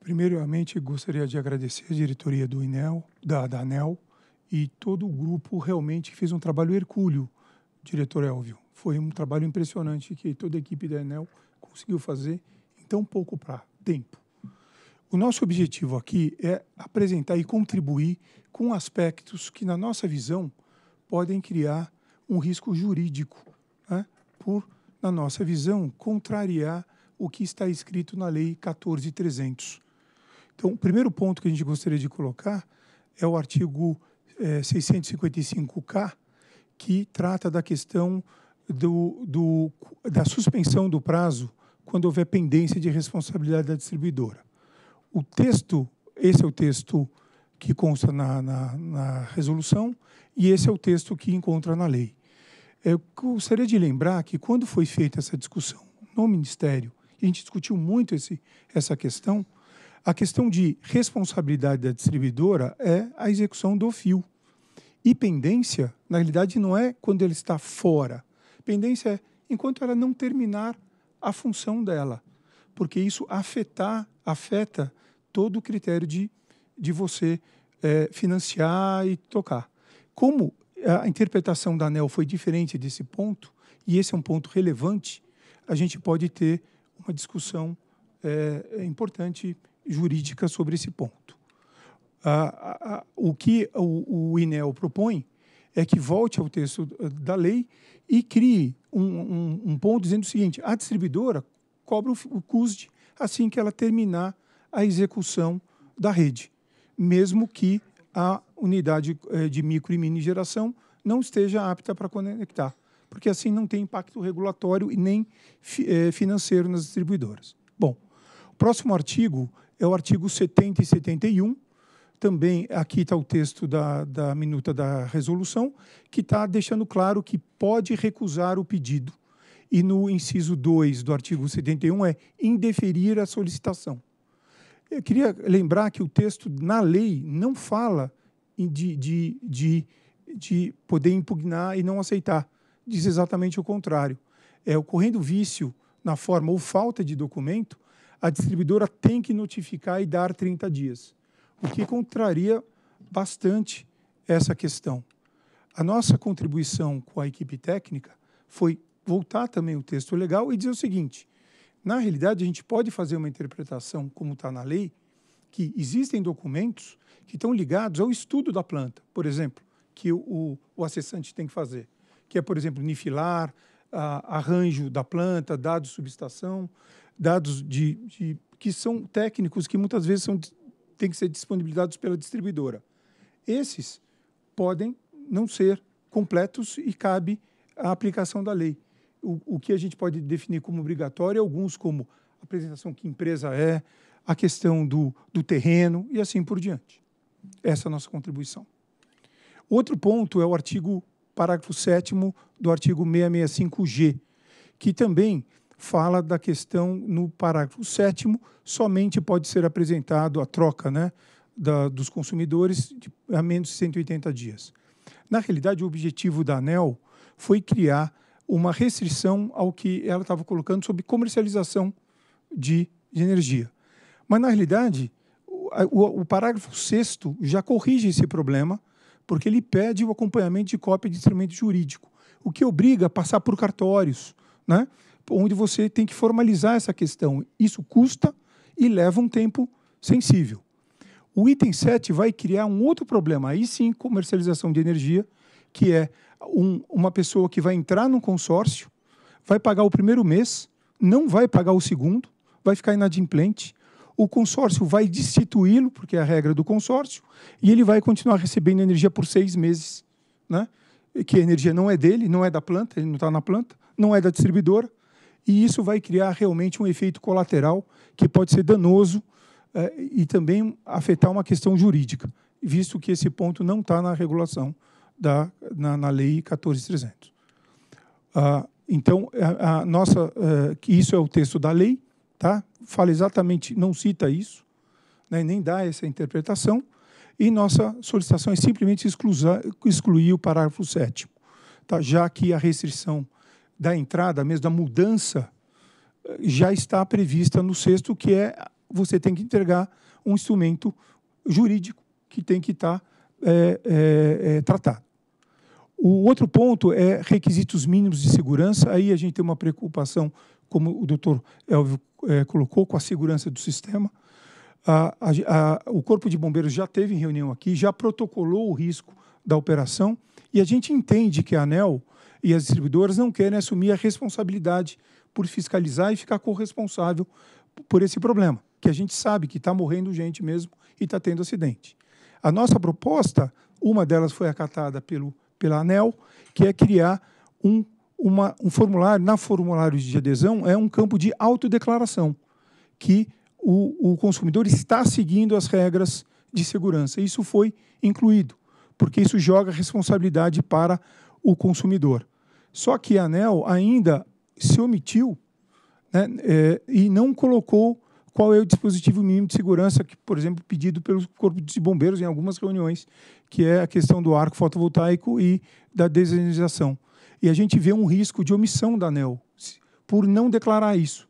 Primeiramente, gostaria de agradecer a diretoria do INEL, da, da ANEL e todo o grupo realmente que fez um trabalho hercúleo, diretor Elvio. Foi um trabalho impressionante que toda a equipe da ANEL conseguiu fazer em tão pouco pra, tempo. O nosso objetivo aqui é apresentar e contribuir com aspectos que, na nossa visão, podem criar um risco jurídico, né? por, na nossa visão, contrariar o que está escrito na Lei 14300. Então, o primeiro ponto que a gente gostaria de colocar é o artigo é, eh, 655K, que trata da questão do, do, da suspensão do prazo quando houver pendência de responsabilidade da distribuidora o texto, esse é o texto que consta na, na, na resolução e esse é o texto que encontra na lei. É, eu gostaria de lembrar que quando foi feita essa discussão no Ministério, a gente discutiu muito esse, essa questão, a questão de responsabilidade da distribuidora é a execução do fio. E pendência, na realidade, não é quando ele está fora. Pendência é enquanto ela não terminar a função dela, porque isso afetar, afeta todo o critério de, de você é, financiar e tocar. Como a interpretação da ANEL foi diferente desse ponto, e esse é um ponto relevante, a gente pode ter uma discussão é, é importante jurídica sobre esse ponto. o que o, o, INEL propõe é que volte ao texto da lei e crie um, um, um ponto dizendo o seguinte: a distribuidora cobra o, o CUSD assim que ela terminar a execução da rede, mesmo que a unidade eh, de micro e mini geração não esteja apta para conectar, porque assim não tem impacto regulatório e nem eh, financeiro nas distribuidoras. Bom, o próximo artigo é o artigo 70 e 71, também aqui está o texto da, da minuta da resolução, que está deixando claro que pode recusar o pedido. E no inciso 2 do artigo 71 é indeferir a solicitação. Eu queria lembrar que o texto, na lei, não fala de, de, de, de poder impugnar e não aceitar. Diz exatamente o contrário. É, ocorrendo vício na forma ou falta de documento, a distribuidora tem que notificar e dar 30 dias, o que contraria bastante essa questão. A nossa contribuição com a equipe técnica foi voltar também o texto legal e dizer o seguinte: na realidade, a gente pode fazer uma interpretação, como está na lei, que existem documentos que estão ligados ao estudo da planta, por exemplo, que o, o acessante tem que fazer, que é, por exemplo, nifilar, a, arranjo da planta, dados de subestação, dados de, de, que são técnicos que muitas vezes são, têm que ser disponibilizados pela distribuidora. Esses podem não ser completos e cabe a aplicação da lei o, o que a gente pode definir como obrigatório, alguns como a apresentação que empresa é, a questão do, do terreno e assim por diante. Essa é a nossa contribuição. Outro ponto é o artigo, parágrafo 7 do artigo 665G, que também fala da questão no parágrafo 7 somente pode ser apresentado a troca né, da, dos consumidores de, a menos de 180 dias. Na realidade, o objetivo da ANEL foi criar uma restrição ao que ela estava colocando sobre comercialização de, de energia. Mas, na realidade, o, o, o parágrafo 6 já corrige esse problema, porque ele pede o acompanhamento de cópia de instrumento jurídico, o que obriga a passar por cartórios, né? onde você tem que formalizar essa questão. Isso custa e leva um tempo sensível. O item 7 vai criar um outro problema, aí sim, comercialização de energia, que é um, uma pessoa que vai entrar no consórcio, vai pagar o primeiro mês, não vai pagar o segundo, vai ficar inadimplente. O consórcio vai destituí-lo, porque é a regra do consórcio, e ele vai continuar recebendo energia por seis meses. Né? Que a energia não é dele, não é da planta, ele não está na planta, não é da distribuidora, e isso vai criar realmente um efeito colateral que pode ser danoso eh, e também afetar uma questão jurídica, visto que esse ponto não está na regulação da, na, na Lei 14300. Ah, então, a, a nossa, eh, que isso é o texto da lei, tá? fala exatamente, não cita isso, né? nem dá essa interpretação, e nossa solicitação é simplesmente excluir o parágrafo 7, tá? já que a restrição da entrada, mesmo da mudança, eh, já está prevista no sexto, que é você tem que entregar um instrumento jurídico que tem que estar é, é, é, tratado. O outro ponto é requisitos mínimos de segurança. Aí a gente tem uma preocupação, como o doutor Elvio é, colocou, com a segurança do sistema. A, a, a, o Corpo de Bombeiros já teve reunião aqui, já protocolou o risco da operação e a gente entende que a ANEL e as distribuidoras não querem assumir a responsabilidade por fiscalizar e ficar corresponsável por esse problema, que a gente sabe que está morrendo gente mesmo e está tendo acidente. A nossa proposta, uma delas foi acatada pelo pela ANEL, que é criar um, uma, um formulário, na formulário de adesão, é um campo de autodeclaração, que o, o consumidor está seguindo as regras de segurança. Isso foi incluído, porque isso joga responsabilidade para o consumidor. Só que a ANEL ainda se omitiu né, é, e não colocou qual é o dispositivo mínimo de segurança que, por exemplo, pedido pelo Corpo de Bombeiros em algumas reuniões, que é a questão do arco fotovoltaico e da desertização. E a gente vê um risco de omissão da ANEL por não declarar isso,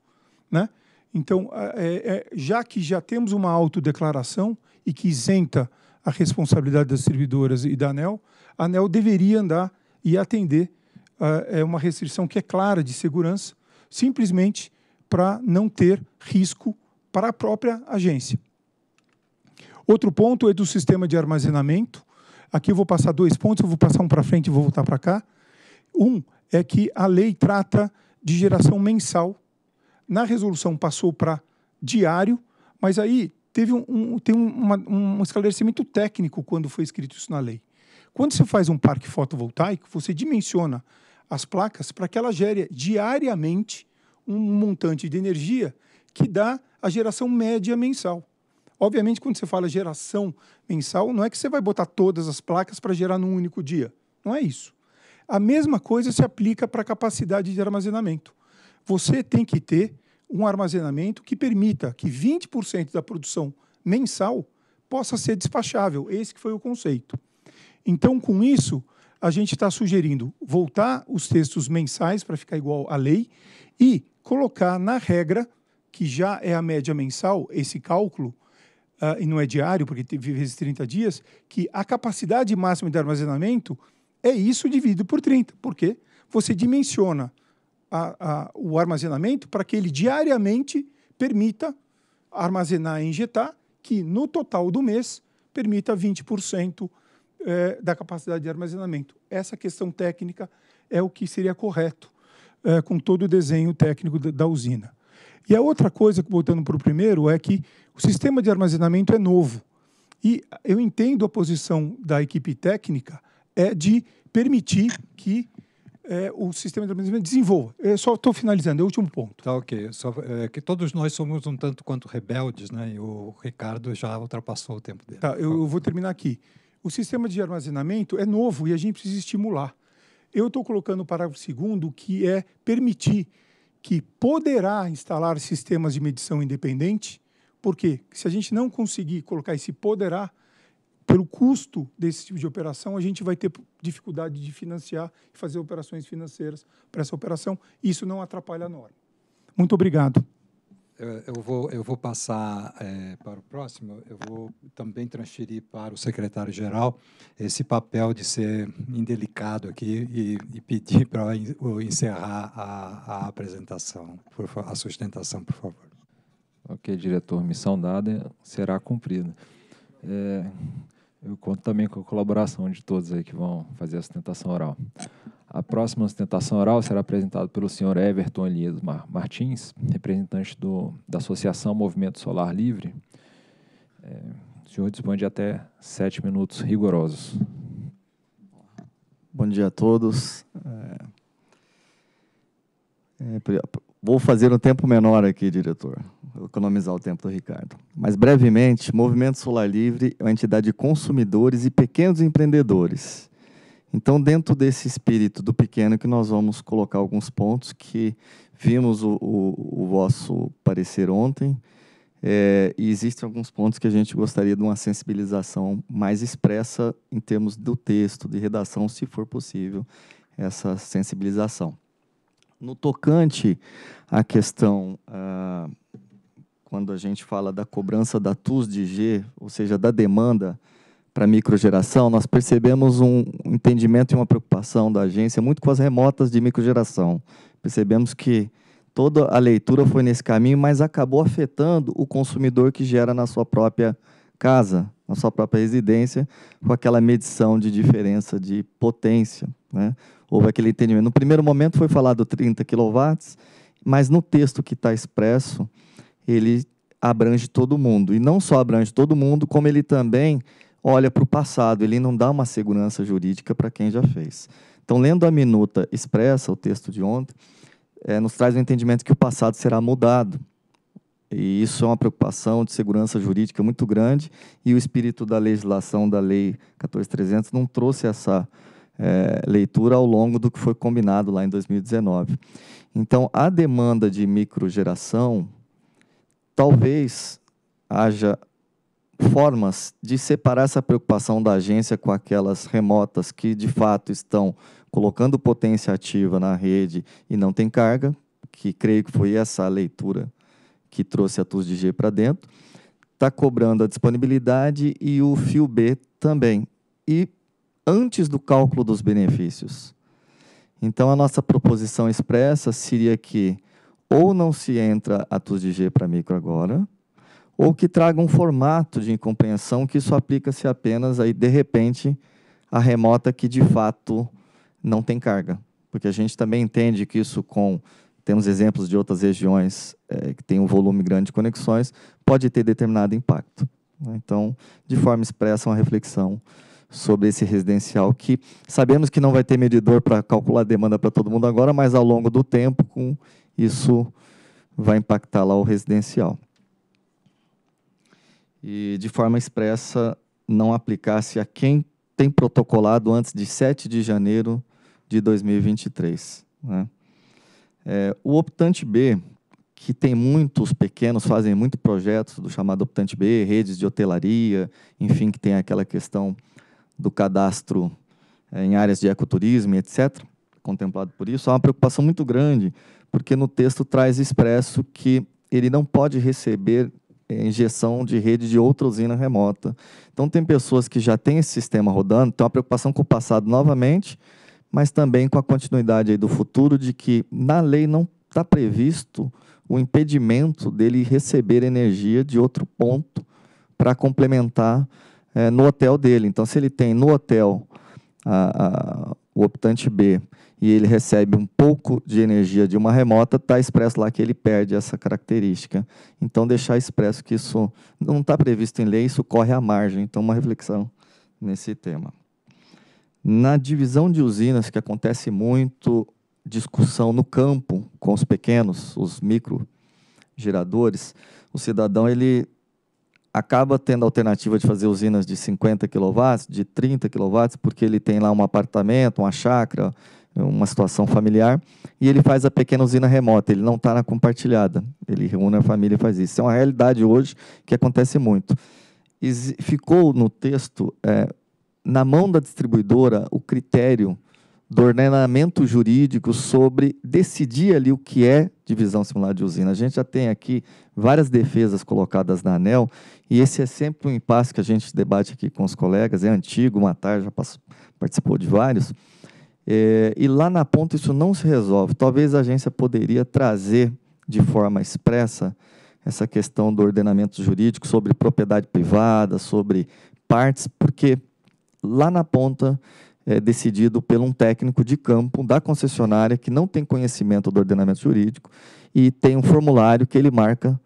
né? Então, é, é, já que já temos uma autodeclaração e que isenta a responsabilidade das servidoras e da ANEL, a ANEL deveria andar e atender é uma restrição que é clara de segurança, simplesmente para não ter risco para a própria agência. Outro ponto é do sistema de armazenamento. Aqui eu vou passar dois pontos, eu vou passar um para frente e vou voltar para cá. Um é que a lei trata de geração mensal. Na resolução passou para diário, mas aí teve um, um tem uma, um esclarecimento técnico quando foi escrito isso na lei. Quando você faz um parque fotovoltaico, você dimensiona as placas para que ela gere diariamente um montante de energia que dá a geração média mensal. Obviamente, quando você fala geração mensal, não é que você vai botar todas as placas para gerar num único dia. Não é isso. A mesma coisa se aplica para a capacidade de armazenamento. Você tem que ter um armazenamento que permita que 20% da produção mensal possa ser despachável. Esse que foi o conceito. Então, com isso, a gente está sugerindo voltar os textos mensais para ficar igual à lei e colocar na regra que já é a média mensal, esse cálculo, uh, e não é diário, porque vive esses 30 dias, que a capacidade máxima de armazenamento é isso dividido por 30. Por quê? Você dimensiona a, a, o armazenamento para que ele diariamente permita armazenar e injetar, que no total do mês permita 20% é, eh, da capacidade de armazenamento. Essa questão técnica é o que seria correto é, com todo o desenho técnico da, da usina. E a outra coisa, voltando para o primeiro, é que o sistema de armazenamento é novo. E eu entendo a posição da equipe técnica é de permitir que é, o sistema de armazenamento desenvolva. Eu só estou finalizando, é o último ponto. Tá ok. Só, é, que todos nós somos um tanto quanto rebeldes, né? E o Ricardo já ultrapassou o tempo dele. Tá, eu, eu vou terminar aqui. O sistema de armazenamento é novo e a gente precisa estimular. Eu estou colocando o parágrafo segundo que é permitir que poderá instalar sistemas de medição independente, porque se a gente não conseguir colocar esse poderá, pelo custo desse tipo de operação, a gente vai ter dificuldade de financiar e fazer operações financeiras para essa operação. Isso não atrapalha a norma. Muito obrigado. Eh, eu vou, eu vou passar é, para o próximo, eu vou também transferir para o secretário-geral esse papel de ser indelicado aqui e, e pedir para encerrar a, a apresentação, por, a sustentação, por favor. Ok, diretor, missão dada será cumprida. É, eu conto também com a colaboração de todos aí que vão fazer a sustentação oral. A próxima sustentação oral será apresentada pelo senhor Everton Elias Martins, representante do, da Associação Movimento Solar Livre. É, o senhor dispõe de até sete minutos rigorosos. Bom dia a todos. É, é, vou fazer um tempo menor aqui, diretor, vou economizar o tempo do Ricardo. Mas, brevemente, Movimento Solar Livre é uma entidade de consumidores e pequenos empreendedores então, dentro desse espírito do pequeno, que nós vamos colocar alguns pontos que vimos o, o, o vosso parecer ontem, é, e existem alguns pontos que a gente gostaria de uma sensibilização mais expressa em termos do texto, de redação, se for possível, essa sensibilização. No tocante à questão, ah, quando a gente fala da cobrança da TUS de G, ou seja, da demanda, para a microgeração, nós percebemos um entendimento e uma preocupação da agência muito com as remotas de microgeração. Percebemos que toda a leitura foi nesse caminho, mas acabou afetando o consumidor que gera na sua própria casa, na sua própria residência, com aquela medição de diferença de potência. Né? Houve aquele entendimento. No primeiro momento foi falado 30 kW, mas no texto que está expresso, ele abrange todo mundo. E não só abrange todo mundo, como ele também olha para o passado, ele não dá uma segurança jurídica para quem já fez. Então, lendo a minuta expressa, o texto de ontem, é, nos traz o um entendimento que o passado será mudado. E isso é uma preocupação de segurança jurídica muito grande, e o espírito da legislação da Lei 14300 não trouxe essa é, leitura ao longo do que foi combinado lá em 2019. Então, a demanda de microgeração, talvez haja formas de separar essa preocupação da agência com aquelas remotas que de fato estão colocando potência ativa na rede e não tem carga, que creio que foi essa a leitura que trouxe a TUSDG para dentro, está cobrando a disponibilidade e o fio B também. E antes do cálculo dos benefícios. Então, a nossa proposição expressa seria que ou não se entra a TUSDG para micro agora, ou que traga um formato de incompreensão que isso aplica-se apenas aí de repente a remota que de fato não tem carga, porque a gente também entende que isso com temos exemplos de outras regiões é, que tem um volume grande de conexões pode ter determinado impacto. Né? Então, de forma expressa, uma reflexão sobre esse residencial que sabemos que não vai ter medidor para calcular a demanda para todo mundo agora, mas ao longo do tempo com isso vai impactar lá o residencial e, de forma expressa, não aplicasse a quem tem protocolado antes de 7 de janeiro de 2023. Né? É, o optante B, que tem muitos pequenos, fazem muitos projetos do chamado optante B, redes de hotelaria, enfim, que tem aquela questão do cadastro é, em áreas de ecoturismo, etc., contemplado por isso, há uma preocupação muito grande, porque no texto traz expresso que ele não pode receber é, injeção de rede de outra usina remota. Então, tem pessoas que já têm esse sistema rodando, então uma preocupação com o passado novamente, mas também com a continuidade do futuro, de que na lei não está previsto o impedimento dele receber energia de outro ponto para complementar é, no hotel dele. Então, se ele tem no hotel a, a, o optante B e ele recebe um pouco de energia de uma remota, está expresso lá que ele perde essa característica. Então, deixar expresso que isso não está previsto em lei, isso corre à margem. Então, uma reflexão nesse tema. Na divisão de usinas, que acontece muito discussão no campo com os pequenos, os micro geradores, o cidadão ele acaba tendo a alternativa de fazer usinas de 50 kW, de 30 kW, porque ele tem lá um apartamento, uma chácara, uma situação familiar, e ele faz a pequena usina remota, ele não está na compartilhada, ele reúne a família e faz isso. é uma realidade hoje que acontece muito. E ficou no texto, é, na mão da distribuidora, o critério do ordenamento jurídico sobre decidir ali o que é divisão simulada de usina. A gente já tem aqui várias defesas colocadas na ANEL, e esse é sempre um impasse que a gente debate aqui com os colegas, é antigo, Matar já participou de vários, é, e lá na ponta isso não se resolve. Talvez a agência poderia trazer de forma expressa essa questão do ordenamento jurídico sobre propriedade privada, sobre partes, porque lá na ponta é decidido por um técnico de campo da concessionária que não tem conhecimento do ordenamento jurídico e tem um formulário que ele marca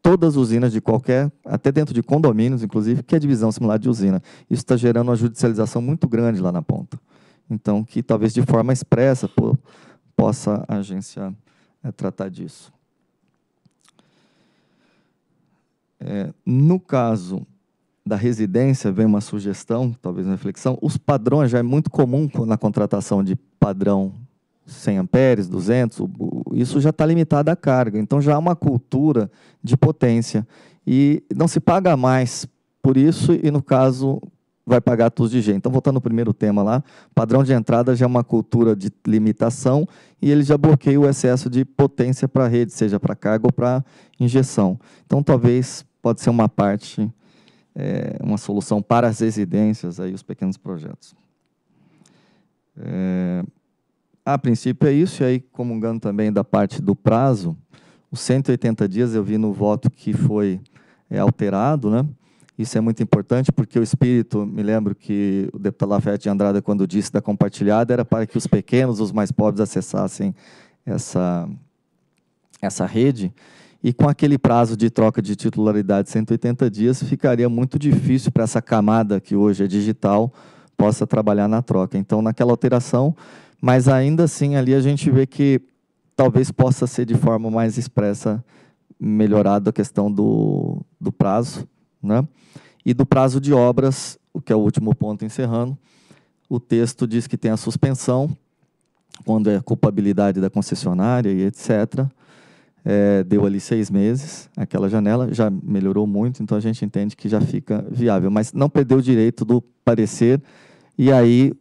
todas as usinas de qualquer, até dentro de condomínios, inclusive, que é divisão similar de usina. Isso está gerando uma judicialização muito grande lá na ponta. Então, que talvez de forma expressa pô, possa a agência é, tratar disso. É, no caso da residência, vem uma sugestão, talvez uma reflexão. Os padrões já é muito comum na contratação de padrão 100 amperes, 200, isso já está limitado à carga. Então já há uma cultura de potência. E não se paga mais por isso, e no caso vai pagar tudo de jeito. Então, voltando ao primeiro tema lá, padrão de entrada já é uma cultura de limitação e ele já bloqueia o excesso de potência para a rede, seja para carga ou para injeção. Então, talvez pode ser uma parte, é, uma solução para as residências, aí, os pequenos projetos. É, a princípio é isso, e aí comungando também da parte do prazo, os 180 dias eu vi no voto que foi é, alterado, né? Isso é muito importante porque o espírito, me lembro que o deputado Lafayette de Andrada, quando disse da compartilhada, era para que os pequenos, os mais pobres, acessassem essa, essa rede. E com aquele prazo de troca de titularidade de 180 dias, ficaria muito difícil para essa camada que hoje é digital possa trabalhar na troca. Então, naquela alteração, mas ainda assim ali a gente vê que talvez possa ser de forma mais expressa melhorado a questão do, do prazo, né? E do prazo de obras, o que é o último ponto encerrando, o texto diz que tem a suspensão, quando é culpabilidade da concessionária e etc. É, deu ali seis meses, aquela janela já melhorou muito, então a gente entende que já fica viável. Mas não perdeu o direito do parecer, e aí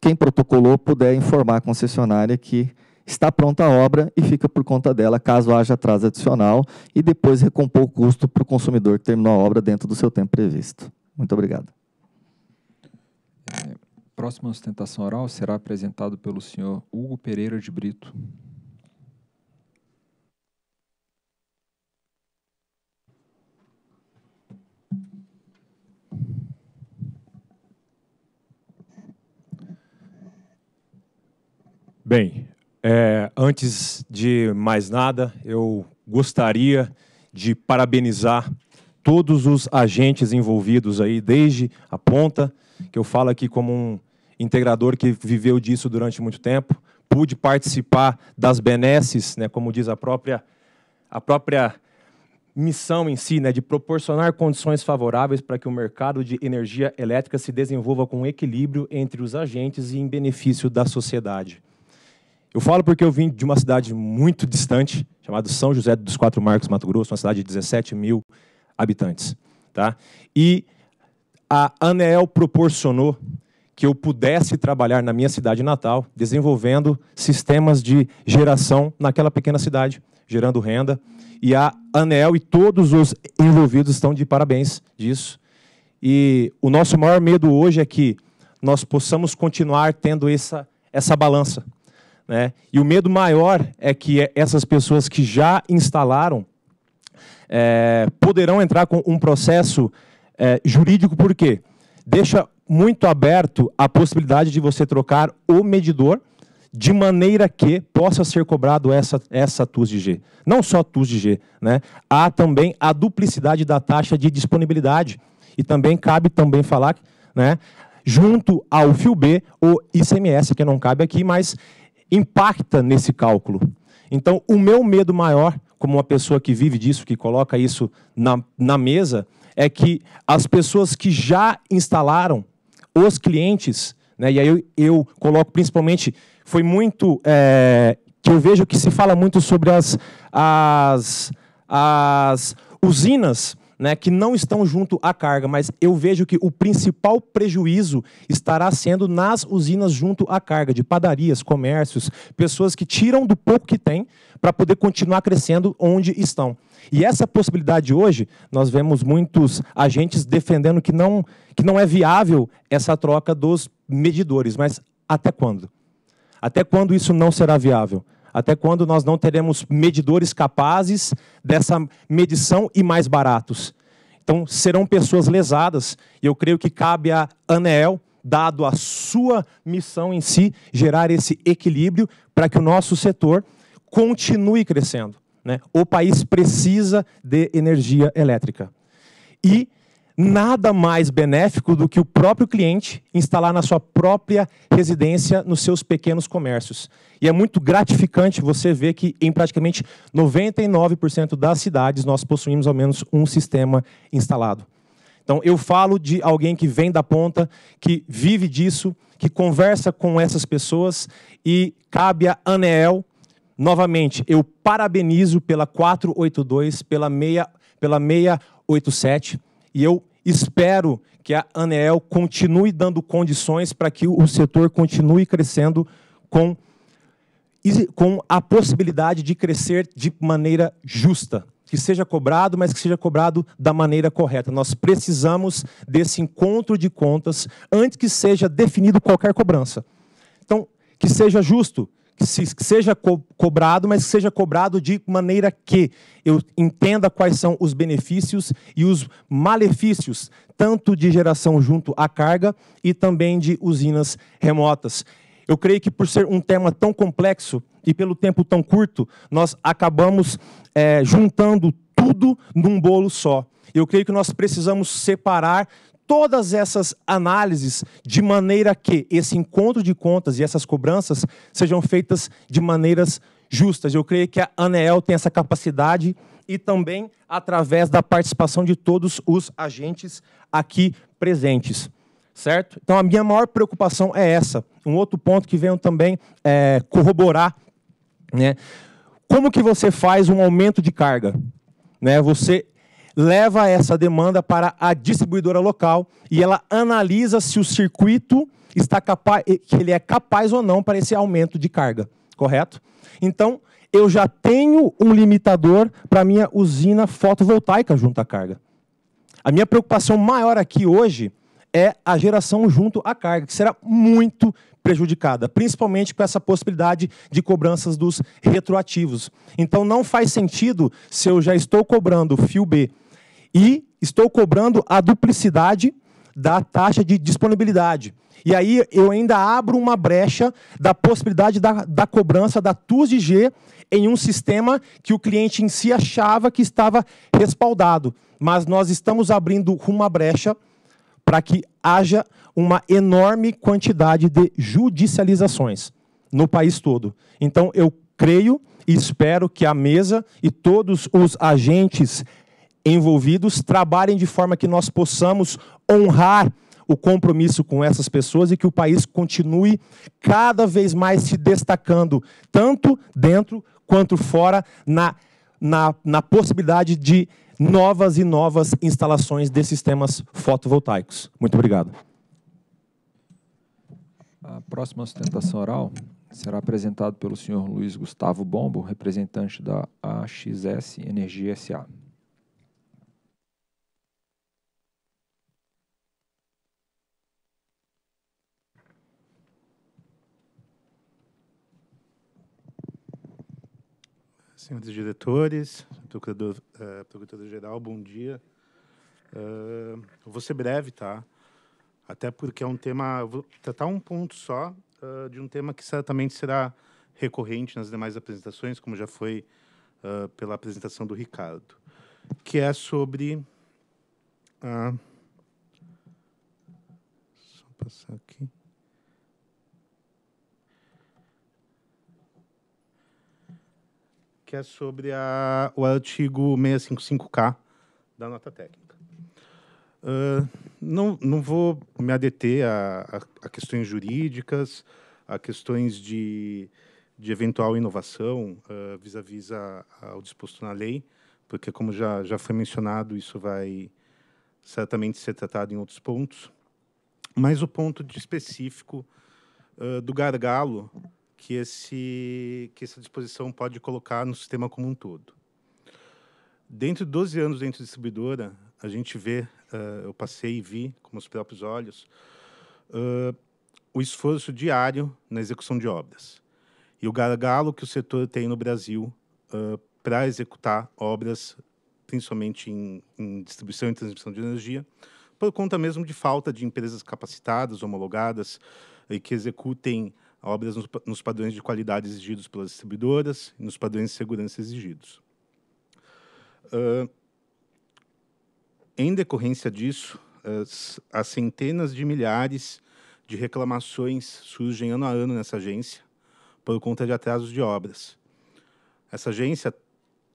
quem protocolou puder informar a concessionária que está pronta a obra e fica por conta dela caso haja atraso adicional e depois recompor o custo para o consumidor que terminou a obra dentro do seu tempo previsto. Muito obrigado. É, próxima sustentação oral será apresentado pelo senhor Hugo Pereira de Brito. Bem, é, antes de mais nada, eu gostaria de parabenizar todos os agentes envolvidos aí, desde a ponta, que eu falo aqui como um integrador que viveu disso durante muito tempo, pude participar das benesses, né, como diz a própria a própria missão em si, né, de proporcionar condições favoráveis para que o mercado de energia elétrica se desenvolva com equilíbrio entre os agentes e em benefício da sociedade. Eu falo porque eu vim de uma cidade muito distante, chamada São José dos Quatro Marcos, Mato Grosso, uma cidade de 17 mil habitantes. Tá? E a ANEEL proporcionou que eu pudesse trabalhar na minha cidade natal, desenvolvendo sistemas de geração naquela pequena cidade, gerando renda. E a ANEEL e todos os envolvidos estão de parabéns disso. E o nosso maior medo hoje é que nós possamos continuar tendo essa, essa balança né? E o medo maior é que é essas pessoas que já instalaram é, poderão entrar com um processo é, jurídico, por quê? Deixa muito aberto a possibilidade de você trocar o medidor de maneira que possa ser cobrado essa, essa TUS de G. Não só TUS de G, né? Há também a duplicidade da taxa de disponibilidade. E também cabe também falar, né? Junto ao fio B, o ICMS, que não cabe aqui, mas impacta nesse cálculo. Então, o meu medo maior, como uma pessoa que vive disso, que coloca isso na, na mesa, é que as pessoas que já instalaram, os clientes, né, e aí eu, eu coloco principalmente, foi muito. É, que eu vejo que se fala muito sobre as, as, as usinas né, que não estão junto à carga, mas eu vejo que o principal prejuízo estará sendo nas usinas junto à carga, de padarias, comércios, pessoas que tiram do pouco que têm para poder continuar crescendo onde estão. E essa possibilidade hoje, nós vemos muitos agentes defendendo que não, que não é viável essa troca dos medidores, mas até quando? Até quando isso não será viável? Até quando nós não teremos medidores capazes dessa medição e mais baratos? Então, serão pessoas lesadas, e eu creio que cabe a Anel, dado a sua missão em si, gerar esse equilíbrio para que o nosso setor continue crescendo. Né? O país precisa de energia elétrica. E nada mais benéfico do que o próprio cliente instalar na sua própria residência, nos seus pequenos comércios. E é muito gratificante você ver que em praticamente 99% das cidades nós possuímos ao menos um sistema instalado. Então, eu falo de alguém que vem da ponta, que vive disso, que conversa com essas pessoas e cabe a Anel. Novamente, eu parabenizo pela 482, pela 6, pela 687 e eu espero que a Anel continue dando condições para que o setor continue crescendo com, com a possibilidade de crescer de maneira justa, que seja cobrado, mas que seja cobrado da maneira correta. Nós precisamos desse encontro de contas antes que seja definido qualquer cobrança. Então, que seja justo, que, se, que seja co cobrado, mas que seja cobrado de maneira que eu entenda quais são os benefícios e os malefícios, tanto de geração junto à carga e também de usinas remotas. Eu creio que por ser um tema tão complexo e pelo tempo tão curto, nós acabamos é, juntando tudo num bolo só. Eu creio que nós precisamos separar todas essas análises de maneira que esse encontro de contas e essas cobranças sejam feitas de maneiras justas. Eu creio que a ANEEL tem essa capacidade e também através da participação de todos os agentes aqui presentes. Certo? Então, a minha maior preocupação é essa. Um outro ponto que venho também é, corroborar. Né? Como que você faz um aumento de carga? Né? Você leva essa demanda para a distribuidora local e ela analisa se o circuito está capaz, que ele é capaz ou não para esse aumento de carga, correto? Então, eu já tenho um limitador para minha usina fotovoltaica junto à carga. A minha preocupação maior aqui hoje é a geração junto à carga, que será muito prejudicada, principalmente com essa possibilidade de cobranças dos retroativos. Então não faz sentido se eu já estou cobrando fio B e estou cobrando a duplicidade da taxa de disponibilidade. E aí eu ainda abro uma brecha da possibilidade da, da cobrança da TUS de G em um sistema que o cliente em si achava que estava respaldado. Mas nós estamos abrindo uma brecha para que haja uma enorme quantidade de judicializações no país todo. Então eu creio e espero que a mesa e todos os agentes envolvidos trabalhem de forma que nós possamos honrar o compromisso com essas pessoas e que o país continue cada vez mais se destacando, tanto dentro quanto fora, na, na, na possibilidade de novas e novas instalações de sistemas fotovoltaicos. Muito obrigado. A próxima sustentação oral será apresentado pelo senhor Luiz Gustavo Bombo, representante da AXS Energia SA. senhores diretores, procurador, uh, geral bom dia. Uh, vou ser breve, tá? Até porque é um tema. vou tratar um ponto só uh, de um tema que certamente será recorrente nas demais apresentações, como já foi uh, pela apresentação do Ricardo, que é sobre. Uh, só passar aqui. que é sobre a, o artigo 655K da nota técnica. Uh, não, não vou me adeter a, a, a, questões jurídicas, a questões de, de eventual inovação vis-à-vis -vis ao disposto na lei, porque, como já, já foi mencionado, isso vai certamente ser tratado em outros pontos. Mas o ponto específico uh, do gargalo que, esse, que essa disposição pode colocar no sistema como um todo. Dentro de 12 anos dentro de distribuidora, a gente vê, uh, eu passei e vi com os próprios olhos, uh, o esforço diário na execução de obras e o gargalo que o setor tem no Brasil uh, eh, para executar obras, principalmente em, em distribuição e transmissão de energia, por conta mesmo de falta de empresas capacitadas, homologadas, e que executem obras nos, nos padrões de qualidade exigidos pelas distribuidoras e nos padrões de segurança exigidos. Uh, em decorrência disso, as, centenas de milhares de reclamações surgem ano a ano nessa agência por conta de atrasos de obras. Essa agência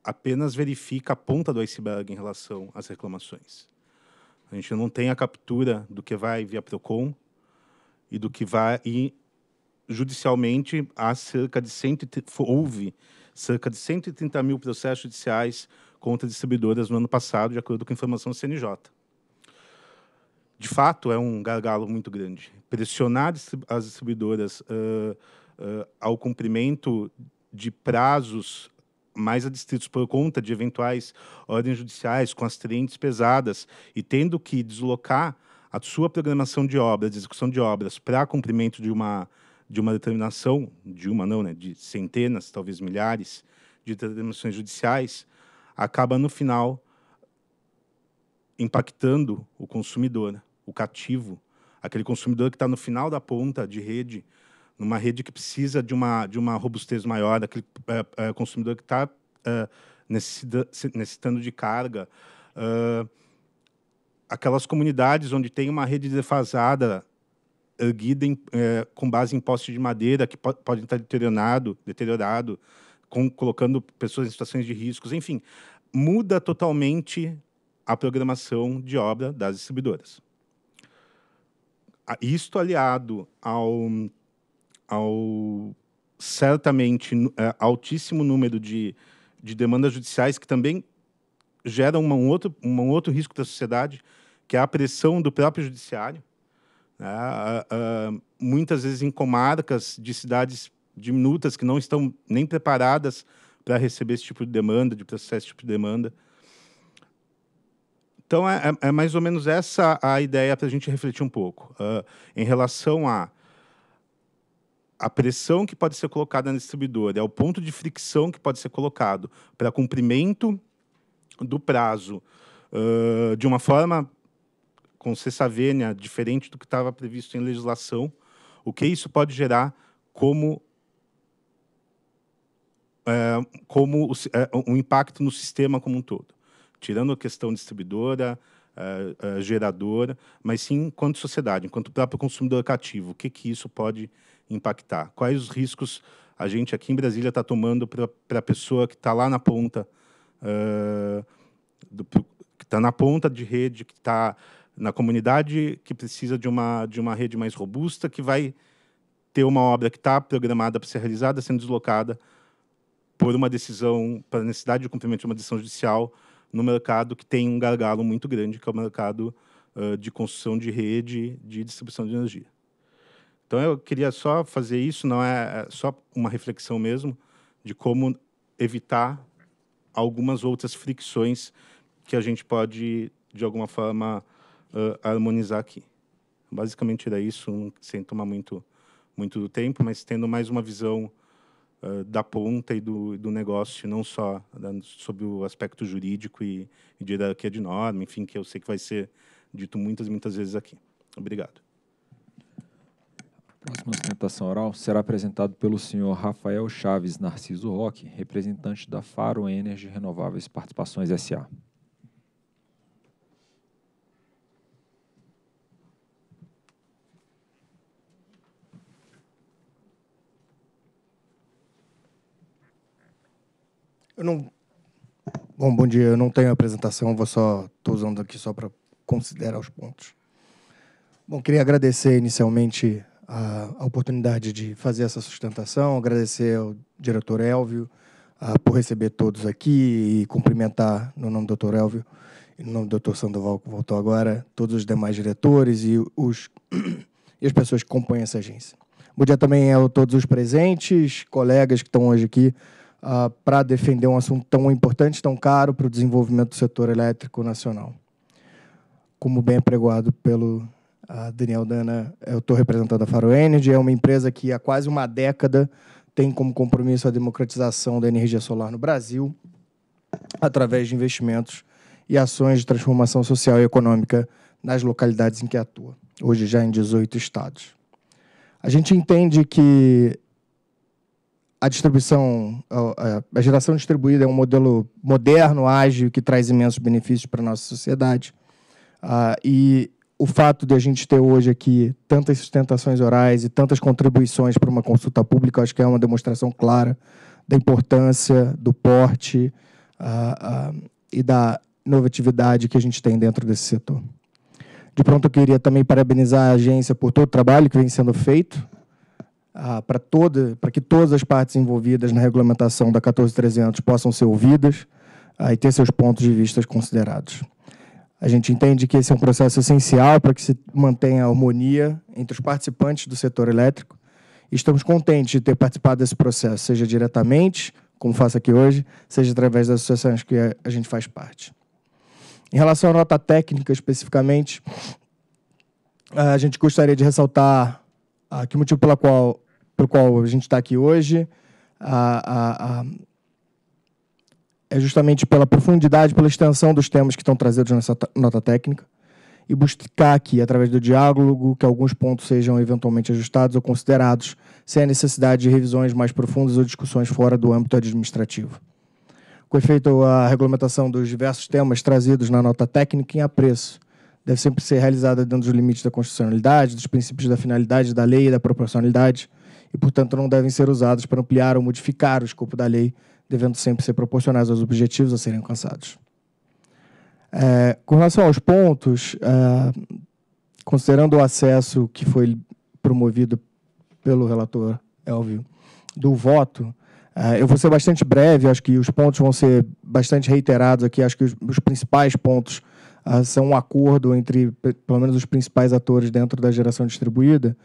apenas verifica a ponta do iceberg em relação às reclamações. A gente não tem a captura do que vai via Procon e do que vai e judicialmente há cerca de 130, houve cerca de 130 mil processos judiciais contra distribuidoras no ano passado, de acordo com a informação do CNJ. De fato, é um gargalo muito grande. Pressionar as distribuidoras uh, uh, ao cumprimento de prazos mais adstritos por conta de eventuais ordens judiciais com as trentes pesadas e tendo que deslocar a sua programação de obras, de execução de obras, para cumprimento de uma de uma determinação, de uma não, né, de centenas, talvez milhares, de determinações judiciais, acaba no final impactando o consumidor, né, o cativo, aquele consumidor que está no final da ponta de rede, numa rede que precisa de uma, de uma robustez maior, daquele é, é, consumidor que está é, necessitando de carga. aquelas comunidades onde tem uma rede defasada erguida em, é, com base em postes de madeira que po podem estar deteriorado, deteriorado com, colocando pessoas em situações de riscos, enfim, muda totalmente a programação de obra das distribuidoras. Isto aliado ao, ao certamente é, altíssimo número de, de demandas judiciais que também geram um, outro, um outro risco para a sociedade, que é a pressão do próprio judiciário, né? Uh, uh, muitas vezes em comarcas de cidades diminutas que não estão nem preparadas para receber esse tipo de demanda, de processar esse tipo de demanda. Então, é, é, é mais ou menos essa a ideia para a gente refletir um pouco. Uh, em relação a a pressão que pode ser colocada na distribuidora, é o ponto de fricção que pode ser colocado para cumprimento do prazo uh, de uma forma com cessa vênia diferente do que estava previsto em legislação, o que isso pode gerar como é, como o, é, um impacto no sistema como um todo, tirando a questão distribuidora, é, é, geradora, mas sim enquanto sociedade, enquanto próprio consumidor cativo, o que que isso pode impactar? Quais os riscos a gente aqui em Brasília está tomando para a pessoa que está lá na ponta, é, do, que está na ponta de rede, que está na comunidade que precisa de uma, de uma rede mais robusta, que vai ter uma obra que está programada para ser realizada, sendo deslocada por uma decisão, para a necessidade de cumprimento de uma decisão judicial no mercado que tem um gargalo muito grande, que é o mercado uh, de construção de rede de distribuição de energia. Então eu queria só fazer isso, não é, é só uma reflexão mesmo de como evitar algumas outras fricções que a gente pode, de alguma forma, uh, harmonizar aqui. Basicamente era isso, sem tomar muito, muito do tempo, mas tendo mais uma visão uh, da ponta e do, do negócio, não só da, sobre o aspecto jurídico e, e de hierarquia de norma, enfim, que eu sei que vai ser dito muitas, muitas vezes aqui. Obrigado. Próxima sustentação oral será apresentado pelo senhor Rafael Chaves Narciso Roque, representante da Faro Energy Renováveis Participações SA. Eu não. Bom, bom dia. Eu não tenho apresentação, vou só. Estou usando aqui só para considerar os pontos. Bom, queria agradecer inicialmente a, a, oportunidade de fazer essa sustentação, agradecer ao diretor Elvio a, ah, por receber todos aqui e cumprimentar, no nome do doutor Elvio e no nome do doutor Sandoval, que voltou agora, todos os demais diretores e, os, e as pessoas que compõem essa agência. Bom dia também a todos os presentes, colegas que estão hoje aqui uh, ah, para defender um assunto tão importante, tão caro para o desenvolvimento do setor elétrico nacional. Como bem apregoado pelo uh, Daniel Dana, eu estou representando a Faro Energy, é uma empresa que há quase uma década tem como compromisso a democratização da energia solar no Brasil, através de investimentos e ações de transformação social e econômica nas localidades em que atua, hoje já em 18 estados. A gente entende que a distribuição, a geração distribuída é um modelo moderno, ágil, que traz imensos benefícios para a nossa sociedade. Ah, e o fato de a gente ter hoje aqui tantas sustentações orais e tantas contribuições para uma consulta pública, acho que é uma demonstração clara da importância, do porte ah, ah, e da inovatividade que a gente tem dentro desse setor. De pronto, eu queria também parabenizar a agência por todo o trabalho que vem sendo feito ah, para toda, para que todas as partes envolvidas na regulamentação da 14300 possam ser ouvidas ah, e ter seus pontos de vista considerados. A gente entende que esse é um processo essencial para que se mantenha a harmonia entre os participantes do setor elétrico. Estamos contentes de ter participado desse processo, seja diretamente, como faço aqui hoje, seja através das associações que a gente faz parte. Em relação à nota técnica, especificamente, ah, a gente gostaria de ressaltar ah, que o motivo pela qual, pelo qual a gente está aqui hoje ah, ah, é justamente pela profundidade, pela extensão dos temas que estão trazidos nessa nota técnica e buscar aqui, através do diálogo, que alguns pontos sejam eventualmente ajustados ou considerados, sem a necessidade de revisões mais profundas ou discussões fora do âmbito administrativo. Com efeito a regulamentação dos diversos temas trazidos na nota técnica em apreço deve sempre ser realizada dentro dos limites da constitucionalidade, dos princípios da finalidade da lei e da proporcionalidade, e, portanto, não devem ser usados para ampliar ou modificar o escopo da lei, devendo sempre ser proporcionais aos objetivos a serem alcançados. É, com relação aos pontos, é, considerando o acesso que foi promovido pelo relator Elvio do voto, é, eu vou ser bastante breve, acho que os pontos vão ser bastante reiterados aqui, acho que os, os principais pontos a ser um acordo entre, pelo menos, os principais atores dentro da geração distribuída,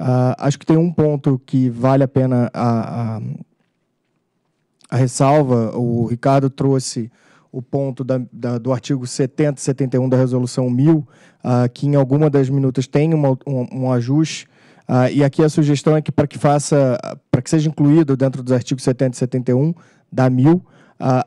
uh, acho que tem um ponto que vale a pena a, a, a ressalva. O Ricardo trouxe o ponto da, da, do artigo 70 e 71 da Resolução 1000, uh, que em alguma das minutas tem uma, um, um ajuste Uh, e aqui a sugestão é que para que faça, para que seja incluído dentro dos artigos 70 e 71 da MIL,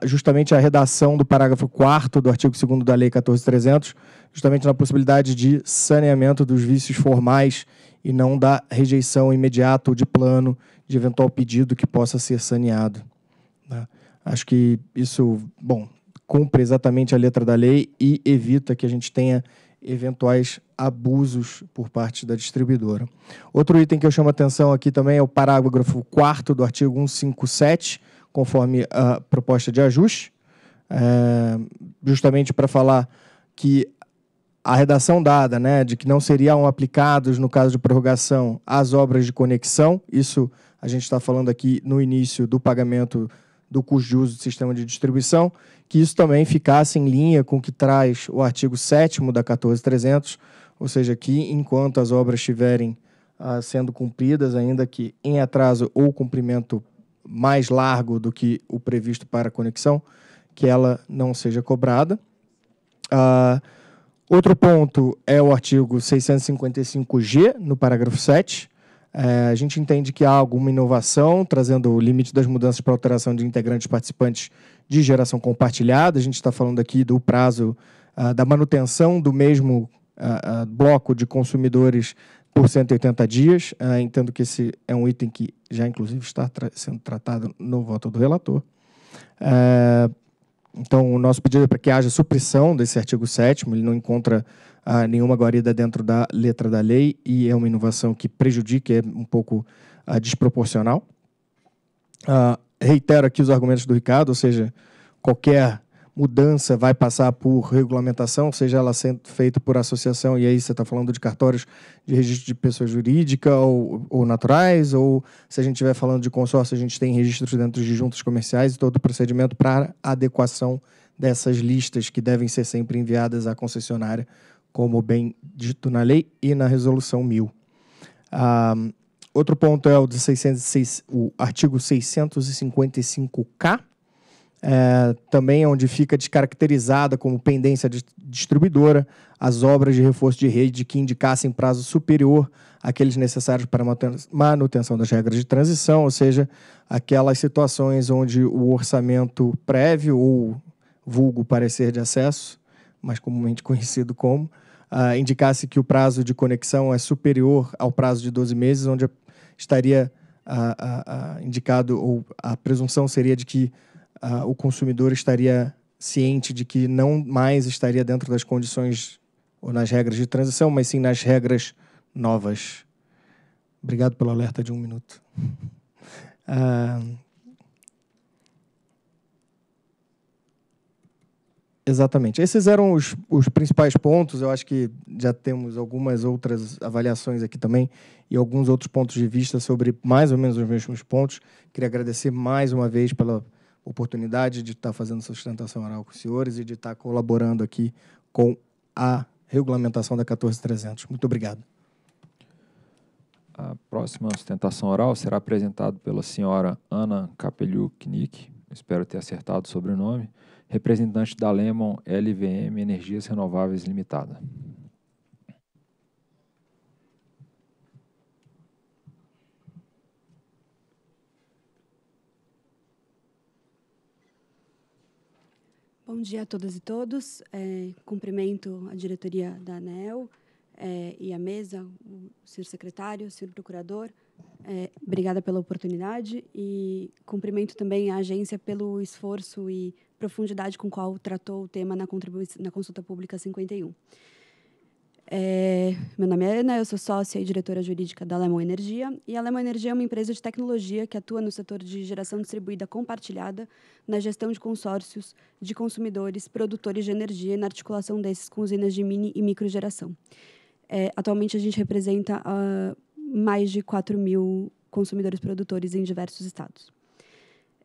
justamente a redação do parágrafo 4 do artigo 2 da Lei 14.300, justamente na possibilidade de saneamento dos vícios formais e não da rejeição imediata ou de plano de eventual pedido que possa ser saneado. Né? Acho que isso, bom, cumpre exatamente a letra da lei e evita que a gente tenha eventuais abusos por parte da distribuidora. Outro item que eu chamo a atenção aqui também é o parágrafo 4 do artigo 157, conforme a proposta de ajuste, é, justamente para falar que a redação dada, né, de que não seriam aplicados, no caso de prorrogação, as obras de conexão, isso a gente está falando aqui no início do pagamento do custo de uso do sistema de distribuição, que isso também ficasse em linha com o que traz o artigo 7 da 14300, ou seja, que enquanto as obras estiverem ah, sendo cumpridas, ainda que em atraso ou cumprimento mais largo do que o previsto para a conexão, que ela não seja cobrada. Uh, outro ponto é o artigo 655G, no parágrafo 7. Eh, a gente entende que há alguma inovação, trazendo o limite das mudanças para alteração de integrantes participantes de geração compartilhada. A gente está falando aqui do prazo uh, da manutenção do mesmo ah, bloco de consumidores por 180 dias. Ah, entendo que esse é um item que já, inclusive, está tra sendo tratado no voto do relator. Ah, então, o nosso pedido é para que haja supressão desse artigo 7 ele não encontra ah, nenhuma guarida dentro da letra da lei e é uma inovação que prejudica, é um pouco ah, desproporcional. reitero aqui os argumentos do Ricardo, ou seja, qualquer mudança vai passar por regulamentação, seja ela sendo feita por associação, e aí você está falando de cartórios de registro de pessoa jurídica ou, ou naturais, ou se a gente estiver falando de consórcio, a gente tem registros dentro de juntas comerciais e todo o procedimento para adequação dessas listas que devem ser sempre enviadas à concessionária, como bem dito na lei e na resolução 1000. Ah, outro ponto é o, de 606, o artigo 655K, é, também é onde fica descaracterizada como pendência distribuidora as obras de reforço de rede que indicassem prazo superior àqueles necessários para manutenção das regras de transição, ou seja, aquelas situações onde o orçamento prévio ou vulgo parecer de acesso, mais comumente conhecido como, uh, indicasse que o prazo de conexão é superior ao prazo de 12 meses, onde estaria uh, uh, indicado ou a presunção seria de que uh, o consumidor estaria ciente de que não mais estaria dentro das condições ou nas regras de transição, mas sim nas regras novas. Obrigado pelo alerta de um minuto. Uh, Exatamente. Esses eram os, os, principais pontos. Eu acho que já temos algumas outras avaliações aqui também e alguns outros pontos de vista sobre mais ou menos os mesmos pontos. Queria agradecer mais uma vez pela oportunidade de estar tá fazendo sustentação oral com os senhores e de estar tá colaborando aqui com a regulamentação da 14300. Muito obrigado. A próxima sustentação oral será apresentada pela senhora Ana Capeliuk-Nick, espero ter acertado sobre o sobrenome, representante da Lemon LVM Energias Renováveis Limitada. Bom dia a todas e todos. É, cumprimento a diretoria da ANEL é, e a mesa, o senhor secretário, o senhor procurador. É, obrigada pela oportunidade e cumprimento também a agência pelo esforço e profundidade com qual tratou o tema na, na consulta pública 51. É, meu nome é Ana, eu sou sócia e diretora jurídica da Lemon Energia. E a Lemon Energia é uma empresa de tecnologia que atua no setor de geração distribuída compartilhada, na gestão de consórcios de consumidores, produtores de energia e na articulação desses com usinas de mini e micro geração. É, atualmente, a gente representa uh, mais de 4 mil consumidores produtores em diversos estados.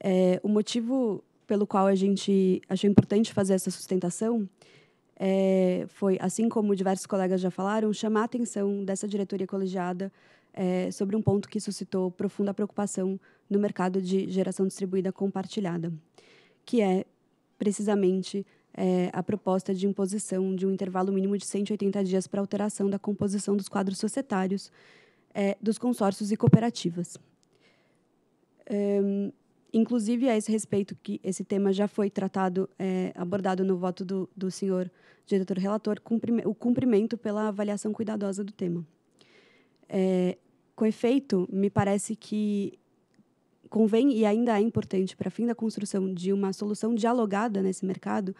É, o motivo pelo qual a gente achou importante fazer essa sustentação é, foi, assim como diversos colegas já falaram, chamar a atenção dessa diretoria colegiada é, sobre um ponto que suscitou profunda preocupação no mercado de geração distribuída compartilhada, que é precisamente é, a proposta de imposição de um intervalo mínimo de 180 dias para alteração da composição dos quadros societários é, dos consórcios e cooperativas. É, inclusive a esse respeito que esse tema já foi tratado, é, abordado no voto do, do senhor diretor relator, o cumprimento pela avaliação cuidadosa do tema. É, com efeito, me parece que convém e ainda é importante para fim da construção de uma solução dialogada nesse mercado,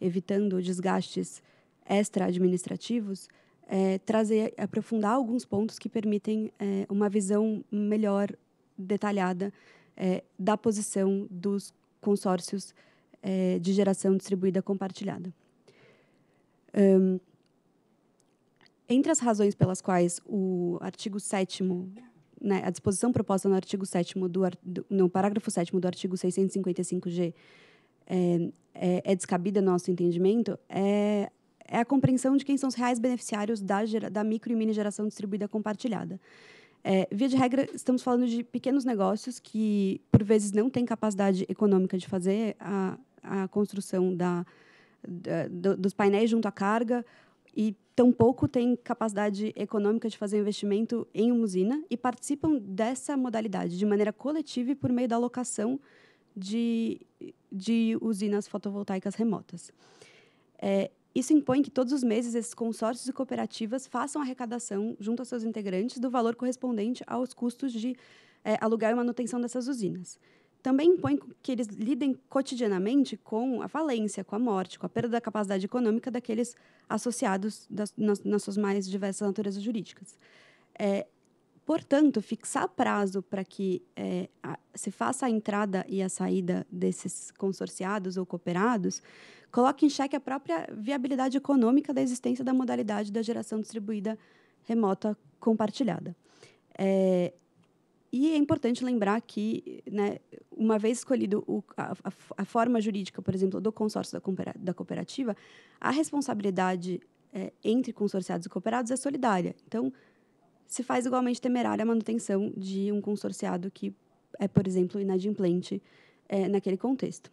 evitando desgastes extra-administrativos, é, trazer, aprofundar alguns pontos que permitem é, uma visão melhor detalhada é, da posição dos consórcios é, de geração distribuída compartilhada. Um, entre as razões pelas quais o artigo 7 né, a disposição proposta no artigo 7 do, do, no parágrafo 7 do artigo 655G é, eh, é, é, descabida no nosso entendimento é, é a compreensão de quem são os reais beneficiários da, da micro e mini geração distribuída compartilhada. É, via de regra, estamos falando de pequenos negócios que, por vezes, não têm capacidade econômica de fazer a, a construção da do, dos painéis junto à carga e tampouco têm capacidade econômica de fazer investimento em uma usina e participam dessa modalidade de maneira coletiva e por meio da alocação de, de usinas fotovoltaicas remotas. É, isso impõe que todos os meses esses consórcios e cooperativas façam arrecadação junto aos seus integrantes do valor correspondente aos custos de é, alugar e manutenção dessas usinas também impõe que eles lidem cotidianamente com a falência, com a morte, com a perda da capacidade econômica daqueles associados das, nas, nas, suas mais diversas naturezas jurídicas. É, portanto, fixar prazo para que é, a, se faça a entrada e a saída desses consorciados ou cooperados coloca em xeque a própria viabilidade econômica da existência da modalidade da geração distribuída remota compartilhada. É, e é importante lembrar que, né, uma vez escolhido o, a, a, forma jurídica, por exemplo, do consórcio da, cooperativa, a responsabilidade é, entre consorciados e cooperados é solidária. Então, se faz igualmente temerária a manutenção de um consorciado que é, por exemplo, inadimplente é, naquele contexto.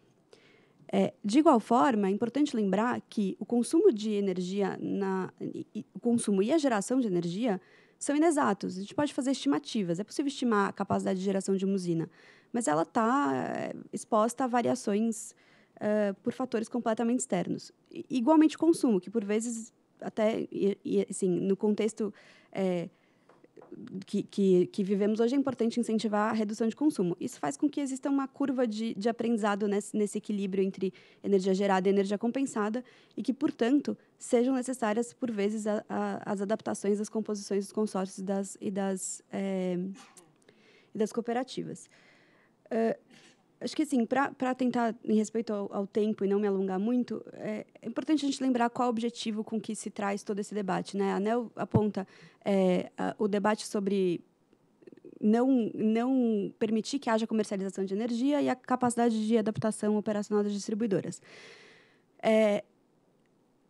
É, de igual forma, é importante lembrar que o consumo de energia, na, e, o consumo e a geração de energia são inexatos. A gente pode fazer estimativas, é possível estimar a capacidade de geração de uma usina, mas ela está eh, exposta a variações uh, por fatores completamente externos. igualmente o consumo, que por vezes até e, e, assim no contexto eh, que, que, que, vivemos hoje, é importante incentivar a redução de consumo. Isso faz com que exista uma curva de, de aprendizado nesse, nesse equilíbrio entre energia gerada e energia compensada e que, portanto, sejam necessárias, por vezes, a, a, as adaptações das composições dos consórcios e das, e das, é, e das cooperativas. Uh, acho que assim, para tentar, em respeito ao, ao, tempo e não me alongar muito, é, é, importante a gente lembrar qual o objetivo com que se traz todo esse debate. Né? A ANEL aponta é, a, o debate sobre não, não permitir que haja comercialização de energia e a capacidade de adaptação operacional das distribuidoras. É,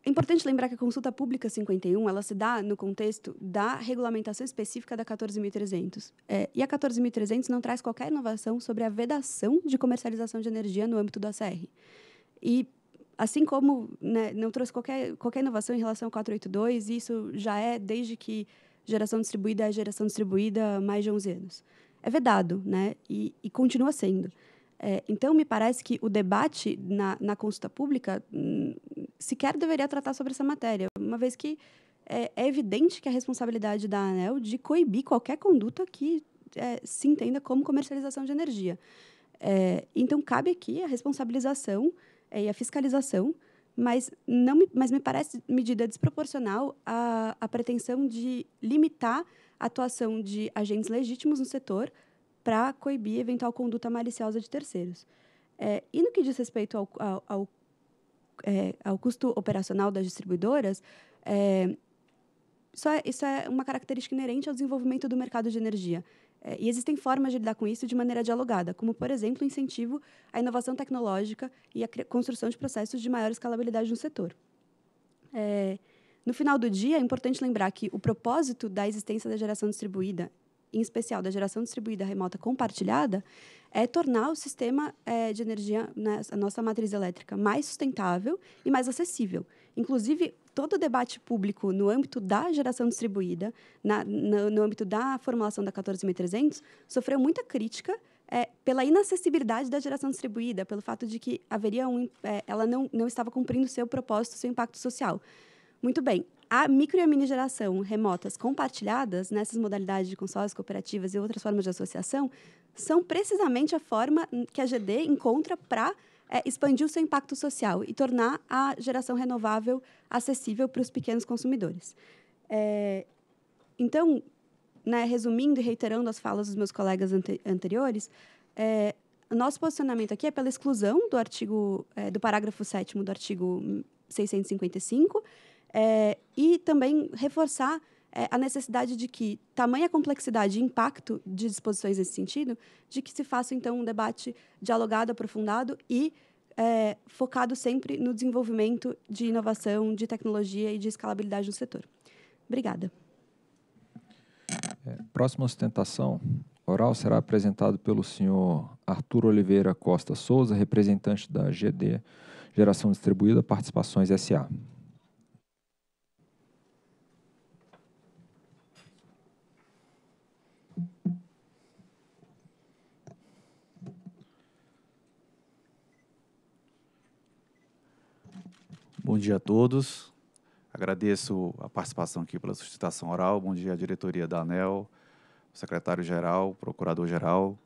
é importante lembrar que a consulta pública 51 ela se dá no contexto da regulamentação específica da 14.300. É, e a 14.300 não traz qualquer inovação sobre a vedação de comercialização de energia no âmbito do ACR. E, assim como né, não trouxe qualquer, qualquer inovação em relação ao 482, isso já é desde que geração distribuída é geração distribuída há mais de 11 anos. É vedado, né? E, e continua sendo. É, então, me parece que o debate na, na consulta pública hum, sequer deveria tratar sobre essa matéria, uma vez que é, é evidente que a responsabilidade da ANEL de coibir qualquer conduta que é, se entenda como comercialização de energia. É, então, cabe aqui a responsabilização é, e a fiscalização mas não me, mas me parece medida desproporcional a, a pretensão de limitar a atuação de agentes legítimos no setor para coibir eventual conduta maliciosa de terceiros. É, e no que diz respeito ao, ao, ao, é, ao custo operacional das distribuidoras, é, isso, é, isso é uma característica inerente ao desenvolvimento do mercado de energia. É, e existem formas de lidar com isso de maneira dialogada, como, por exemplo, o incentivo à inovação tecnológica e à construção de processos de maior escalabilidade no setor. É, no final do dia, é importante lembrar que o propósito da existência da geração distribuída em especial da geração distribuída remota compartilhada, é tornar o sistema é, de energia, né, a nossa matriz elétrica, mais sustentável e mais acessível. Inclusive, todo o debate público no âmbito da geração distribuída, na, no, no âmbito da formulação da 14.300, sofreu muita crítica é, pela inacessibilidade da geração distribuída, pelo fato de que haveria um, é, ela não, não estava cumprindo seu propósito, seu impacto social. Muito bem, a micro e a mini geração remotas compartilhadas nessas modalidades de consórcios, cooperativas e outras formas de associação são precisamente a forma que a GD encontra para é, expandir o seu impacto social e tornar a geração renovável acessível para os pequenos consumidores. É, então, né, resumindo e reiterando as falas dos meus colegas ante anteriores, é, nosso posicionamento aqui é pela exclusão do artigo é, do parágrafo 7 do artigo 655 é, e também reforçar é, a necessidade de que tamanha complexidade e impacto de disposições nesse sentido, de que se faça, então, um debate dialogado, aprofundado e é, focado sempre no desenvolvimento de inovação, de tecnologia e de escalabilidade no setor. Obrigada. É, próxima sustentação oral será apresentado pelo senhor Arthur Oliveira Costa Souza, representante da GD Geração Distribuída Participações SA. Bom dia a todos. Agradeço a participação aqui pela sustentação oral. Bom dia à diretoria da ANEL, secretário-geral, procurador-geral,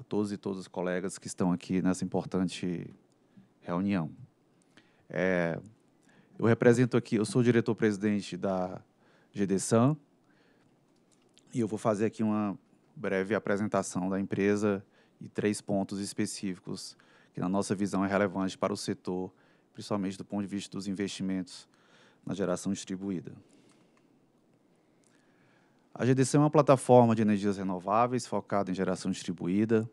a todos e todas os colegas que estão aqui nessa importante reunião. É, eu represento aqui, eu sou diretor-presidente da GDSAN e eu vou fazer aqui uma breve apresentação da empresa e três pontos específicos que, na nossa visão, é relevante para o setor principalmente do ponto de vista dos investimentos na geração distribuída. A GDC é uma plataforma de energias renováveis focada em geração distribuída.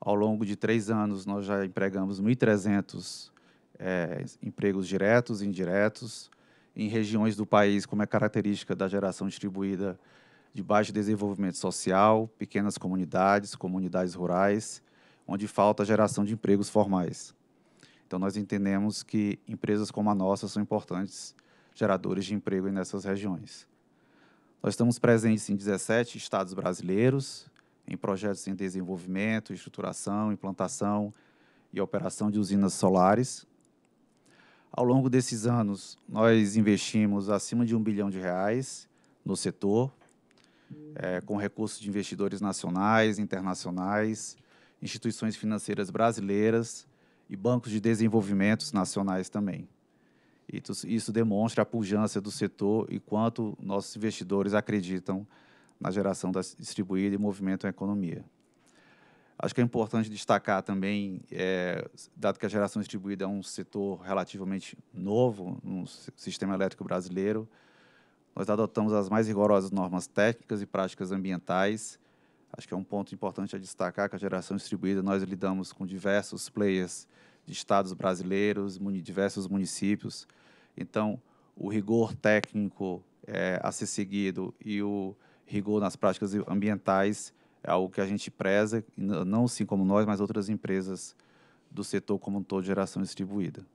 Ao longo de três anos, nós já empregamos 1.300 é, empregos diretos e indiretos em regiões do país, como é característica da geração distribuída de baixo desenvolvimento social, pequenas comunidades, comunidades rurais, onde falta geração de empregos formais. Então, nós entendemos que empresas como a nossa são importantes geradores de emprego nessas regiões. Nós estamos presentes em 17 estados brasileiros, em projetos em desenvolvimento, estruturação, implantação e operação de usinas solares. Ao longo desses anos, nós investimos acima de um bilhão de reais no setor, é, com recursos de investidores nacionais, internacionais, instituições financeiras brasileiras, e bancos de desenvolvimentos nacionais também. Isso demonstra a pujança do setor e quanto nossos investidores acreditam na geração distribuída e movimento à economia. Acho que é importante destacar também, é, dado que a geração distribuída é um setor relativamente novo no sistema elétrico brasileiro, nós adotamos as mais rigorosas normas técnicas e práticas ambientais Acho que é um ponto importante a destacar que a geração distribuída nós lidamos com diversos players de estados brasileiros, muni diversos municípios. Então, o rigor técnico é, a ser seguido e o rigor nas práticas ambientais é algo que a gente preza, não assim como nós, mas outras empresas do setor como um todo de geração distribuída.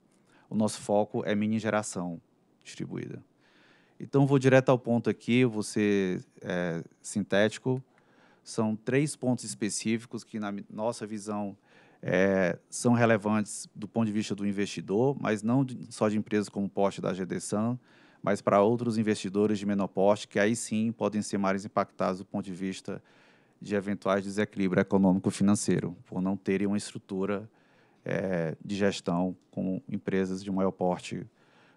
O nosso foco é mini geração distribuída. Então, vou direto ao ponto aqui, vou ser é, sintético são três pontos específicos que, na nossa visão, é, são relevantes do ponto de vista do investidor, mas não de, só de empresas como o Porsche da GDSAN, mas para outros investidores de menor porte, que aí sim podem ser mais impactados do ponto de vista de eventuais desequilíbrio econômico-financeiro, por não terem uma estrutura é, de gestão com empresas de maior porte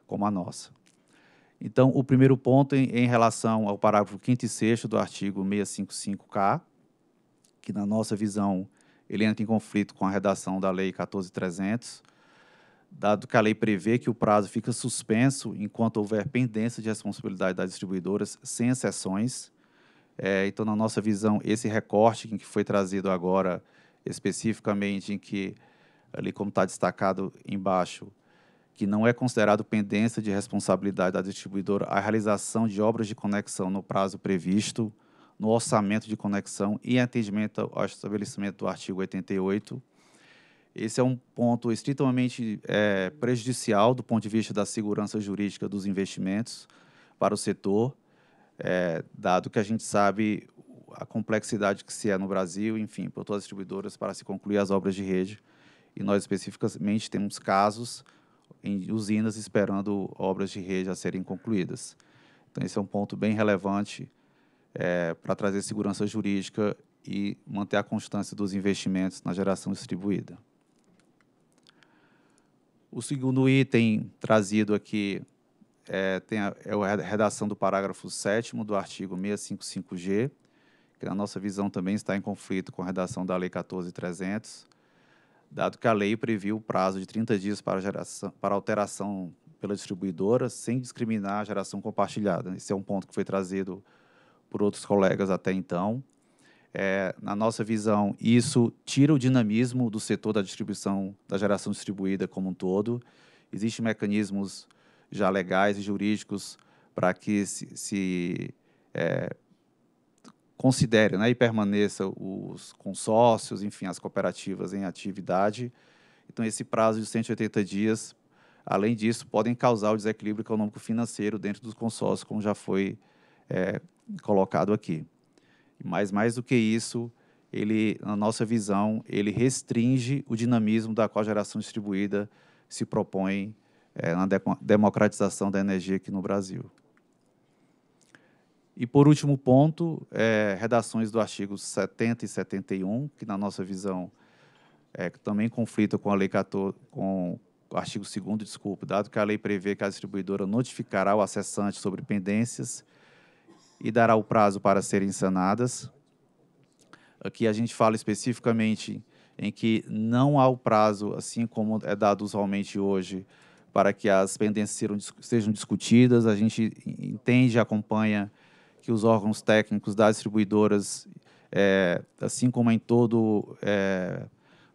como a nossa. Então, o primeiro ponto em, em relação ao parágrafo 5 e 6 do artigo 655-K, que na nossa visão ele entra em conflito com a redação da Lei 14300, dado que a lei prevê que o prazo fica suspenso enquanto houver pendência de responsabilidade das distribuidoras, sem exceções. É, então, na nossa visão, esse recorte que foi trazido agora, especificamente em que, ali como está destacado embaixo, que não é considerado pendência de responsabilidade da distribuidora a realização de obras de conexão no prazo previsto no orçamento de conexão e atendimento ao estabelecimento do artigo 88. Esse é um ponto estritamente é, prejudicial do ponto de vista da segurança jurídica dos investimentos para o setor, é, dado que a gente sabe a complexidade que se é no Brasil, enfim, para todas as distribuidoras para se concluir as obras de rede. E nós especificamente temos casos em usinas esperando obras de rede a serem concluídas. Então, esse é um ponto bem relevante é, para trazer segurança jurídica e manter a constância dos investimentos na geração distribuída. O segundo item trazido aqui é, tem a, é a redação do parágrafo 7 do artigo 655G, que na nossa visão também está em conflito com a redação da Lei 14300, dado que a lei previu o prazo de 30 dias para, geração, para alteração pela distribuidora, sem discriminar a geração compartilhada. Esse é um ponto que foi trazido por outros colegas até então. É, na nossa visão, isso tira o dinamismo do setor da distribuição, da geração distribuída como um todo. Existem mecanismos já legais e jurídicos para que se, se é, considere né, e permaneça os consórcios, enfim, as cooperativas em atividade. Então, esse prazo de 180 dias, além disso, podem causar o desequilíbrio econômico financeiro dentro dos consórcios, como já foi é, colocado aqui. Mas, mais do que isso, ele, na nossa visão, ele restringe o dinamismo da qual a geração distribuída se propõe é, na democratização da energia aqui no Brasil. E por último ponto, é, redações do artigo 70 e 71, que na nossa visão é, também conflita com a lei 14, com o artigo 2 desculpe, dado que a lei prevê que a distribuidora notificará o acessante sobre pendências e dará o prazo para serem sanadas. Aqui a gente fala especificamente em que não há o prazo, assim como é dado usualmente hoje, para que as pendências sejam, sejam discutidas. A gente entende e acompanha que os órgãos técnicos das distribuidoras, é, assim como em todo é,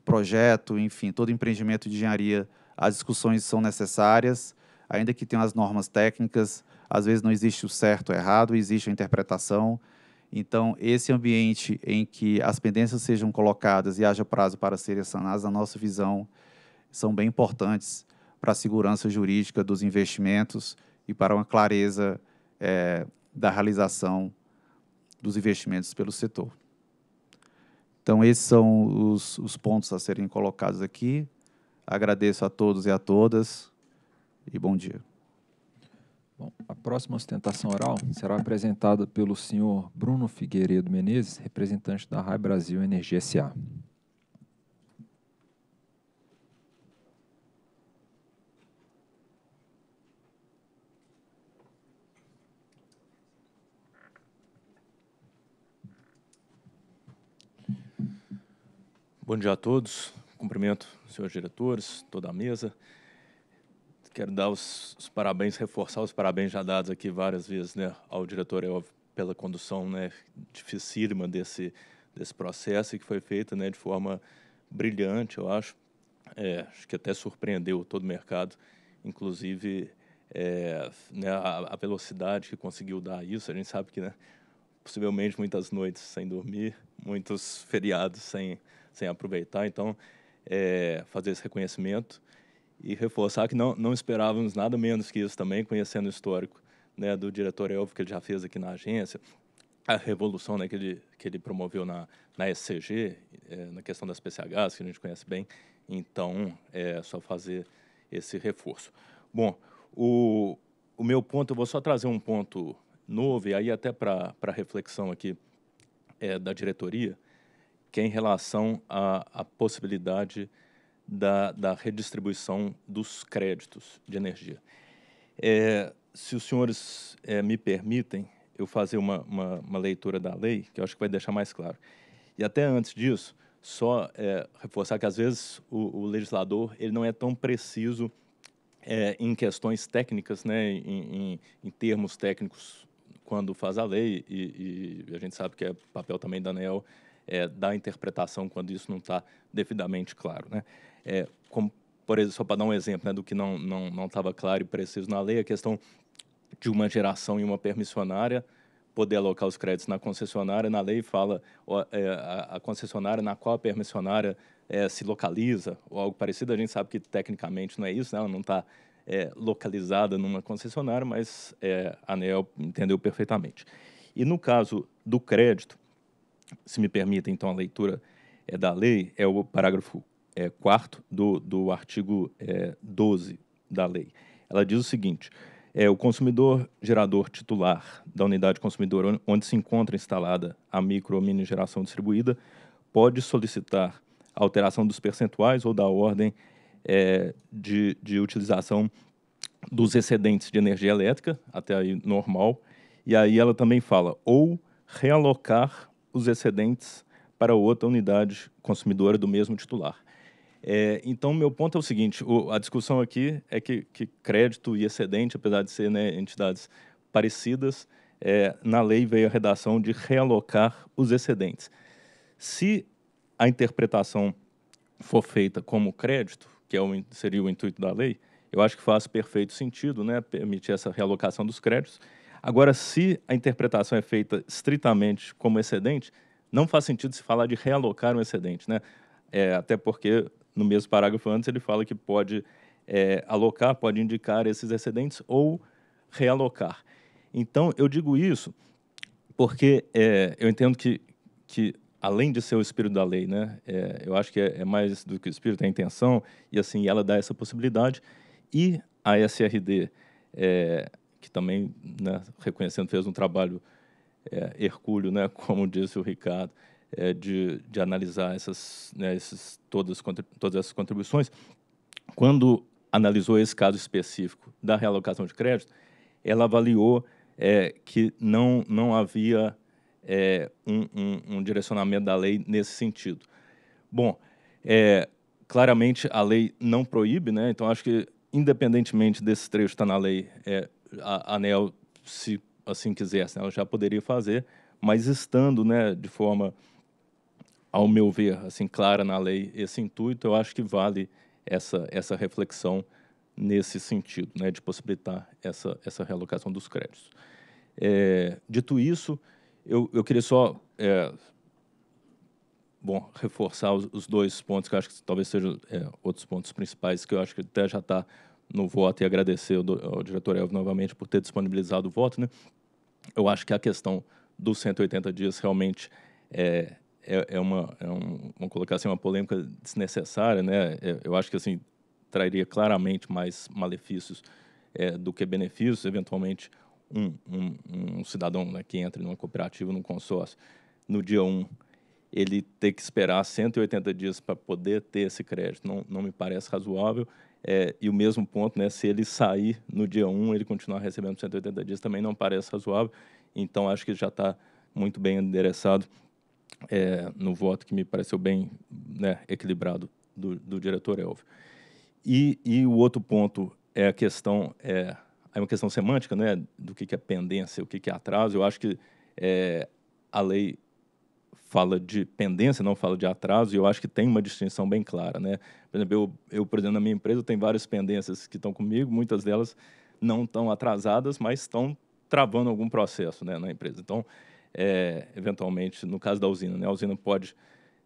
projeto, enfim, todo empreendimento de engenharia, as discussões são necessárias, ainda que tenham as normas técnicas, às vezes não existe o certo ou errado, existe a interpretação. Então, esse ambiente em que as pendências sejam colocadas e haja prazo para serem sanadas, na nossa visão, são bem importantes para a segurança jurídica dos investimentos e para uma clareza é, da realização dos investimentos pelo setor. Então, esses são os, os pontos a serem colocados aqui. Agradeço a todos e a todas e bom dia. Bom, a próxima ostentação oral será apresentada pelo senhor Bruno Figueiredo Menezes, representante da RAI Brasil Energia SA. Bom dia a todos. Cumprimento os senhores diretores, toda a mesa. Quero dar os, os, parabéns, reforçar os parabéns já dados aqui várias vezes né, ao diretor Elvio é pela condução né, dificílima desse, desse processo e que foi feita né, de forma brilhante, eu acho. É, acho que até surpreendeu todo o mercado, inclusive é, né, a, a, velocidade que conseguiu dar isso. A gente sabe que né, possivelmente muitas noites sem dormir, muitos feriados sem sem aproveitar. Então, é, fazer esse reconhecimento e reforçar que não, não esperávamos nada menos que isso também, conhecendo o histórico né, do diretor Elvio, que ele já fez aqui na agência, a revolução né, que, ele, que ele promoveu na, na SCG, é, na questão das PCHs, que a gente conhece bem. Então, é só fazer esse reforço. Bom, o, o meu ponto, eu vou só trazer um ponto novo, e aí até para reflexão aqui é, da diretoria, que é em relação à, à possibilidade da, da, redistribuição dos créditos de energia. É, se os senhores é, me permitem, eu fazer uma, uma, uma, leitura da lei, que eu acho que vai deixar mais claro. E até antes disso, só é, reforçar que às vezes o, o, legislador ele não é tão preciso é, em questões técnicas, né, em, em, em, termos técnicos, quando faz a lei, e, e a gente sabe que é papel também da ANEL é, da interpretação quando isso não está devidamente claro. Né? É, como, por exemplo, só para dar um exemplo né, do que não estava não, não claro e preciso na lei, a questão de uma geração e uma permissionária poder alocar os créditos na concessionária, na lei fala ó, é, a, a, concessionária na qual a permissionária é, se localiza, ou algo parecido, a gente sabe que tecnicamente não é isso, né? ela não está é, localizada numa concessionária, mas é, a ANEL entendeu perfeitamente. E no caso do crédito, se me permita então, a leitura é, da lei, é o parágrafo é, quarto do, do artigo é, eh, 12 da lei. Ela diz o seguinte: é, o consumidor gerador titular da unidade consumidora onde se encontra instalada a micro ou mini geração distribuída pode solicitar alteração dos percentuais ou da ordem é, de, de utilização dos excedentes de energia elétrica, até aí normal, e aí ela também fala, ou realocar os excedentes para outra unidade consumidora do mesmo titular. É, então, meu ponto é o seguinte: o, a discussão aqui é que, que, crédito e excedente, apesar de serem né, entidades parecidas, é, na lei veio a redação de realocar os excedentes. Se a interpretação for feita como crédito, que é o, seria o intuito da lei, eu acho que faz perfeito sentido né, permitir essa realocação dos créditos Agora, se a interpretação é feita estritamente como excedente, não faz sentido se falar de realocar um excedente, né? É, até porque no mesmo parágrafo antes ele fala que pode é, alocar, pode indicar esses excedentes ou realocar. Então, eu digo isso porque é, eu entendo que, que, além de ser o espírito da lei, né, é, eu acho que é, é, mais do que o espírito, é a intenção, e assim, ela dá essa possibilidade. E a SRD, é, que também, né, reconhecendo, fez um trabalho é, hercúleo, né, como disse o Ricardo, é, de, de analisar essas, né, esses, todas, todas essas contribuições. Quando analisou esse caso específico da realocação de crédito, ela avaliou é, que não, não havia é, um, um, um, direcionamento da lei nesse sentido. Bom, é, claramente a lei não proíbe, né? então acho que, independentemente desse trecho estar na lei, é, a ANEL, se assim quisesse, né, ela já poderia fazer, mas estando né, de forma, ao meu ver, assim clara na lei esse intuito, eu acho que vale essa, essa reflexão nesse sentido, né, de possibilitar essa, essa realocação dos créditos. É, dito isso, eu, eu queria só é, bom, reforçar os, os, dois pontos que eu acho que talvez sejam é, outros pontos principais que eu acho que até já está no voto e agradecer ao, ao diretor Elvio novamente por ter disponibilizado o voto, né? Eu acho que a questão dos 180 dias realmente é, é, é uma, é um, vamos colocar assim, uma polêmica desnecessária, né? É, eu acho que assim trairia claramente mais malefícios é, do que benefícios, eventualmente um, um, um cidadão né, que entra numa cooperativa, num consórcio, no dia 1, ele ter que esperar 180 dias para poder ter esse crédito, não, não me parece razoável. É, e o mesmo ponto, né, se ele sair no dia 1, ele continuar recebendo 180 dias, também não parece razoável. Então, acho que já está muito bem endereçado é, no voto que me pareceu bem né, equilibrado do, do diretor Elvio. E, e, o outro ponto é a questão, é, é uma questão semântica, né, do que, que é pendência, o que, que é atraso. Eu acho que é, a lei fala de pendência, não fala de atraso, e eu acho que tem uma distinção bem clara, né? Por exemplo, eu, eu, por exemplo, na minha empresa, tem tenho várias pendências que estão comigo, muitas delas não estão atrasadas, mas estão travando algum processo né, na empresa. Então, é, eventualmente, no caso da usina, né, a usina pode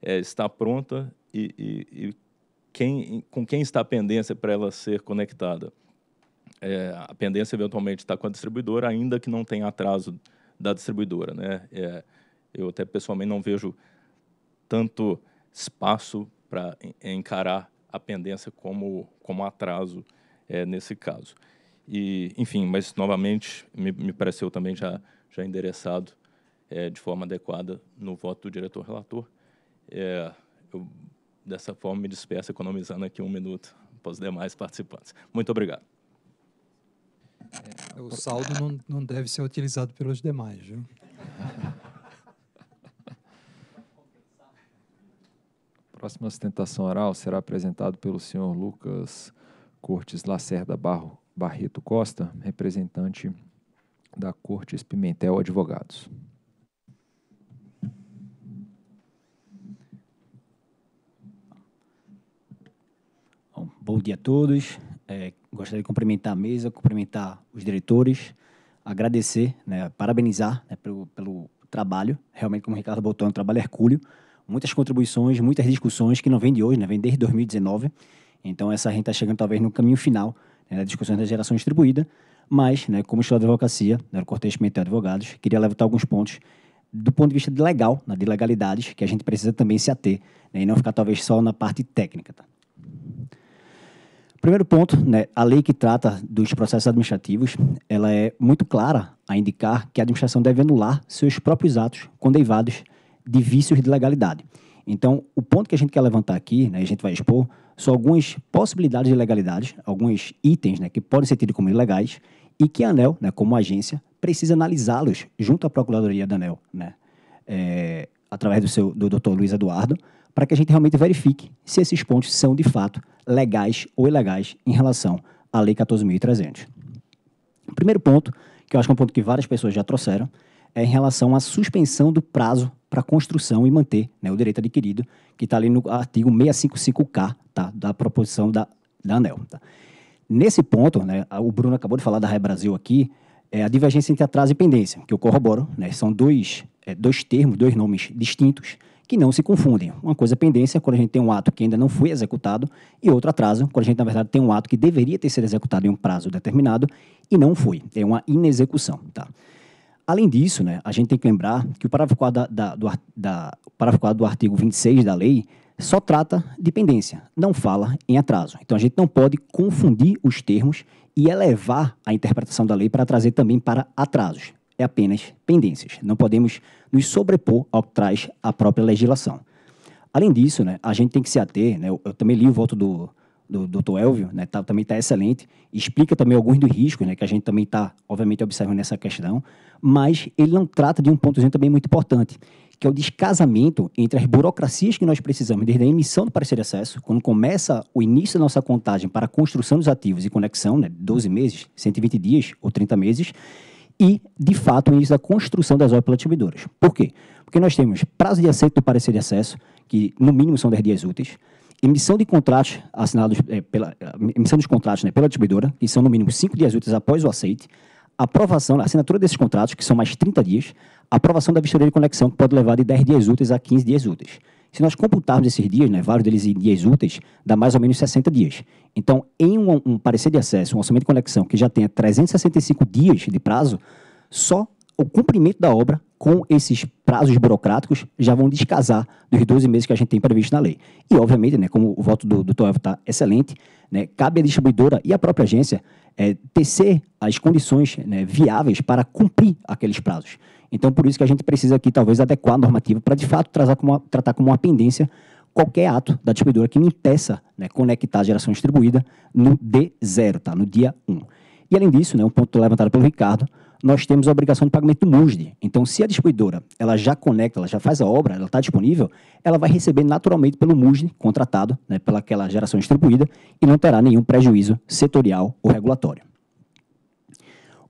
é, estar pronta e, e, e quem, com quem está a pendência para ela ser conectada? É, a pendência eventualmente está com a distribuidora, ainda que não tenha atraso da distribuidora. Né? É, eu até pessoalmente não vejo tanto espaço para encarar a pendência como, como atraso é, nesse caso. E, enfim, mas novamente me, me pareceu também já, já endereçado é, de forma adequada no voto do diretor-relator. É, eu, dessa forma, me despeço economizando aqui um minuto para os demais participantes. Muito obrigado. É, o saldo não, não deve ser utilizado pelos demais, viu? Próxima sustentação oral será apresentado pelo senhor Lucas Cortes Lacerda Barro, Barreto Costa, representante da Cortes Pimentel Advogados. Bom dia a todos. É, gostaria de cumprimentar a mesa, cumprimentar os diretores, agradecer, né, parabenizar né, pelo, pelo, trabalho. Realmente, como o Ricardo botou, é um trabalho hercúleo muitas contribuições, muitas discussões que não vem de hoje, né? vem desde 2019. Então, essa gente está chegando talvez no caminho final né, da discussão da geração distribuída. Mas, né, como estudante de advocacia, né, o Pimentel Advogados, queria levantar alguns pontos do ponto de vista de legal, né, de legalidades, que a gente precisa também se ater né, e não ficar talvez só na parte técnica. Tá? Primeiro ponto, né, a lei que trata dos processos administrativos, ela é muito clara a indicar que a administração deve anular seus próprios atos com de vícios de legalidade. Então, o ponto que a gente quer levantar aqui, né, a gente vai expor, são algumas possibilidades de legalidades, alguns itens né, que podem ser tidos como ilegais e que a ANEL, né, como agência, precisa analisá-los junto à Procuradoria da ANEL, né, é, através do, seu, do Dr. Luiz Eduardo, para que a gente realmente verifique se esses pontos são, de fato, legais ou ilegais em relação à Lei 14.300. O primeiro ponto, que eu acho que é um ponto que várias pessoas já trouxeram, é em relação à suspensão do prazo para construção e manter né, o direito adquirido, que está ali no artigo 655K tá, da proposição da, da ANEL. Tá. Nesse ponto, né, o Bruno acabou de falar da RAE Brasil aqui, é a divergência entre atraso e pendência, que eu corroboro, né, são dois, é, dois termos, dois nomes distintos, que não se confundem. Uma coisa é pendência, quando a gente tem um ato que ainda não foi executado, e outro atraso, quando a gente, na verdade, tem um ato que deveria ter sido executado em um prazo determinado e não foi. É uma inexecução, tá? Além disso, né, a gente tem que lembrar que o parágrafo 4 da, da, do, da, parágrafo do artigo 26 da lei só trata de pendência, não fala em atraso. Então a gente não pode confundir os termos e elevar a interpretação da lei para trazer também para atrasos. É apenas pendências. Não podemos nos sobrepor ao que traz a própria legislação. Além disso, né, a gente tem que se ater, né, eu, eu também li o voto do, do Dr. Elvio, né, tá, também está excelente, explica também alguns dos riscos, né, que a gente também está, obviamente, observando nessa questão, mas ele não trata de um pontozinho também muito importante, que é o descasamento entre as burocracias que nós precisamos, desde a emissão do parecer de acesso, quando começa o início da nossa contagem para a construção dos ativos e conexão, né, 12 meses, 120 dias ou 30 meses, e, de fato, o início da construção das obras distribuidoras. Por quê? Porque nós temos prazo de aceito do parecer de acesso, que no mínimo são 10 dias úteis, emissão de contratos assinados é, pela emissão dos contratos né, pela distribuidora, que são no mínimo cinco dias úteis após o aceite, aprovação, a assinatura desses contratos, que são mais 30 dias, aprovação da vistoria de conexão, que pode levar de 10 dias úteis a 15 dias úteis. Se nós computarmos esses dias, né, vários deles em dias úteis, dá mais ou menos 60 dias. Então, em um, um parecer de acesso, um orçamento de conexão que já tenha 365 dias de prazo, só o cumprimento da obra com esses prazos burocráticos já vão descasar dos 12 meses que a gente tem previsto na lei. E, obviamente, né, como o voto do, do Toevo está excelente, né, cabe à distribuidora e à própria agência é, tecer as condições né, viáveis para cumprir aqueles prazos. Então, por isso que a gente precisa aqui, talvez, adequar a normativa para, de fato, tratar como, uma, tratar como uma pendência qualquer ato da distribuidora que me impeça né, conectar a geração distribuída no D0, tá? no dia 1. E, além disso, né, um ponto levantado pelo Ricardo, nós temos a obrigação de pagamento do MUSD. Então, se a distribuidora ela já conecta, ela já faz a obra, ela está disponível, ela vai receber naturalmente pelo MUSD contratado, né, pelaquela geração distribuída, e não terá nenhum prejuízo setorial ou regulatório.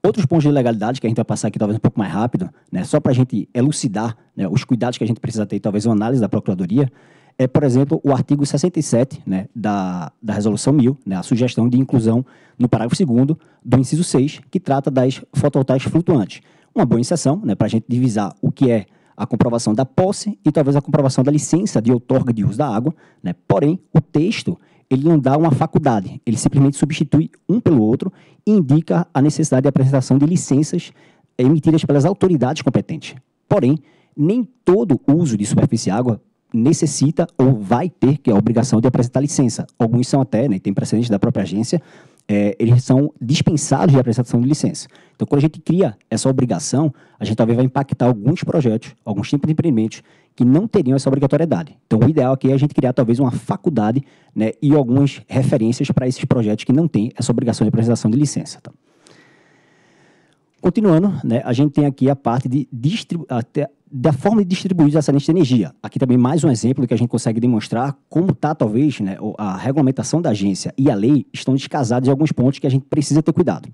Outros pontos de legalidade que a gente vai passar aqui talvez um pouco mais rápido, né, só para a gente elucidar né, os cuidados que a gente precisa ter, talvez uma análise da Procuradoria, é, por exemplo, o artigo 67 né, da, da Resolução 1000, né, a sugestão de inclusão no parágrafo 2 do inciso 6, que trata das fotovoltaicas flutuantes. Uma boa iniciação, né, para a gente divisar o que é a comprovação da posse e talvez a comprovação da licença de outorga de uso da água, né? porém, o texto ele não dá uma faculdade, ele simplesmente substitui um pelo outro e indica a necessidade de apresentação de licenças é, emitidas pelas autoridades competentes. Porém, nem todo uso de superfície de água necessita ou vai ter que a obrigação de apresentar licença. Alguns são até, né, tem precedente da própria agência, é, eles são dispensados de apresentação de licença. Então, quando a gente cria essa obrigação, a gente talvez vai impactar alguns projetos, alguns tipos de empreendimentos que não teriam essa obrigatoriedade. Então, o ideal aqui é a gente criar talvez uma faculdade né, e algumas referências para esses projetos que não têm essa obrigação de apresentação de licença. Tá? Continuando, né, a gente tem aqui a parte de até, da forma de distribuir essa de energia. Aqui também mais um exemplo que a gente consegue demonstrar como está, talvez, né, a regulamentação da agência e a lei estão descasados em alguns pontos que a gente precisa ter cuidado.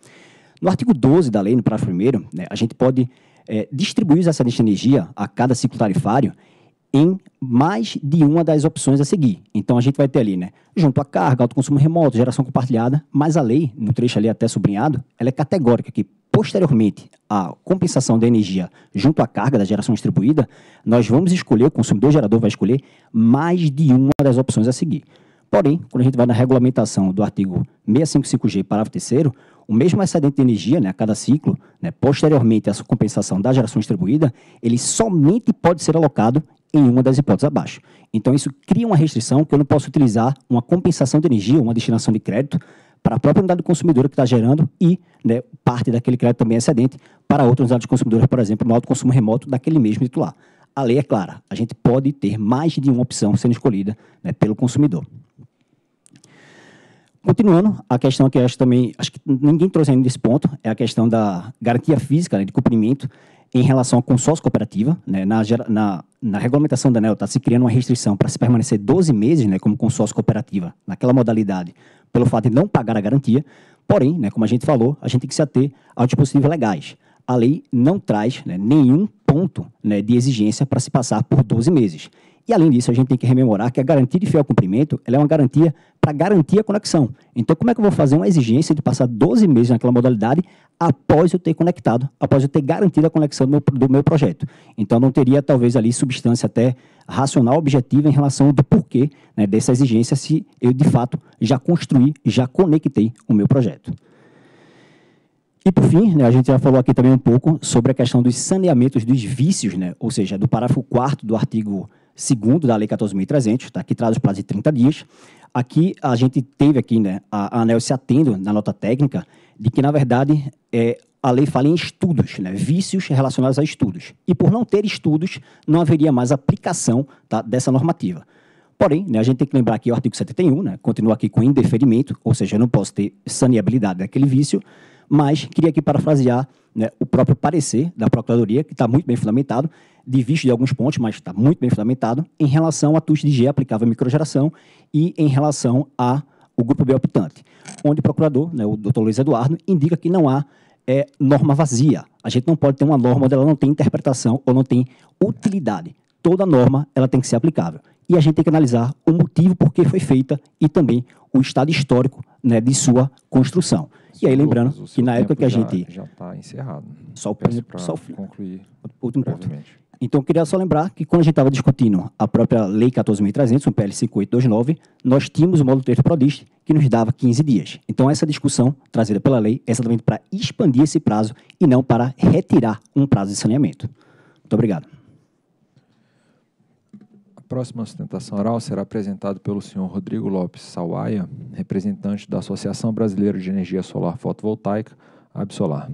No artigo 12 da lei, no parágrafo 1, né, a gente pode é, distribuir essa de energia a cada ciclo tarifário em mais de uma das opções a seguir. Então a gente vai ter ali, né? Junto à carga, autoconsumo remoto, geração compartilhada, mas a lei, no trecho ali até sublinhado, ela é categórica que posteriormente à compensação da energia junto à carga da geração distribuída, nós vamos escolher, o consumidor gerador vai escolher mais de uma das opções a seguir. Porém, quando a gente vai na regulamentação do artigo 655G, parágrafo 3 o mesmo excedente de energia, né, a cada ciclo, né, posteriormente à compensação da geração distribuída, ele somente pode ser alocado em uma das hipóteses abaixo. Então, isso cria uma restrição que eu não posso utilizar uma compensação de energia, uma destinação de crédito para a própria unidade consumidora que está gerando e né, parte daquele crédito também é excedente para outras unidades consumidoras, por exemplo, no alto consumo remoto daquele mesmo titular. A lei é clara, a gente pode ter mais de uma opção sendo escolhida né, pelo consumidor. Continuando, a questão que acho também, acho que ninguém trouxe ainda esse ponto, é a questão da garantia física, né, de cumprimento em relação ao consórcio cooperativa, né, na, na, na, regulamentação da ANEL está se criando uma restrição para se permanecer 12 meses né, como consórcio cooperativa, naquela modalidade, pelo fato de não pagar a garantia. Porém, né, como a gente falou, a gente tem que se ater aos dispositivos legais. A lei não traz né, nenhum ponto né, de exigência para se passar por 12 meses. E, além disso, a gente tem que rememorar que a garantia de fiel cumprimento é uma garantia para garantir a conexão. Então, como é que eu vou fazer uma exigência de passar 12 meses naquela modalidade após eu ter conectado, após eu ter garantido a conexão do meu, do meu projeto? Então, não teria, talvez, ali substância até racional, objetiva em relação do porquê né, dessa exigência se eu, de fato, já construí, já conectei o meu projeto. E por fim, né, a gente já falou aqui também um pouco sobre a questão dos saneamentos dos vícios, né, ou seja, do parágrafo 4 do artigo segundo da Lei 14.300, tá, que traz os prazos de 30 dias. Aqui a gente teve aqui, né, a, a ANEL se atendo na nota técnica de que, na verdade, é, a lei fala em estudos, né, vícios relacionados a estudos. E por não ter estudos, não haveria mais aplicação tá, dessa normativa. Porém, né, a gente tem que lembrar que o artigo 71 né, continua aqui com indeferimento, ou seja, eu não posso ter saneabilidade daquele vício, mas queria aqui parafrasear né, o próprio parecer da Procuradoria, que está muito bem fundamentado, de vista de alguns pontos, mas está muito bem fundamentado, em relação à TUS de G aplicável à microgeração e em relação ao grupo B optante, onde o procurador, né, o doutor Luiz Eduardo, indica que não há é, norma vazia. A gente não pode ter uma norma onde ela não tem interpretação ou não tem utilidade. Toda norma ela tem que ser aplicável. E a gente tem que analisar o motivo por que foi feita e também o estado histórico né, de sua construção. E aí, lembrando que na época que a gente. Já está encerrado. Só o, Peço só o concluir. Último ponto. Então, eu queria só lembrar que quando a gente estava discutindo a própria Lei 14.300, o PL 5829, nós tínhamos o módulo texto PRODIST, que nos dava 15 dias. Então, essa discussão trazida pela lei é exatamente para expandir esse prazo e não para retirar um prazo de saneamento. Muito obrigado. A próxima sustentação oral será apresentada pelo senhor Rodrigo Lopes Sawaia, representante da Associação Brasileira de Energia Solar Fotovoltaica, Absolar.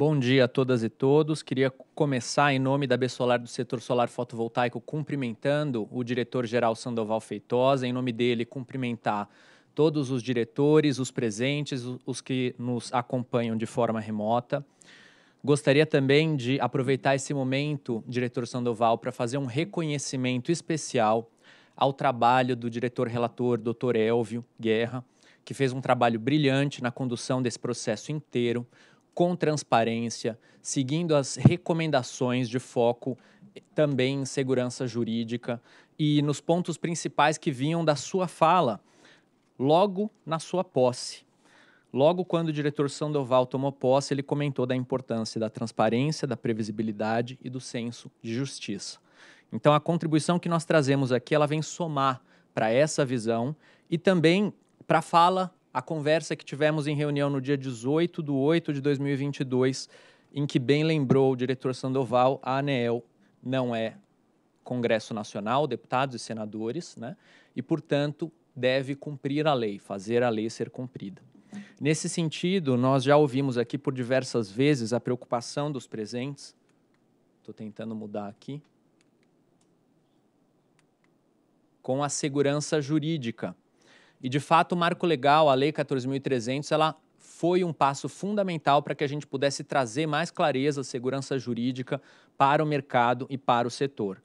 Bom dia a todas e todos. Queria começar, em nome da Bessolar do setor solar fotovoltaico, cumprimentando o diretor-geral Sandoval Feitosa. Em nome dele, cumprimentar todos os diretores, os presentes, os que nos acompanham de forma remota. Gostaria também de aproveitar esse momento, diretor Sandoval, para fazer um reconhecimento especial ao trabalho do diretor relator, Dr. Elvio Guerra, que fez um trabalho brilhante na condução desse processo inteiro com transparência, seguindo as recomendações de foco também em segurança jurídica e nos pontos principais que vinham da sua fala, logo na sua posse. Logo quando o diretor Sandoval tomou posse, ele comentou da importância da transparência, da previsibilidade e do senso de justiça. Então a contribuição que nós trazemos aqui, ela vem somar para essa visão e também para a fala a conversa que tivemos em reunião no dia 18 de 8 de 2022, em que bem lembrou o diretor Sandoval, a ANEEL não é Congresso Nacional, deputados e senadores, né? e, portanto, deve cumprir a lei, fazer a lei ser cumprida. Nesse sentido, nós já ouvimos aqui por diversas vezes a preocupação dos presentes. Estou tentando mudar aqui. Com a segurança jurídica e, de fato, o marco legal, a Lei 14.300, ela foi um passo fundamental para que a gente pudesse trazer mais clareza, segurança jurídica para o mercado e para o setor.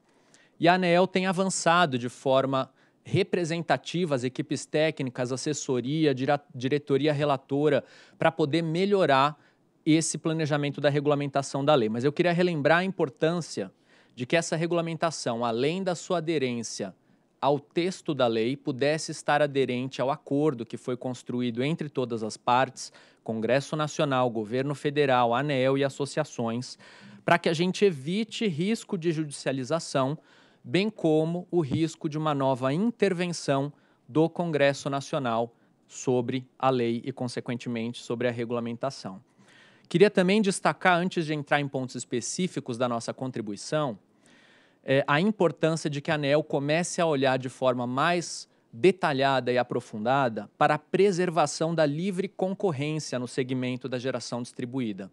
E a ANEEL tem avançado de forma representativa, as equipes técnicas, assessoria, diretoria relatora, para poder melhorar esse planejamento da regulamentação da lei. Mas eu queria relembrar a importância de que essa regulamentação, além da sua aderência ao texto da lei pudesse estar aderente ao acordo que foi construído entre todas as partes, Congresso Nacional, Governo Federal, ANEL e associações, para que a gente evite risco de judicialização, bem como o risco de uma nova intervenção do Congresso Nacional sobre a lei e, consequentemente, sobre a regulamentação. Queria também destacar, antes de entrar em pontos específicos da nossa contribuição, é, a importância de que a ANEL comece a olhar de forma mais detalhada e aprofundada para a preservação da livre concorrência no segmento da geração distribuída.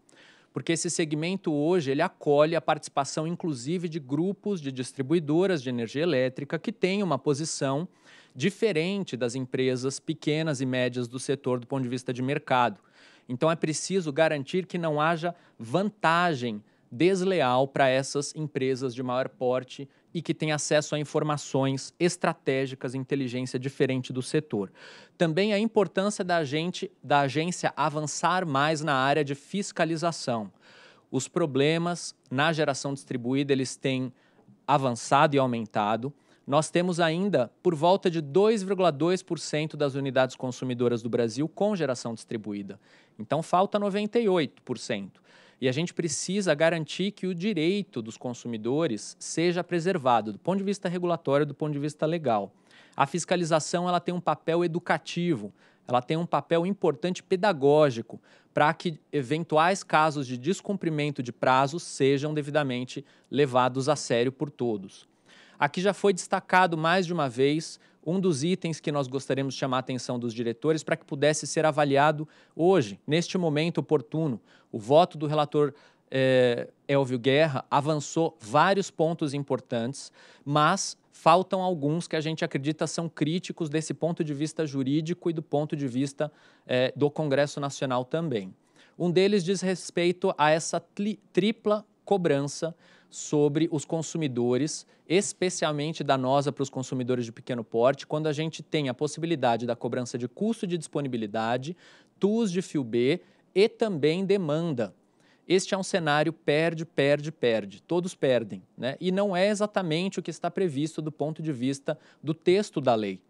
Porque esse segmento hoje ele acolhe a participação inclusive de grupos de distribuidoras de energia elétrica que têm uma posição diferente das empresas pequenas e médias do setor do ponto de vista de mercado. Então é preciso garantir que não haja vantagem desleal para essas empresas de maior porte e que têm acesso a informações estratégicas e inteligência diferente do setor. Também a importância da, gente, da agência avançar mais na área de fiscalização. Os problemas na geração distribuída eles têm avançado e aumentado. Nós temos ainda por volta de 2,2% das unidades consumidoras do Brasil com geração distribuída. Então falta 98%. E a gente precisa garantir que o direito dos consumidores seja preservado, do ponto de vista regulatório, do ponto de vista legal. A fiscalização ela tem um papel educativo, ela tem um papel importante pedagógico para que eventuais casos de descumprimento de prazos sejam devidamente levados a sério por todos. Aqui já foi destacado mais de uma vez um dos itens que nós gostaríamos de chamar a atenção dos diretores para que pudesse ser avaliado hoje, neste momento oportuno. O voto do relator é, Elvio Guerra avançou vários pontos importantes, mas faltam alguns que a gente acredita são críticos desse ponto de vista jurídico e do ponto de vista é, do Congresso Nacional também. Um deles diz respeito a essa tripla cobrança sobre os consumidores, especialmente danosa para os consumidores de pequeno porte, quando a gente tem a possibilidade da cobrança de custo de disponibilidade, TUS de fio B e também demanda. Este é um cenário perde, perde, perde. Todos perdem. Né? E não é exatamente o que está previsto do ponto de vista do texto da lei.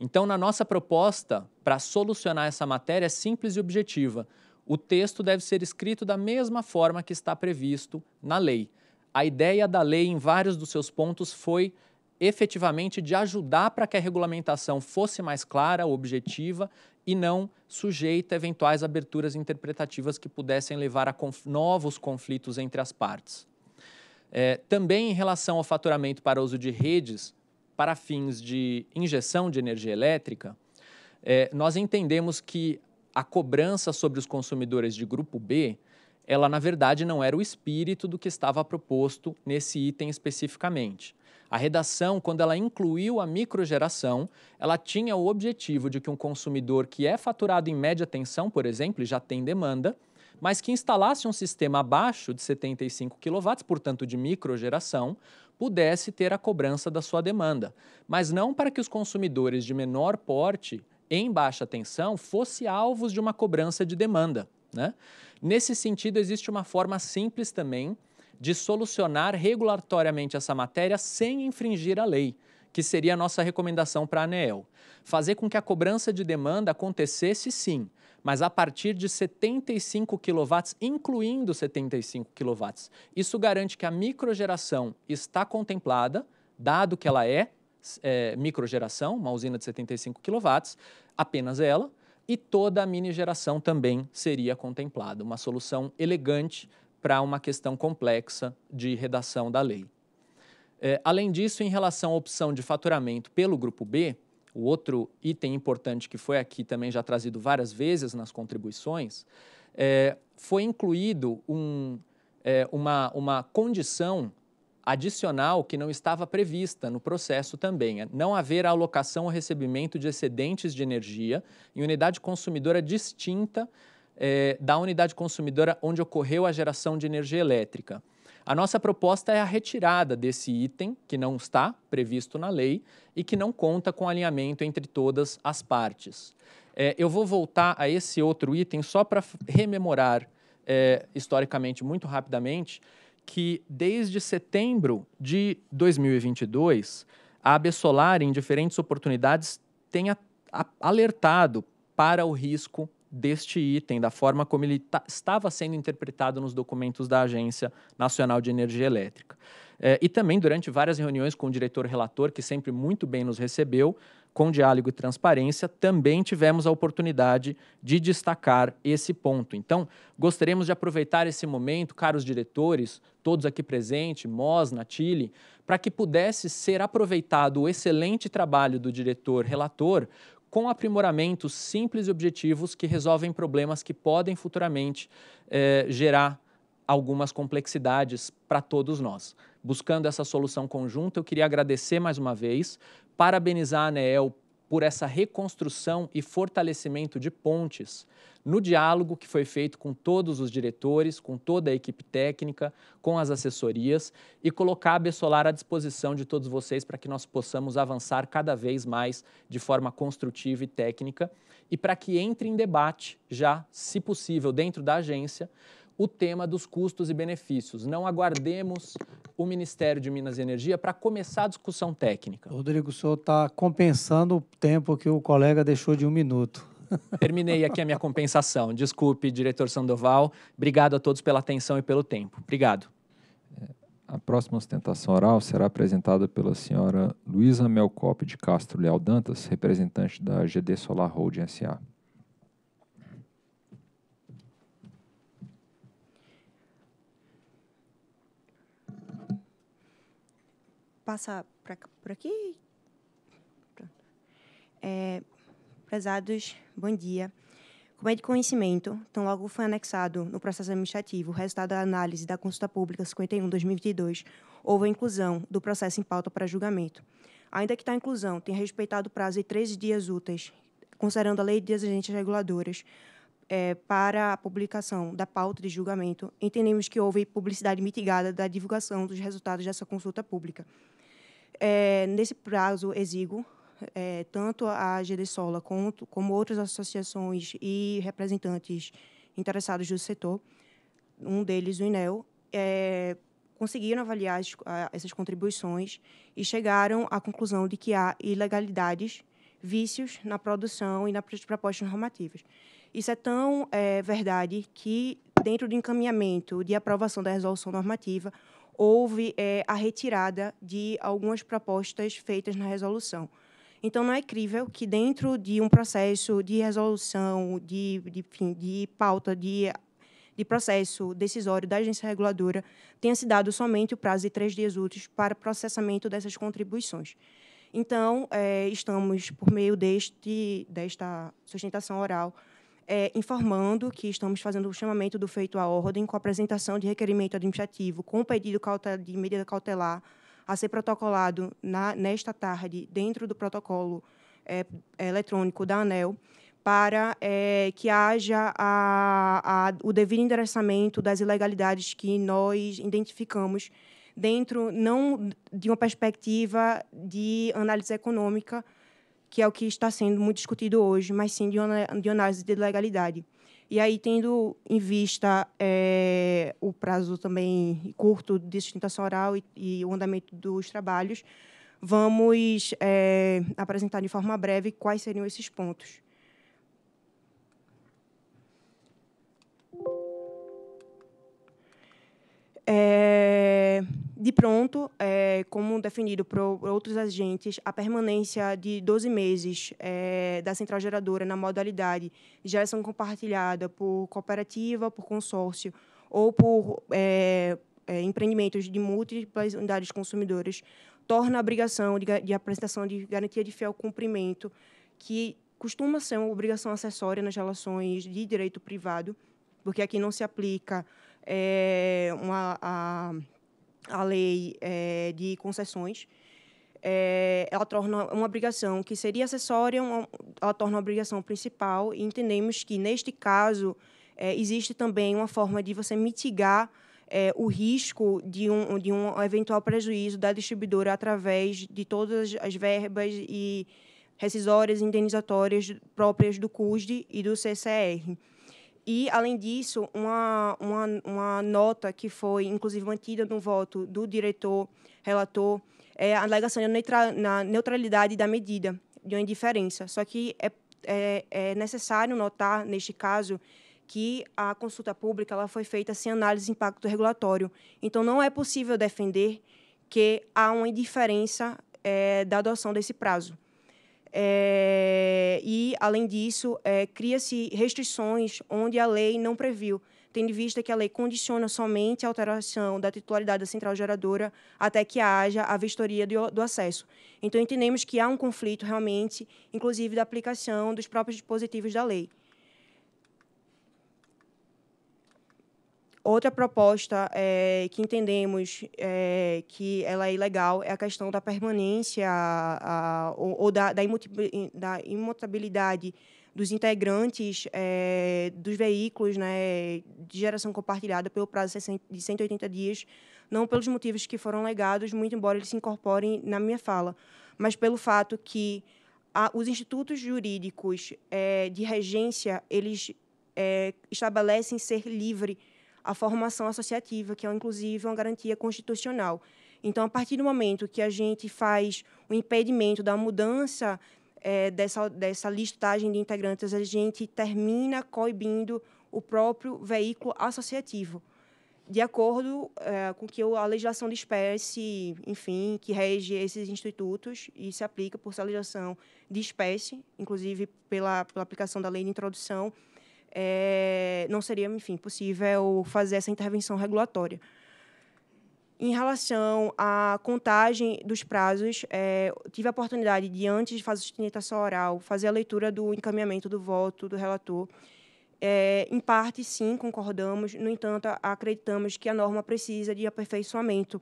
Então, na nossa proposta, para solucionar essa matéria, é simples e objetiva. O texto deve ser escrito da mesma forma que está previsto na lei a ideia da lei, em vários dos seus pontos, foi efetivamente de ajudar para que a regulamentação fosse mais clara, objetiva e não sujeita a eventuais aberturas interpretativas que pudessem levar a conf novos conflitos entre as partes. É, também em relação ao faturamento para uso de redes para fins de injeção de energia elétrica, é, nós entendemos que a cobrança sobre os consumidores de grupo B ela na verdade não era o espírito do que estava proposto nesse item especificamente. A redação, quando ela incluiu a microgeração, ela tinha o objetivo de que um consumidor que é faturado em média tensão, por exemplo, e já tem demanda, mas que instalasse um sistema abaixo de 75 kW, portanto de microgeração, pudesse ter a cobrança da sua demanda, mas não para que os consumidores de menor porte em baixa tensão fossem alvos de uma cobrança de demanda. Né? Nesse sentido, existe uma forma simples também de solucionar regulatoriamente essa matéria sem infringir a lei, que seria a nossa recomendação para a ANEEL. Fazer com que a cobrança de demanda acontecesse sim, mas a partir de 75 kW, incluindo 75 kW. Isso garante que a microgeração está contemplada, dado que ela é, é microgeração, uma usina de 75 kW, apenas ela, e toda a mini geração também seria contemplada. Uma solução elegante para uma questão complexa de redação da lei. É, além disso, em relação à opção de faturamento pelo grupo B, o outro item importante que foi aqui também já trazido várias vezes nas contribuições, é, foi incluído um, é, uma, uma condição adicional que não estava prevista no processo também, é, não haver alocação ou recebimento de excedentes de energia em unidade consumidora distinta é, da unidade consumidora onde ocorreu a geração de energia elétrica. A nossa proposta é a retirada desse item, que não está previsto na lei e que não conta com alinhamento entre todas as partes. É, eu vou voltar a esse outro item só para rememorar é, historicamente, muito rapidamente que desde setembro de 2022, a AB Solar, em diferentes oportunidades, tenha alertado para o risco deste item, da forma como ele estava sendo interpretado nos documentos da Agência Nacional de Energia Elétrica. É, e também durante várias reuniões com o diretor relator, que sempre muito bem nos recebeu, com diálogo e transparência, também tivemos a oportunidade de destacar esse ponto. Então, gostaríamos de aproveitar esse momento, caros diretores, todos aqui presentes, Mos, Natili, para que pudesse ser aproveitado o excelente trabalho do diretor relator com aprimoramentos simples e objetivos que resolvem problemas que podem futuramente eh, gerar algumas complexidades para todos nós buscando essa solução conjunta. Eu queria agradecer mais uma vez, parabenizar a ANEEL por essa reconstrução e fortalecimento de pontes no diálogo que foi feito com todos os diretores, com toda a equipe técnica, com as assessorias e colocar a Bessolar à disposição de todos vocês para que nós possamos avançar cada vez mais de forma construtiva e técnica e para que entre em debate já, se possível, dentro da agência, o tema dos custos e benefícios. Não aguardemos o Ministério de Minas e Energia para começar a discussão técnica. Rodrigo, o senhor está compensando o tempo que o colega deixou de um minuto. Terminei aqui a minha compensação. Desculpe, diretor Sandoval. Obrigado a todos pela atenção e pelo tempo. Obrigado. É, a próxima ostentação oral será apresentada pela senhora Luísa Melcope de Castro Leal Dantas, representante da GD Solar Holding S.A. passar pra, por aqui. É, prezados, bom dia. Como é de conhecimento, tão logo foi anexado no processo administrativo o resultado da análise da consulta pública 51-2022, houve a inclusão do processo em pauta para julgamento. Ainda que tal inclusão tenha respeitado o prazo de três dias úteis, considerando a lei de agências reguladoras, é, para a publicação da pauta de julgamento, entendemos que houve publicidade mitigada da divulgação dos resultados dessa consulta pública. É, nesse prazo, exíguo, é, tanto a GD Sola quanto, como outras associações e representantes interessados do setor, um deles, o INEL, é, conseguiram avaliar as, a, essas contribuições e chegaram à conclusão de que há ilegalidades, vícios na produção e nas propostas normativas. Isso é tão é, verdade que, dentro do encaminhamento de aprovação da resolução normativa, houve é, a retirada de algumas propostas feitas na resolução. Então, não é crível que, dentro de um processo de resolução, de, de, enfim, de pauta, de, de processo decisório da agência reguladora, tenha se dado somente o prazo de três dias úteis para processamento dessas contribuições. Então, é, estamos, por meio deste, desta sustentação oral, é, informando que estamos fazendo o chamamento do feito à ordem com apresentação de requerimento administrativo com pedido de medida cautelar a ser protocolado na, nesta tarde dentro do protocolo é, eletrônico da ANEL para é, que haja a, a, o devido endereçamento das ilegalidades que nós identificamos dentro não de uma perspectiva de análise econômica, que é o que está sendo muito discutido hoje, mas sim de, uma, de análise de legalidade. E aí, tendo em vista é, o prazo também curto de sustentação oral e, e o andamento dos trabalhos, vamos é, apresentar de forma breve quais seriam esses pontos. é, de pronto, é, como definido por outros agentes, a permanência de 12 meses é, da central geradora na modalidade de geração compartilhada por cooperativa, por consórcio ou por é, é, empreendimentos de múltiplas unidades consumidoras, torna a obrigação de, de apresentação de garantia de fiel cumprimento, que costuma ser uma obrigação acessória nas relações de direito privado, porque aqui não se aplica é, uma, a, a lei é, de concessões, é, ela torna uma obrigação que seria acessória, uma, ela torna uma obrigação principal, e entendemos que, neste caso, existe também uma forma de você mitigar é, o risco de um, de um eventual prejuízo da distribuidora através de todas as verbas e rescisórias indenizatórias próprias do CUSD e do CCR. E, além disso, uma, uma, uma nota que foi, inclusive, mantida no voto do diretor, relator, é a alegação na neutralidade da medida, de uma indiferença. Só que é, é, é necessário notar, neste caso, que a consulta pública ela foi feita sem análise de impacto regulatório. Então, não é possível defender que há uma indiferença é, da adoção desse prazo. É, e, além disso, é, cria-se restrições onde a lei não previu, tendo em vista que a lei condiciona somente a alteração da titularidade da central geradora até que haja a vistoria do, do acesso. Então, entendemos que há um conflito realmente, inclusive da aplicação dos próprios dispositivos da lei. Outra proposta é, que entendemos é, que ela é ilegal é a questão da permanência a, a, ou, ou da, da, imutabilidade dos integrantes é, dos veículos né, de geração compartilhada pelo prazo de 180 dias, não pelos motivos que foram legados, muito embora eles se incorporem na minha fala, mas pelo fato que a, os institutos jurídicos é, de regência eles é, estabelecem ser livre a formação associativa, que é, inclusive, uma garantia constitucional. Então, a partir do momento que a gente faz o impedimento da mudança é, dessa, dessa listagem de integrantes, a gente termina coibindo o próprio veículo associativo, de acordo é, com que a legislação de espécie, enfim, que rege esses institutos e se aplica por essa legislação de espécie, inclusive pela, pela aplicação da lei de introdução é, não seria, enfim, possível fazer essa intervenção regulatória. Em relação à contagem dos prazos, é, tive a oportunidade de, antes de fazer a sustentação oral, fazer a leitura do encaminhamento do voto do relator. É, em parte, sim, concordamos, no entanto, acreditamos que a norma precisa de aperfeiçoamento,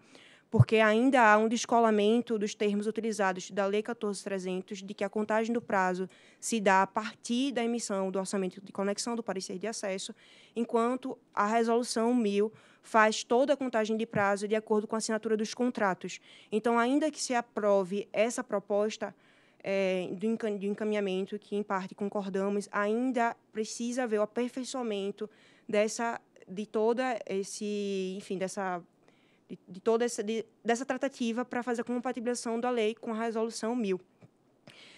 porque ainda há um descolamento dos termos utilizados da Lei 14300, de que a contagem do prazo se dá a partir da emissão do orçamento de conexão do parecer de acesso, enquanto a Resolução 1000 faz toda a contagem de prazo de acordo com a assinatura dos contratos. Então, ainda que se aprove essa proposta é, do encaminhamento, que em parte concordamos, ainda precisa haver o aperfeiçoamento dessa de toda esse, enfim, dessa de, de toda essa, de, dessa tratativa para fazer a compatibilização da lei com a resolução 1000.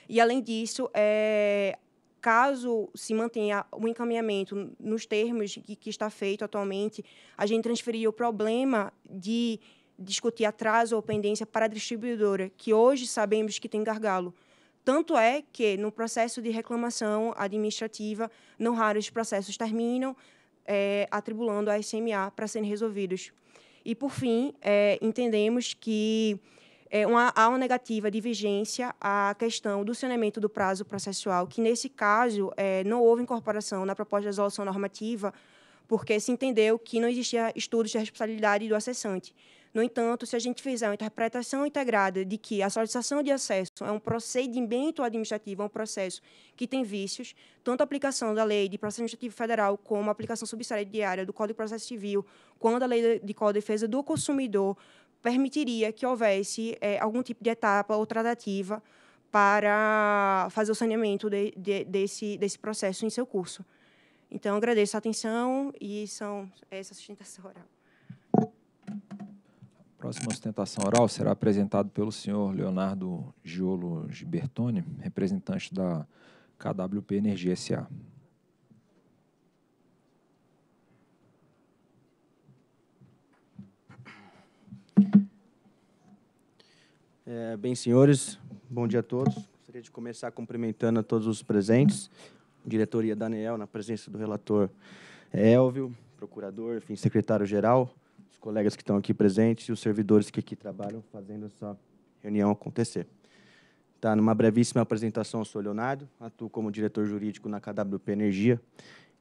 E, além disso, é, caso se mantenha o encaminhamento nos termos que, que está feito atualmente, a gente transferiria o problema de discutir atraso ou pendência para a distribuidora, que hoje sabemos que tem gargalo. Tanto é que, no processo de reclamação administrativa, não raros processos terminam é, atribulando a SMA para serem resolvidos. E, por fim, é, entendemos que é uma, há uma negativa de vigência à questão do saneamento do prazo processual, que, nesse caso, é, não houve incorporação na proposta de resolução normativa, porque se entendeu que não existia estudos de responsabilidade do acessante. No entanto, se a gente fizer uma interpretação integrada de que a solicitação de acesso é um procedimento administrativo, é um processo que tem vícios, tanto a aplicação da lei de processo administrativo federal como a aplicação subsidiária do Código de Processo Civil, quando a lei de Código de Defesa do Consumidor, permitiria que houvesse é, algum tipo de etapa ou tratativa para fazer o saneamento de, de, desse, desse processo em seu curso. Então, agradeço a atenção e são essa sustentação oral. Próxima ostentação oral será apresentado pelo senhor Leonardo Giolo Gibertoni, representante da KWP Energia SA. É, bem, senhores, bom dia a todos. Gostaria de começar cumprimentando a todos os presentes. Diretoria Daniel, na presença do relator Elvio, procurador, enfim, secretário-geral, colegas que estão aqui presentes e os servidores que aqui trabalham fazendo essa reunião acontecer. Tá, numa brevíssima apresentação, eu sou Leonardo, atuo como diretor jurídico na KWP Energia,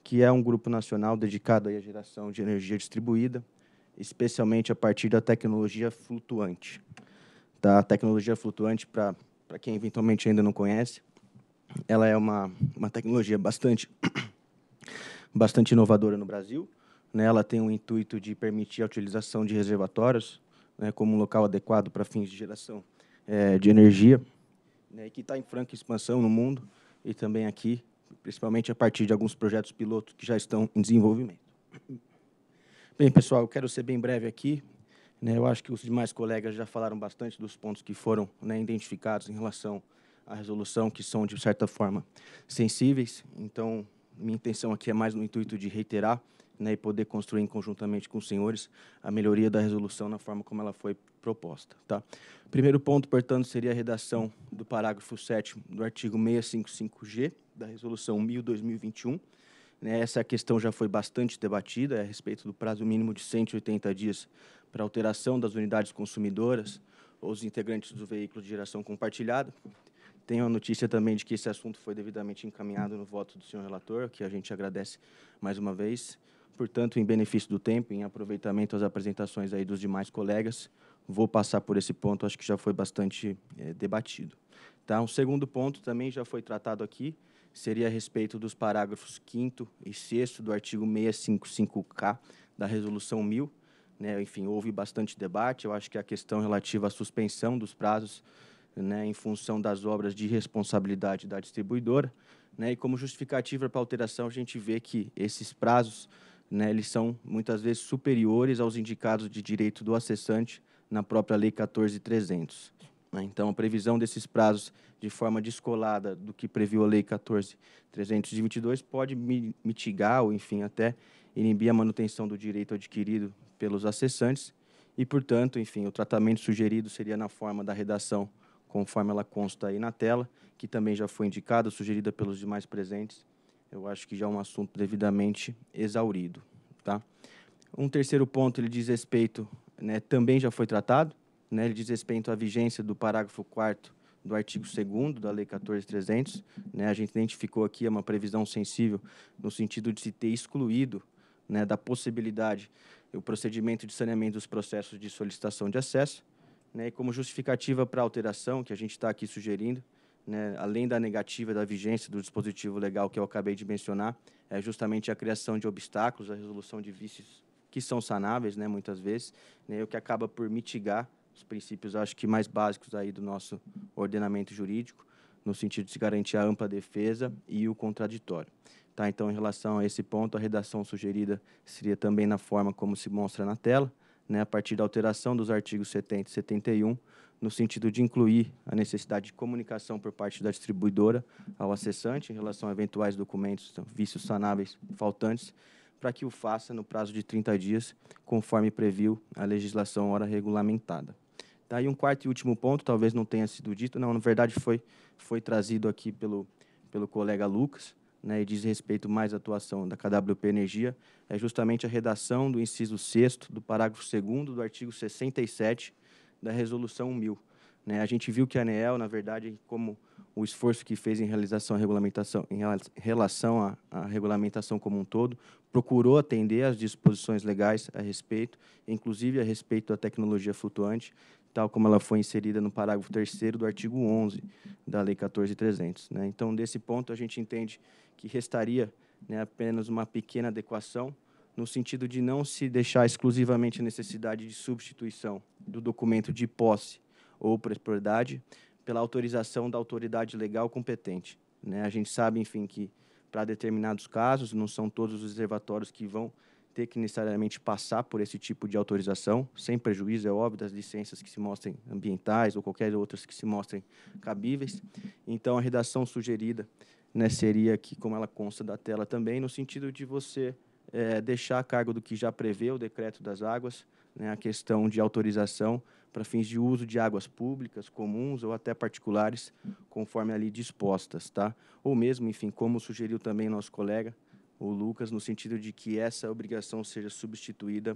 que é um grupo nacional dedicado à geração de energia distribuída, especialmente a partir da tecnologia flutuante. Tá, a tecnologia flutuante, para quem eventualmente ainda não conhece, ela é uma, uma tecnologia bastante, bastante inovadora no Brasil, né, ela tem o intuito de permitir a utilização de reservatórios né, como um local adequado para fins de geração é, de energia, né, que está em franca expansão no mundo e também aqui, principalmente a partir de alguns projetos piloto que já estão em desenvolvimento. Bem, pessoal, eu quero ser bem breve aqui. Né, eu acho que os demais colegas já falaram bastante dos pontos que foram né, identificados em relação à resolução, que são, de certa forma, sensíveis. Então, minha intenção aqui é mais no intuito de reiterar né, e poder construir conjuntamente com os senhores a melhoria da resolução na forma como ela foi proposta. Tá? Primeiro ponto, portanto, seria a redação do parágrafo 7 do artigo 655G da resolução 1000/2021. Né, essa questão já foi bastante debatida é a respeito do prazo mínimo de 180 dias para alteração das unidades consumidoras ou os integrantes do veículo de geração compartilhada. Tenho a notícia também de que esse assunto foi devidamente encaminhado no voto do senhor relator, que a gente agradece mais uma vez. Portanto, em benefício do tempo, em aproveitamento às apresentações aí dos demais colegas, vou passar por esse ponto, acho que já foi bastante é, debatido. Tá? Um segundo ponto também já foi tratado aqui, seria a respeito dos parágrafos 5 e 6 do artigo 655K da Resolução 1000. Né? Enfim, houve bastante debate, eu acho que a questão relativa à suspensão dos prazos né, em função das obras de responsabilidade da distribuidora, né? e como justificativa para a alteração, a gente vê que esses prazos né, eles são muitas vezes superiores aos indicados de direito do acessante na própria Lei 14.300. Né. Então, a previsão desses prazos de forma descolada do que previu a Lei 14.322 pode mitigar ou, enfim, até inibir a manutenção do direito adquirido pelos acessantes e, portanto, enfim, o tratamento sugerido seria na forma da redação, conforme ela consta aí na tela, que também já foi indicada, sugerida pelos demais presentes, eu acho que já é um assunto devidamente exaurido, tá? Um terceiro ponto, ele diz respeito, né, também já foi tratado, né, ele diz respeito à vigência do parágrafo 4 do artigo 2 da Lei 14.300. Né, a gente identificou aqui é uma previsão sensível no sentido de se ter excluído né, da possibilidade o procedimento de saneamento dos processos de solicitação de acesso. Né, e como justificativa para a alteração que a gente está aqui sugerindo, né, além da negativa da vigência do dispositivo legal que eu acabei de mencionar, é justamente a criação de obstáculos, a resolução de vícios que são sanáveis, né, muitas vezes, né, o que acaba por mitigar os princípios, acho que mais básicos aí do nosso ordenamento jurídico, no sentido de se garantir a ampla defesa e o contraditório. Tá, então, em relação a esse ponto, a redação sugerida seria também na forma como se mostra na tela, né, a partir da alteração dos artigos 70 e 71, no sentido de incluir a necessidade de comunicação por parte da distribuidora ao acessante em relação a eventuais documentos, então, vícios sanáveis faltantes, para que o faça no prazo de 30 dias, conforme previu a legislação hora regulamentada. Daí um quarto e último ponto, talvez não tenha sido dito, não, na verdade foi, foi trazido aqui pelo, pelo colega Lucas, né, e diz respeito mais à atuação da KWP Energia, é justamente a redação do inciso 6 do parágrafo 2 do artigo 67 da Resolução 1000. Né? A gente viu que a ANEEL, na verdade, como o esforço que fez em realização à regulamentação, em relação à, à, regulamentação como um todo, procurou atender às disposições legais a respeito, inclusive a respeito da tecnologia flutuante, tal como ela foi inserida no parágrafo 3 do artigo 11 da Lei 14300. Né? Então, desse ponto, a gente entende que restaria né, apenas uma pequena adequação no sentido de não se deixar exclusivamente a necessidade de substituição do documento de posse ou propriedade pela autorização da autoridade legal competente. Né? A gente sabe, enfim, que para determinados casos, não são todos os reservatórios que vão ter que necessariamente passar por esse tipo de autorização, sem prejuízo, é óbvio, das licenças que se mostrem ambientais ou qualquer outras que se mostrem cabíveis. Então, a redação sugerida né, seria que, como ela consta da tela também, no sentido de você é, deixar a cargo do que já prevê o decreto das águas, né, a questão de autorização para fins de uso de águas públicas, comuns ou até particulares, conforme ali dispostas, tá? Ou mesmo, enfim, como sugeriu também nosso colega, o Lucas, no sentido de que essa obrigação seja substituída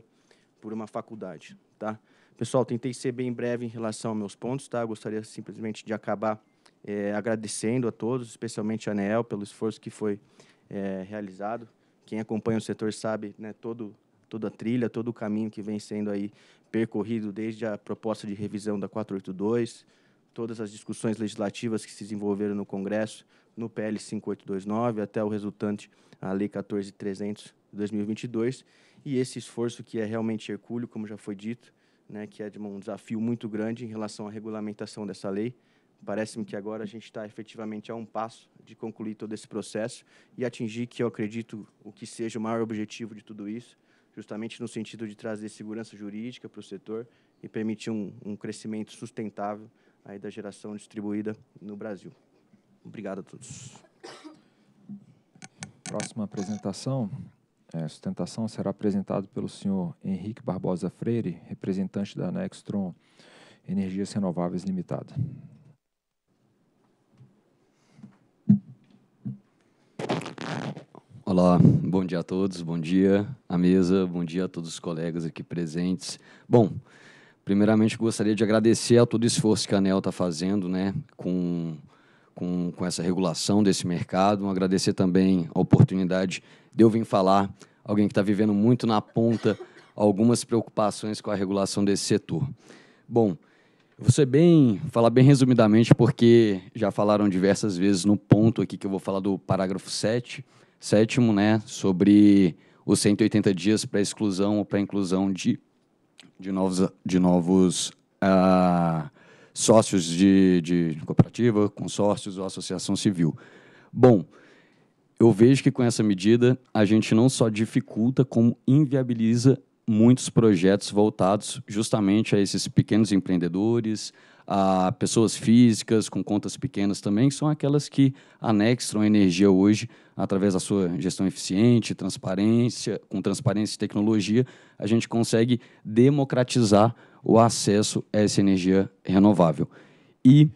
por uma faculdade, tá? Pessoal, tentei ser bem breve em relação aos meus pontos, tá? gostaria simplesmente de acabar é, agradecendo a todos, especialmente a Neel, pelo esforço que foi é, realizado quem acompanha o setor sabe, né, todo toda a trilha, todo o caminho que vem sendo aí percorrido desde a proposta de revisão da 482, todas as discussões legislativas que se desenvolveram no Congresso, no PL 5829 até o resultante a Lei 14300 de 2022, e esse esforço que é realmente hercúleo, como já foi dito, né, que é de um desafio muito grande em relação à regulamentação dessa lei. Parece-me que agora a gente está efetivamente a um passo de concluir todo esse processo e atingir, que eu acredito, o que seja o maior objetivo de tudo isso, justamente no sentido de trazer segurança jurídica para o setor e permitir um, um crescimento sustentável aí da geração distribuída no Brasil. Obrigado a todos. Próxima apresentação, é, sustentação, será apresentado pelo senhor Henrique Barbosa Freire, representante da Nextron Energias Renováveis Limitada. Olá, bom dia a todos, bom dia à mesa, bom dia a todos os colegas aqui presentes. Bom, primeiramente gostaria de agradecer a todo o esforço que a ANEL está fazendo né, com, com, com essa regulação desse mercado, agradecer também a oportunidade de eu vir falar, alguém que está vivendo muito na ponta algumas preocupações com a regulação desse setor. Bom, vou ser bem, falar bem resumidamente, porque já falaram diversas vezes no ponto aqui que eu vou falar do parágrafo 7 sétimo, né, sobre os 180 dias para exclusão ou para inclusão de, de novos, de novos uh, sócios de, de cooperativa, consórcios ou associação civil. Bom, eu vejo que com essa medida a gente não só dificulta, como inviabiliza muitos projetos voltados justamente a esses pequenos empreendedores, a pessoas físicas com contas pequenas também, são aquelas que anexam a energia hoje através da sua gestão eficiente, transparência, com transparência e tecnologia, a gente consegue democratizar o acesso a essa energia renovável. E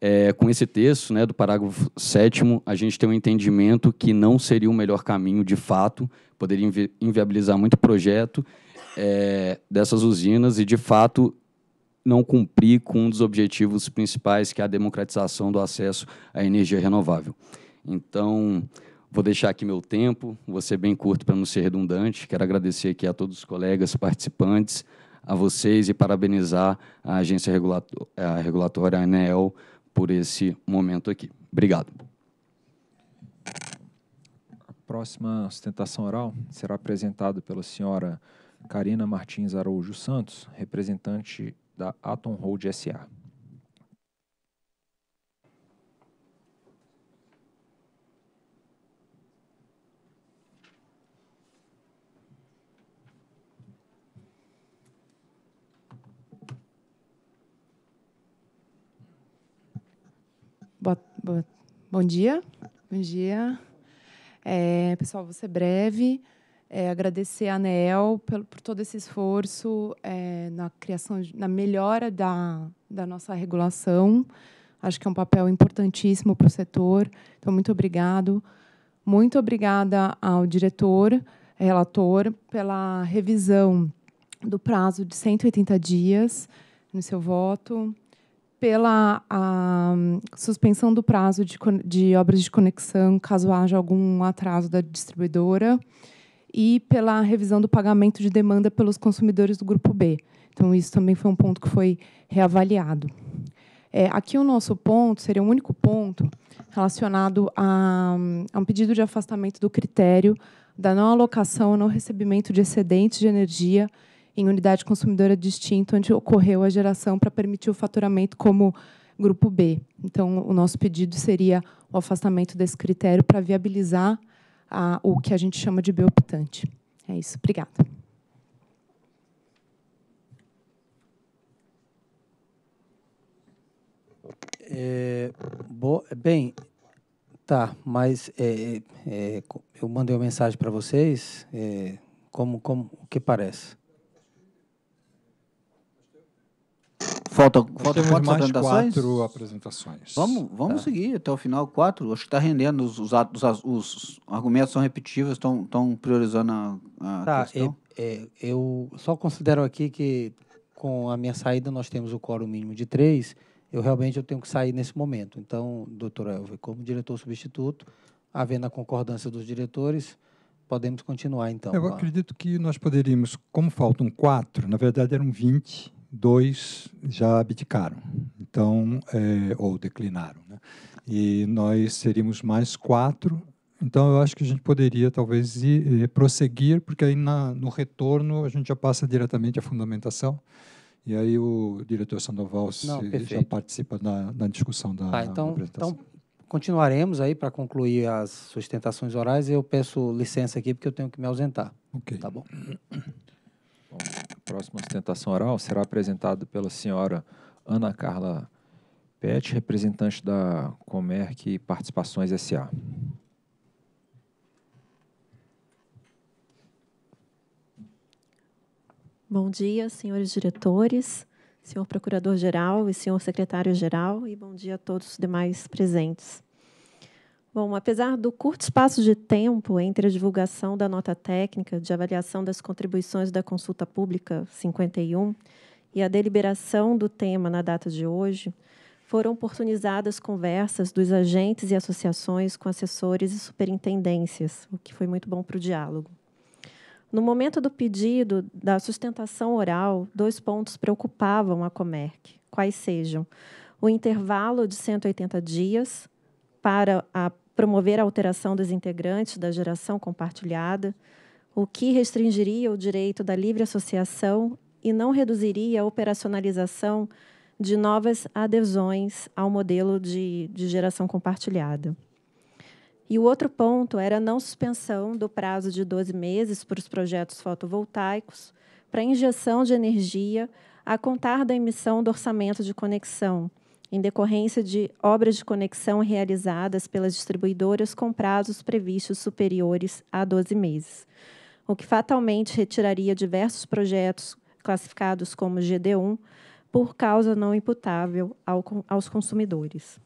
é, com esse texto né, do parágrafo 7, a gente tem um entendimento que não seria o melhor caminho de fato, poderia invi inviabilizar muito projeto é, dessas usinas e, de fato, não cumprir com um dos objetivos principais, que é a democratização do acesso à energia renovável. Então, vou deixar aqui meu tempo, vou ser bem curto para não ser redundante. Quero agradecer aqui a todos os colegas participantes, a vocês e parabenizar a agência regulatória, a ANEEL, por esse momento aqui. Obrigado. A próxima sustentação oral será apresentada pela senhora Karina Martins Araújo Santos, representante da Atom Hold SA. Bom dia. Bom dia. É, pessoal, vou ser breve é, agradecer a Neel por, por, todo esse esforço é, na criação, na melhora da, da nossa regulação. Acho que é um papel importantíssimo para o setor. Então, muito obrigado. Muito obrigada ao diretor, relator, pela revisão do prazo de 180 dias no seu voto, pela a, suspensão do prazo de, de obras de conexão, caso haja algum atraso da distribuidora e pela revisão do pagamento de demanda pelos consumidores do grupo B. Então, isso também foi um ponto que foi reavaliado. É, aqui o nosso ponto seria o único ponto relacionado a, a, um pedido de afastamento do critério da não alocação ou não recebimento de excedentes de energia em unidade consumidora distinta onde ocorreu a geração para permitir o faturamento como grupo B. Então, o nosso pedido seria o afastamento desse critério para viabilizar a, o que a gente chama de bioptante. É isso. Obrigada. É, bo, bem, tá, mas é, é, é, eu mandei uma mensagem para vocês, é, como, como o que parece. Falta, faltam mais apresentações? quatro apresentações. Vamos, vamos tá. seguir até o final, quatro. Acho que está rendendo, os, os, os, os, argumentos são repetitivos, estão priorizando a, a tá, questão. É, é, eu só considero aqui que com a minha saída nós temos o quórum mínimo de três, eu realmente eu tenho que sair nesse momento. Então, doutor Elvio, como diretor substituto, havendo a concordância dos diretores, podemos continuar então. Eu acredito que nós poderíamos, como faltam quatro, na verdade eram 20, dois já abdicaram, então é, ou declinaram, né? e nós seríamos mais quatro. Então eu acho que a gente poderia talvez ir, é, prosseguir, porque aí na, no retorno a gente já passa diretamente à fundamentação. E aí o diretor Sandoval Não, já participa na, na discussão da, ah, então, apresentação. Então continuaremos aí para concluir as sustentações orais. Eu peço licença aqui porque eu tenho que me ausentar. Ok. Tá bom próxima sustentação oral será apresentado pela senhora Ana Carla Pet, representante da Comerc Participações S.A. Bom dia, senhores diretores, senhor procurador-geral e senhor secretário-geral, e bom dia a todos os demais presentes. Bom, apesar do curto espaço de tempo entre a divulgação da nota técnica de avaliação das contribuições da consulta pública 51 e a deliberação do tema na data de hoje, foram oportunizadas conversas dos agentes e associações com assessores e superintendências, o que foi muito bom para o diálogo. No momento do pedido da sustentação oral, dois pontos preocupavam a Comerc, quais sejam o intervalo de 180 dias para a promover a alteração dos integrantes da geração compartilhada, o que restringiria o direito da livre associação e não reduziria a operacionalização de novas adesões ao modelo de, de geração compartilhada. E o outro ponto era a não suspensão do prazo de 12 meses para os projetos fotovoltaicos para injeção de energia a contar da emissão do orçamento de conexão, em decorrência de obras de conexão realizadas pelas distribuidoras com prazos previstos superiores a 12 meses, o que fatalmente retiraria diversos projetos classificados como GD1 por causa não imputável ao, aos consumidores.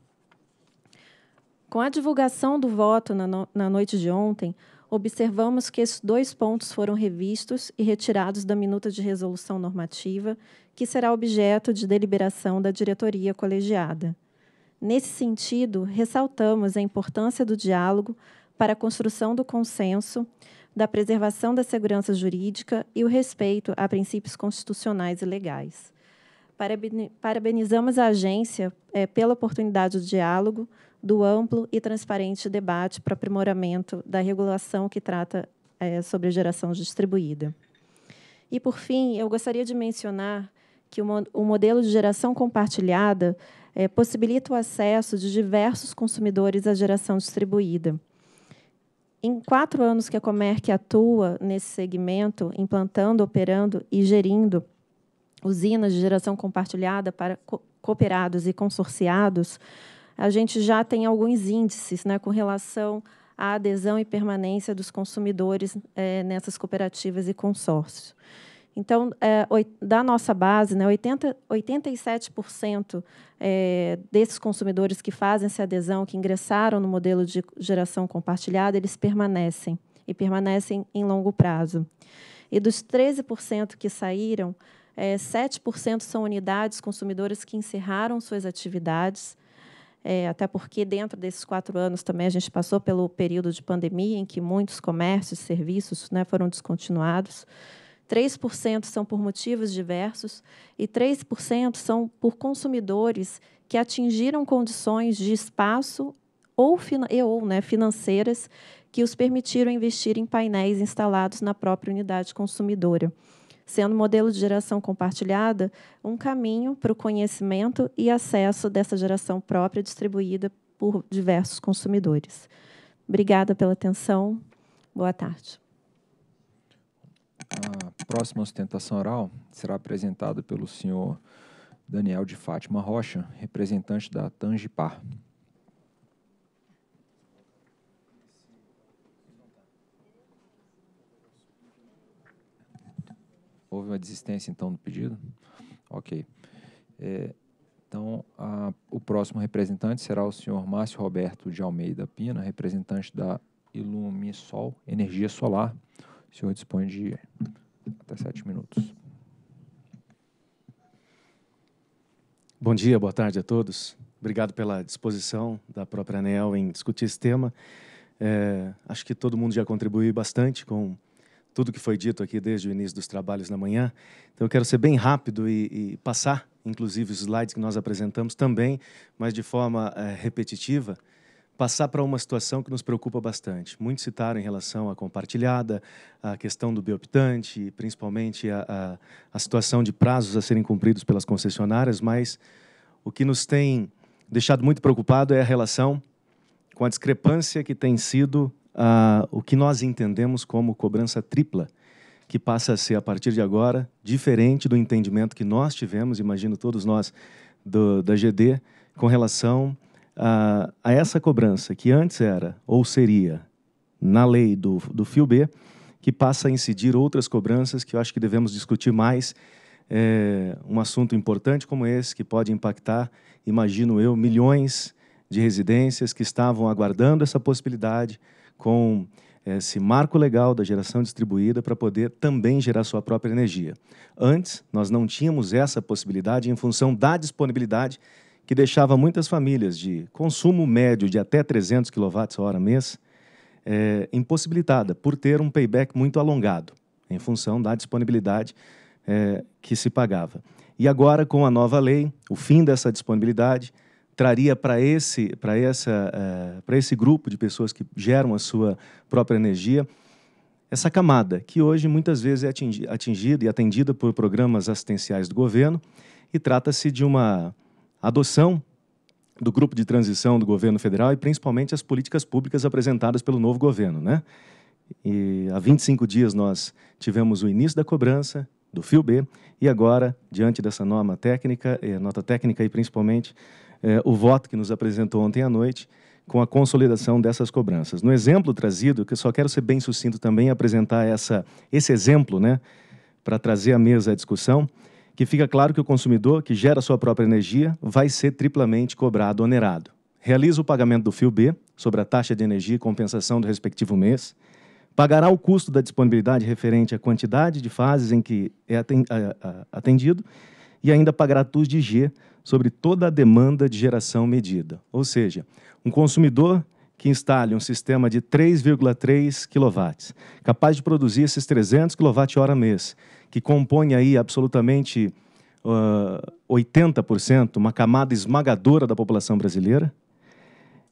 Com a divulgação do voto na, no, na noite de ontem, observamos que esses dois pontos foram revistos e retirados da minuta de resolução normativa que será objeto de deliberação da diretoria colegiada. Nesse sentido, ressaltamos a importância do diálogo para a construção do consenso, da preservação da segurança jurídica e o respeito a princípios constitucionais e legais. Parabenizamos a agência é, pela oportunidade do diálogo, do amplo e transparente debate para aprimoramento da regulação que trata é, sobre geração distribuída. E, por fim, eu gostaria de mencionar que o modelo de geração compartilhada é, possibilita o acesso de diversos consumidores à geração distribuída. Em quatro anos que a Comerc atua nesse segmento, implantando, operando e gerindo usinas de geração compartilhada para co cooperados e consorciados, a gente já tem alguns índices né, com relação à adesão e permanência dos consumidores é, nessas cooperativas e consórcios. Então, é, da nossa base, né, 80, 87% é, desses consumidores que fazem essa adesão, que ingressaram no modelo de geração compartilhada, eles permanecem, e permanecem em longo prazo. E dos 13% que saíram, é, 7% são unidades consumidoras que encerraram suas atividades, é, até porque dentro desses quatro anos também a gente passou pelo período de pandemia em que muitos comércios, serviços né, foram descontinuados. 3% são por motivos diversos e 3% são por consumidores que atingiram condições de espaço ou, e, ou né, financeiras que os permitiram investir em painéis instalados na própria unidade consumidora, sendo o modelo de geração compartilhada um caminho para o conhecimento e acesso dessa geração própria distribuída por diversos consumidores. Obrigada pela atenção. Boa tarde. Ah. Próxima sustentação oral será apresentada pelo senhor Daniel de Fátima Rocha, representante da Tangipar. Houve uma desistência, então, do pedido? Ok. É, então, a, o próximo representante será o senhor Márcio Roberto de Almeida Pina, representante da Ilumisol Energia Solar. O senhor dispõe de até sete minutos. Bom dia, boa tarde a todos. Obrigado pela disposição da própria ANEL em discutir esse tema. É, acho que todo mundo já contribuiu bastante com tudo que foi dito aqui desde o início dos trabalhos na manhã. Então, eu quero ser bem rápido e, e passar, inclusive, os slides que nós apresentamos também, mas de forma é, repetitiva, passar para uma situação que nos preocupa bastante. Muitos citaram em relação à compartilhada, à questão do bioptante, principalmente a, a, a situação de prazos a serem cumpridos pelas concessionárias, mas o que nos tem deixado muito preocupado é a relação com a discrepância que tem sido a o que nós entendemos como cobrança tripla, que passa a ser, a partir de agora, diferente do entendimento que nós tivemos, imagino todos nós, do, da GD, com relação a, a essa cobrança que antes era ou seria na lei do, do fio B, que passa a incidir outras cobranças que eu acho que devemos discutir mais. É, um assunto importante como esse, que pode impactar, imagino eu, milhões de residências que estavam aguardando essa possibilidade com esse marco legal da geração distribuída para poder também gerar sua própria energia. Antes, nós não tínhamos essa possibilidade em função da disponibilidade que deixava muitas famílias de consumo médio de até 300 kWh mês é, impossibilitada por ter um payback muito alongado, em função da disponibilidade é, que se pagava. E agora, com a nova lei, o fim dessa disponibilidade traria para esse, essa, uh, esse grupo de pessoas que geram a sua própria energia essa camada, que hoje muitas vezes é atingida e atendida por programas assistenciais do governo, e trata-se de uma a adoção do grupo de transição do governo federal e principalmente as políticas públicas apresentadas pelo novo governo, né? E há 25 dias nós tivemos o início da cobrança do fio B e agora, diante dessa norma técnica, eh, nota técnica e principalmente eh, o voto que nos apresentou ontem à noite com a consolidação dessas cobranças. No exemplo trazido, que eu só quero ser bem sucinto também apresentar essa, esse exemplo, né, para trazer à mesa a discussão, que fica claro que o consumidor, que gera sua própria energia, vai ser triplamente cobrado onerado. Realiza o pagamento do fio B, sobre a taxa de energia e compensação do respectivo mês, pagará o custo da disponibilidade referente à quantidade de fases em que é atendido e ainda pagará TUS de G sobre toda a demanda de geração medida. Ou seja, um consumidor que instale um sistema de 3,3 kW, capaz de produzir esses 300 kWh mês, que compõe aí absolutamente uh, ah, 80%, uma camada esmagadora da população brasileira,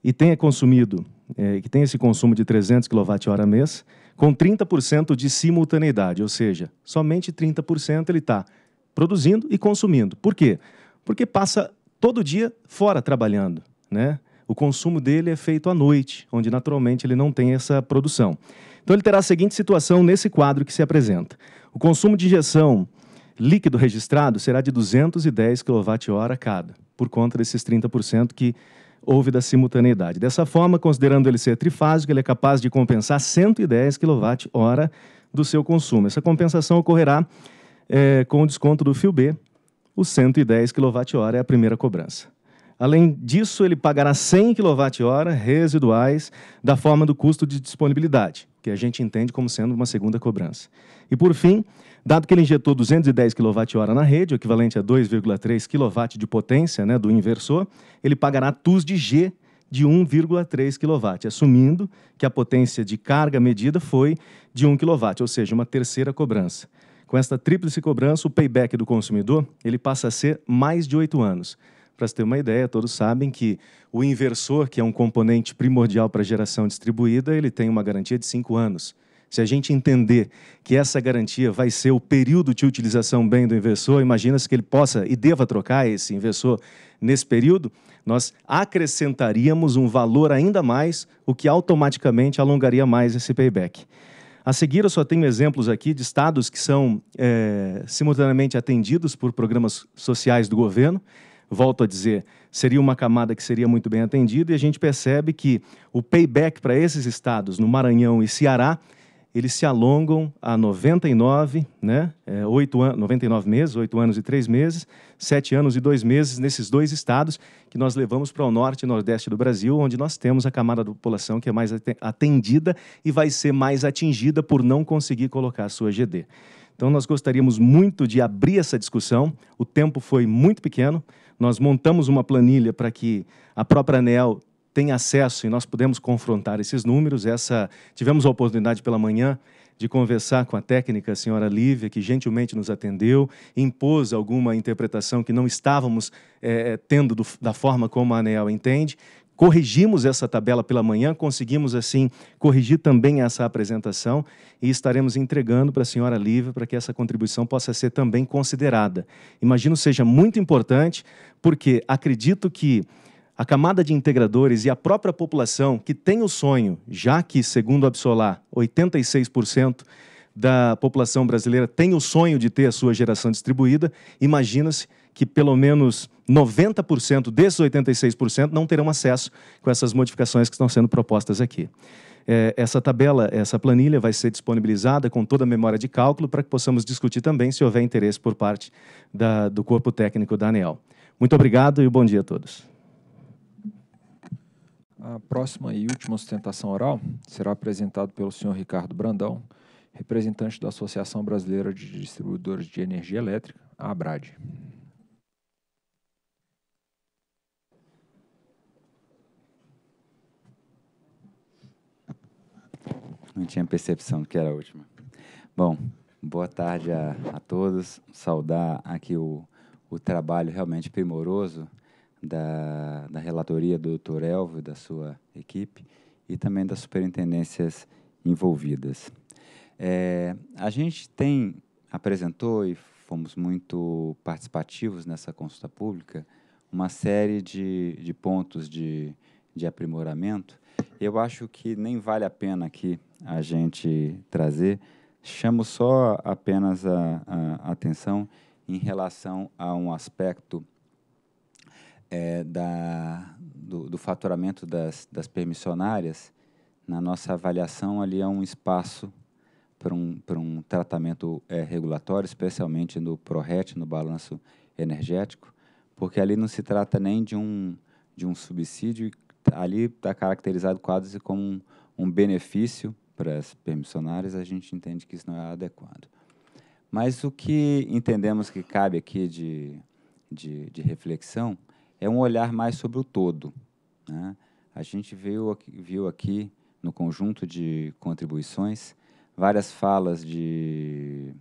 e tenha consumido, é, que tem esse consumo de 300 kWh mês, com 30% de simultaneidade, ou seja, somente 30% ele está produzindo e consumindo. Por quê? Porque passa todo dia fora trabalhando, né? O consumo dele é feito à noite, onde naturalmente ele não tem essa produção. Então ele terá a seguinte situação nesse quadro que se apresenta. O consumo de injeção líquido registrado será de 210 kWh cada, por conta desses 30% que houve da simultaneidade. Dessa forma, considerando ele ser trifásico, ele é capaz de compensar 110 kWh do seu consumo. Essa compensação ocorrerá é, com o desconto do fio B, os 110 kWh é a primeira cobrança. Além disso, ele pagará 100 kWh residuais da forma do custo de disponibilidade que a gente entende como sendo uma segunda cobrança. E por fim, dado que ele injetou 210 kWh na rede, o equivalente a 2,3 kW de potência né, do inversor, ele pagará TUS de G de 1,3 kW, assumindo que a potência de carga medida foi de 1 kW, ou seja, uma terceira cobrança. Com esta tríplice cobrança, o payback do consumidor ele passa a ser mais de oito anos. Para se ter uma ideia, todos sabem que o inversor, que é um componente primordial para geração distribuída, ele tem uma garantia de cinco anos. Se a gente entender que essa garantia vai ser o período de utilização bem do inversor, imagina-se que ele possa e deva trocar esse inversor nesse período, nós acrescentaríamos um valor ainda mais, o que automaticamente alongaria mais esse payback. A seguir, eu só tenho exemplos aqui de estados que são é, simultaneamente atendidos por programas sociais do governo volto a dizer, seria uma camada que seria muito bem atendida, e a gente percebe que o payback para esses estados, no Maranhão e Ceará, eles se alongam a 99, né? É, 8 an 99 meses, 8 anos e 3 meses, 7 anos e 2 meses nesses dois estados que nós levamos para o norte e nordeste do Brasil, onde nós temos a camada da população que é mais atendida e vai ser mais atingida por não conseguir colocar a sua GD. Então, nós gostaríamos muito de abrir essa discussão. O tempo foi muito pequeno, nós montamos uma planilha para que a própria ANEL tenha acesso e nós podemos confrontar esses números. Essa tivemos a oportunidade pela manhã de conversar com a técnica a senhora Lívia, que gentilmente nos atendeu, impôs alguma interpretação que não estávamos é, tendo do, da forma como a ANEL entende, corrigimos essa tabela pela manhã, conseguimos assim corrigir também essa apresentação e estaremos entregando para a senhora Lívia para que essa contribuição possa ser também considerada. Imagino seja muito importante, porque acredito que a camada de integradores e a própria população que tem o sonho, já que, segundo a Absolar, 86% da população brasileira tem o sonho de ter a sua geração distribuída, imagina-se que pelo menos 90% desses 86% não terão acesso com essas modificações que estão sendo propostas aqui. É, essa tabela, essa planilha vai ser disponibilizada com toda a memória de cálculo para que possamos discutir também se houver interesse por parte da, do corpo técnico da ANEL. Muito obrigado e bom dia a todos. A próxima e última sustentação oral será apresentada pelo senhor Ricardo Brandão, representante da Associação Brasileira de Distribuidores de Energia Elétrica, a ABRAD. Não tinha percepção que era a última. Bom, boa tarde a, a todos. Saudar aqui o, o trabalho realmente primoroso da, da relatoria do Dr. Elvio e da sua equipe e também das superintendências envolvidas. É, a gente tem, apresentou e fomos muito participativos nessa consulta pública, uma série de, de pontos de, de aprimoramento. Eu acho que nem vale a pena aqui a gente trazer. Chamo só apenas a, a atenção em relação a um aspecto é, da, do, do, faturamento das, das permissionárias. Na nossa avaliação, ali é um espaço para um, para um tratamento é, regulatório, especialmente no PRORET, no balanço energético, porque ali não se trata nem de um, de um subsídio, ali está caracterizado quase como um, um benefício para as permissionárias, a gente entende que isso não é adequado. Mas o que entendemos que cabe aqui de, de, de reflexão é um olhar mais sobre o todo. Né? A gente viu, viu aqui, no conjunto de contribuições, várias falas de,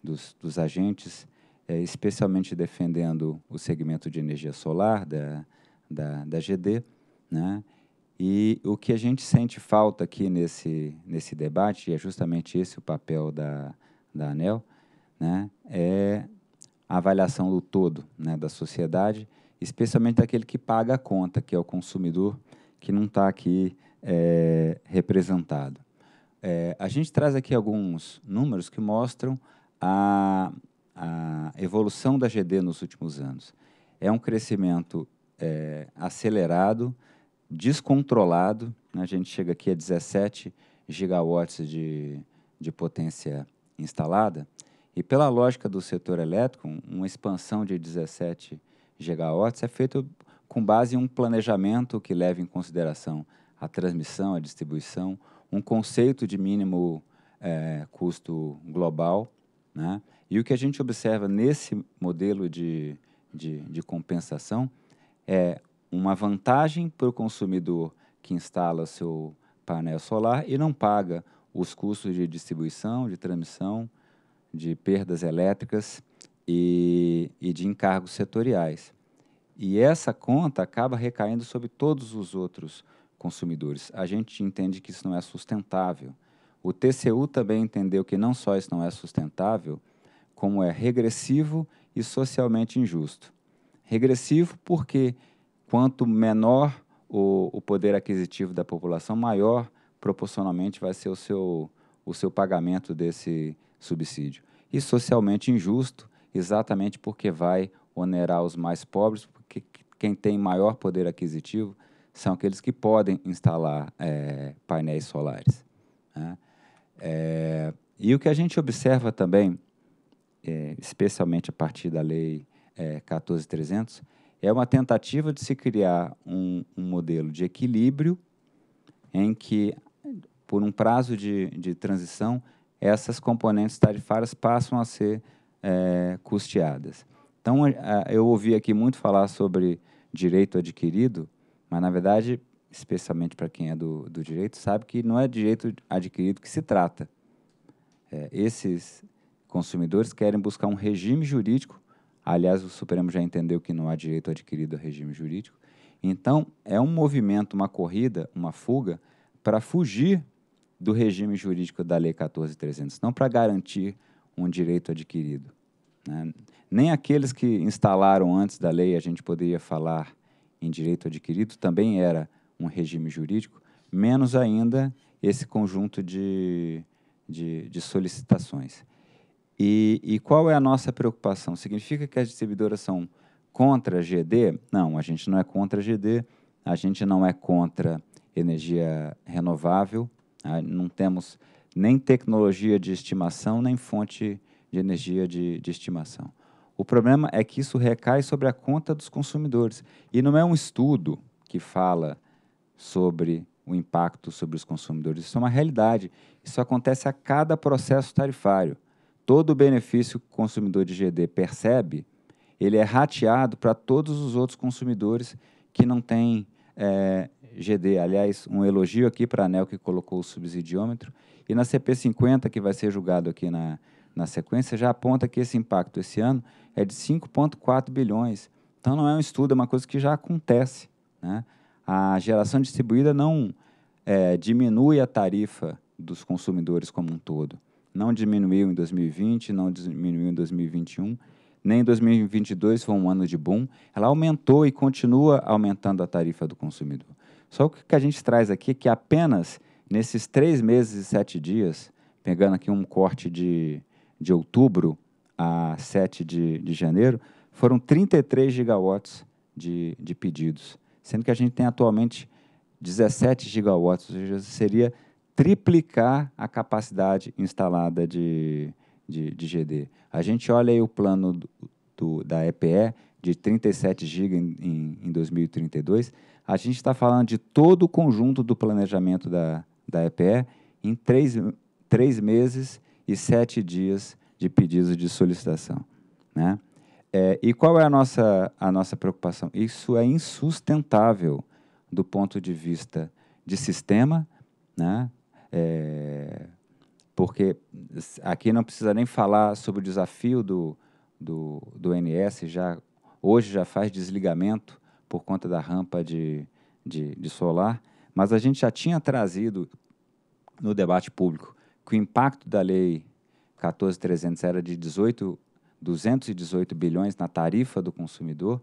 dos, dos agentes, é, especialmente defendendo o segmento de energia solar da, da, da GD, né? E o que a gente sente falta aqui nesse, nesse debate, e é justamente esse o papel da, da ANEL, né, é a avaliação do todo né, da sociedade, especialmente daquele que paga a conta, que é o consumidor, que não está aqui é, representado. É, a gente traz aqui alguns números que mostram a, a evolução da GD nos últimos anos. É um crescimento é, acelerado, descontrolado. Né? A gente chega aqui a 17 gigawatts de, de potência instalada. E pela lógica do setor elétrico, uma expansão de 17 gigawatts é feita com base em um planejamento que leva em consideração a transmissão, a distribuição, um conceito de mínimo é, custo global. Né? E o que a gente observa nesse modelo de, de, de compensação é uma vantagem para o consumidor que instala seu painel solar e não paga os custos de distribuição, de transmissão, de perdas elétricas e, e de encargos setoriais. E essa conta acaba recaindo sobre todos os outros consumidores. A gente entende que isso não é sustentável. O TCU também entendeu que não só isso não é sustentável, como é regressivo e socialmente injusto. Regressivo porque quanto menor o, o poder aquisitivo da população, maior proporcionalmente vai ser o seu, o seu pagamento desse subsídio. E socialmente injusto, exatamente porque vai onerar os mais pobres, porque quem tem maior poder aquisitivo são aqueles que podem instalar é, painéis solares. Né? É, e o que a gente observa também, é, especialmente a partir da Lei é, 14300, é uma tentativa de se criar um, um modelo de equilíbrio em que, por um prazo de, de transição, essas componentes tarifárias passam a ser é, custeadas. Então, é, é, eu ouvi aqui muito falar sobre direito adquirido, mas, na verdade, especialmente para quem é do, do, direito, sabe que não é direito adquirido que se trata. É, esses consumidores querem buscar um regime jurídico Aliás, o Supremo já entendeu que não há direito adquirido a regime jurídico. Então, é um movimento, uma corrida, uma fuga para fugir do regime jurídico da Lei 14300, não para garantir um direito adquirido. Né? Nem aqueles que instalaram antes da lei, a gente poderia falar em direito adquirido, também era um regime jurídico, menos ainda esse conjunto de, de, de solicitações. E, e qual é a nossa preocupação? Significa que as distribuidoras são contra a GD? Não, a gente não é contra a GD, a gente não é contra energia renovável, né? não temos nem tecnologia de estimação, nem fonte de energia de, de estimação. O problema é que isso recai sobre a conta dos consumidores. E não é um estudo que fala sobre o impacto sobre os consumidores. Isso é uma realidade. Isso acontece a cada processo tarifário todo o benefício que o consumidor de GD percebe, ele é rateado para todos os outros consumidores que não têm é, GD. Aliás, um elogio aqui para a ANEL que colocou o subsidiômetro. E na CP50, que vai ser julgado aqui na, na sequência, já aponta que esse impacto esse ano é de 5,4 bilhões. Então não é um estudo, é uma coisa que já acontece. Né? A geração distribuída não é, diminui a tarifa dos consumidores como um todo não diminuiu em 2020, não diminuiu em 2021, nem em 2022 foi um ano de boom. Ela aumentou e continua aumentando a tarifa do consumidor. Só que o que a gente traz aqui é que apenas nesses três meses e sete dias, pegando aqui um corte de, de outubro a 7 de, de janeiro, foram 33 gigawatts de, de pedidos, sendo que a gente tem atualmente 17 gigawatts, ou seja, seria triplicar a capacidade instalada de, de, de GD. A gente olha aí o plano do, do, da EPE de 37 GB em, em, em 2032. A gente está falando de todo o conjunto do planejamento da, da EPE em três, três meses e sete dias de pedidos de solicitação. Né? É, e qual é a nossa, a nossa preocupação? Isso é insustentável do ponto de vista de sistema, né? É, porque aqui não precisa nem falar sobre o desafio do, do, do NS, já, hoje já faz desligamento por conta da rampa de, de, de solar, mas a gente já tinha trazido no debate público que o impacto da lei 14.300 era de 18, 218 bilhões na tarifa do consumidor,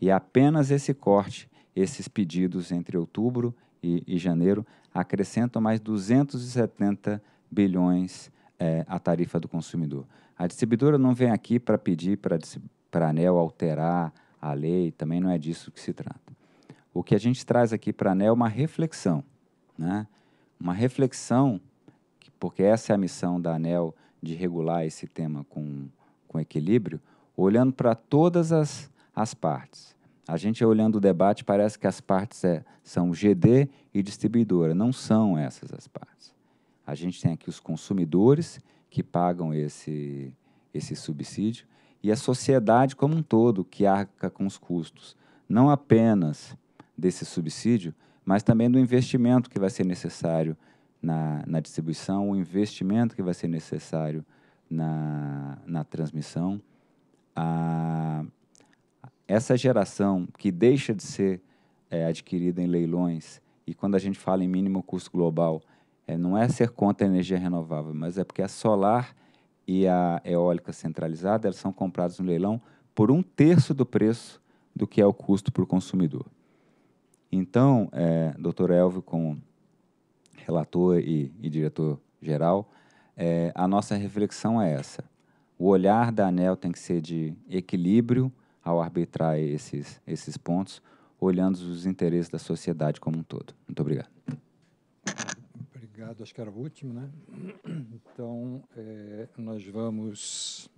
e apenas esse corte, esses pedidos entre outubro e, e janeiro, acrescentam mais 270 bilhões é, à tarifa do consumidor. A distribuidora não vem aqui para pedir para a ANEL alterar a lei, também não é disso que se trata. O que a gente traz aqui para a ANEL é uma reflexão, né? uma reflexão, porque essa é a missão da ANEL de regular esse tema com, com equilíbrio, olhando para todas as, as partes. A gente, olhando o debate, parece que as partes é, são GD e distribuidora. Não são essas as partes. A gente tem aqui os consumidores que pagam esse, esse subsídio e a sociedade como um todo que arca com os custos, não apenas desse subsídio, mas também do investimento que vai ser necessário na, na distribuição, o investimento que vai ser necessário na, na transmissão. A, ah, essa geração que deixa de ser é, adquirida em leilões, e quando a gente fala em mínimo custo global, é, não é ser contra a energia renovável, mas é porque a solar e a eólica centralizada elas são compradas no leilão por um terço do preço do que é o custo para o consumidor. Então, é, doutor Elvio, como relator e, e diretor-geral, é, a nossa reflexão é essa. O olhar da ANEL tem que ser de equilíbrio ao arbitrar esses, esses pontos, olhando os interesses da sociedade como um todo. Muito obrigado. Obrigado, acho que era o último, né? Então, é, nós vamos.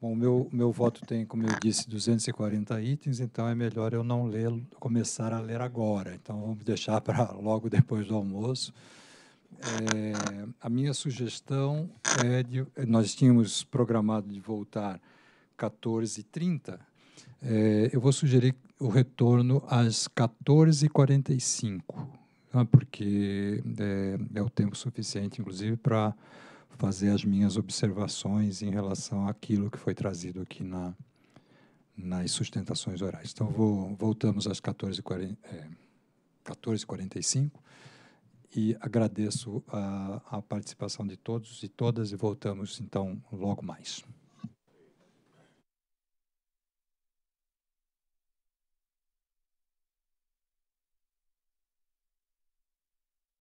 Bom, meu, meu voto tem, como eu disse, 240 itens, então é melhor eu não ler, começar a ler agora. Então, vamos deixar para logo depois do almoço. É, a minha sugestão é de. Nós tínhamos programado de voltar 14h30, é, eu vou sugerir o retorno às 14h45, né, porque é, é o tempo suficiente, inclusive, para fazer as minhas observações em relação àquilo que foi trazido aqui na, nas sustentações orais. Então, vou, voltamos às 14h45 é, 14 e agradeço a, a participação de todos e todas e voltamos, então, logo mais.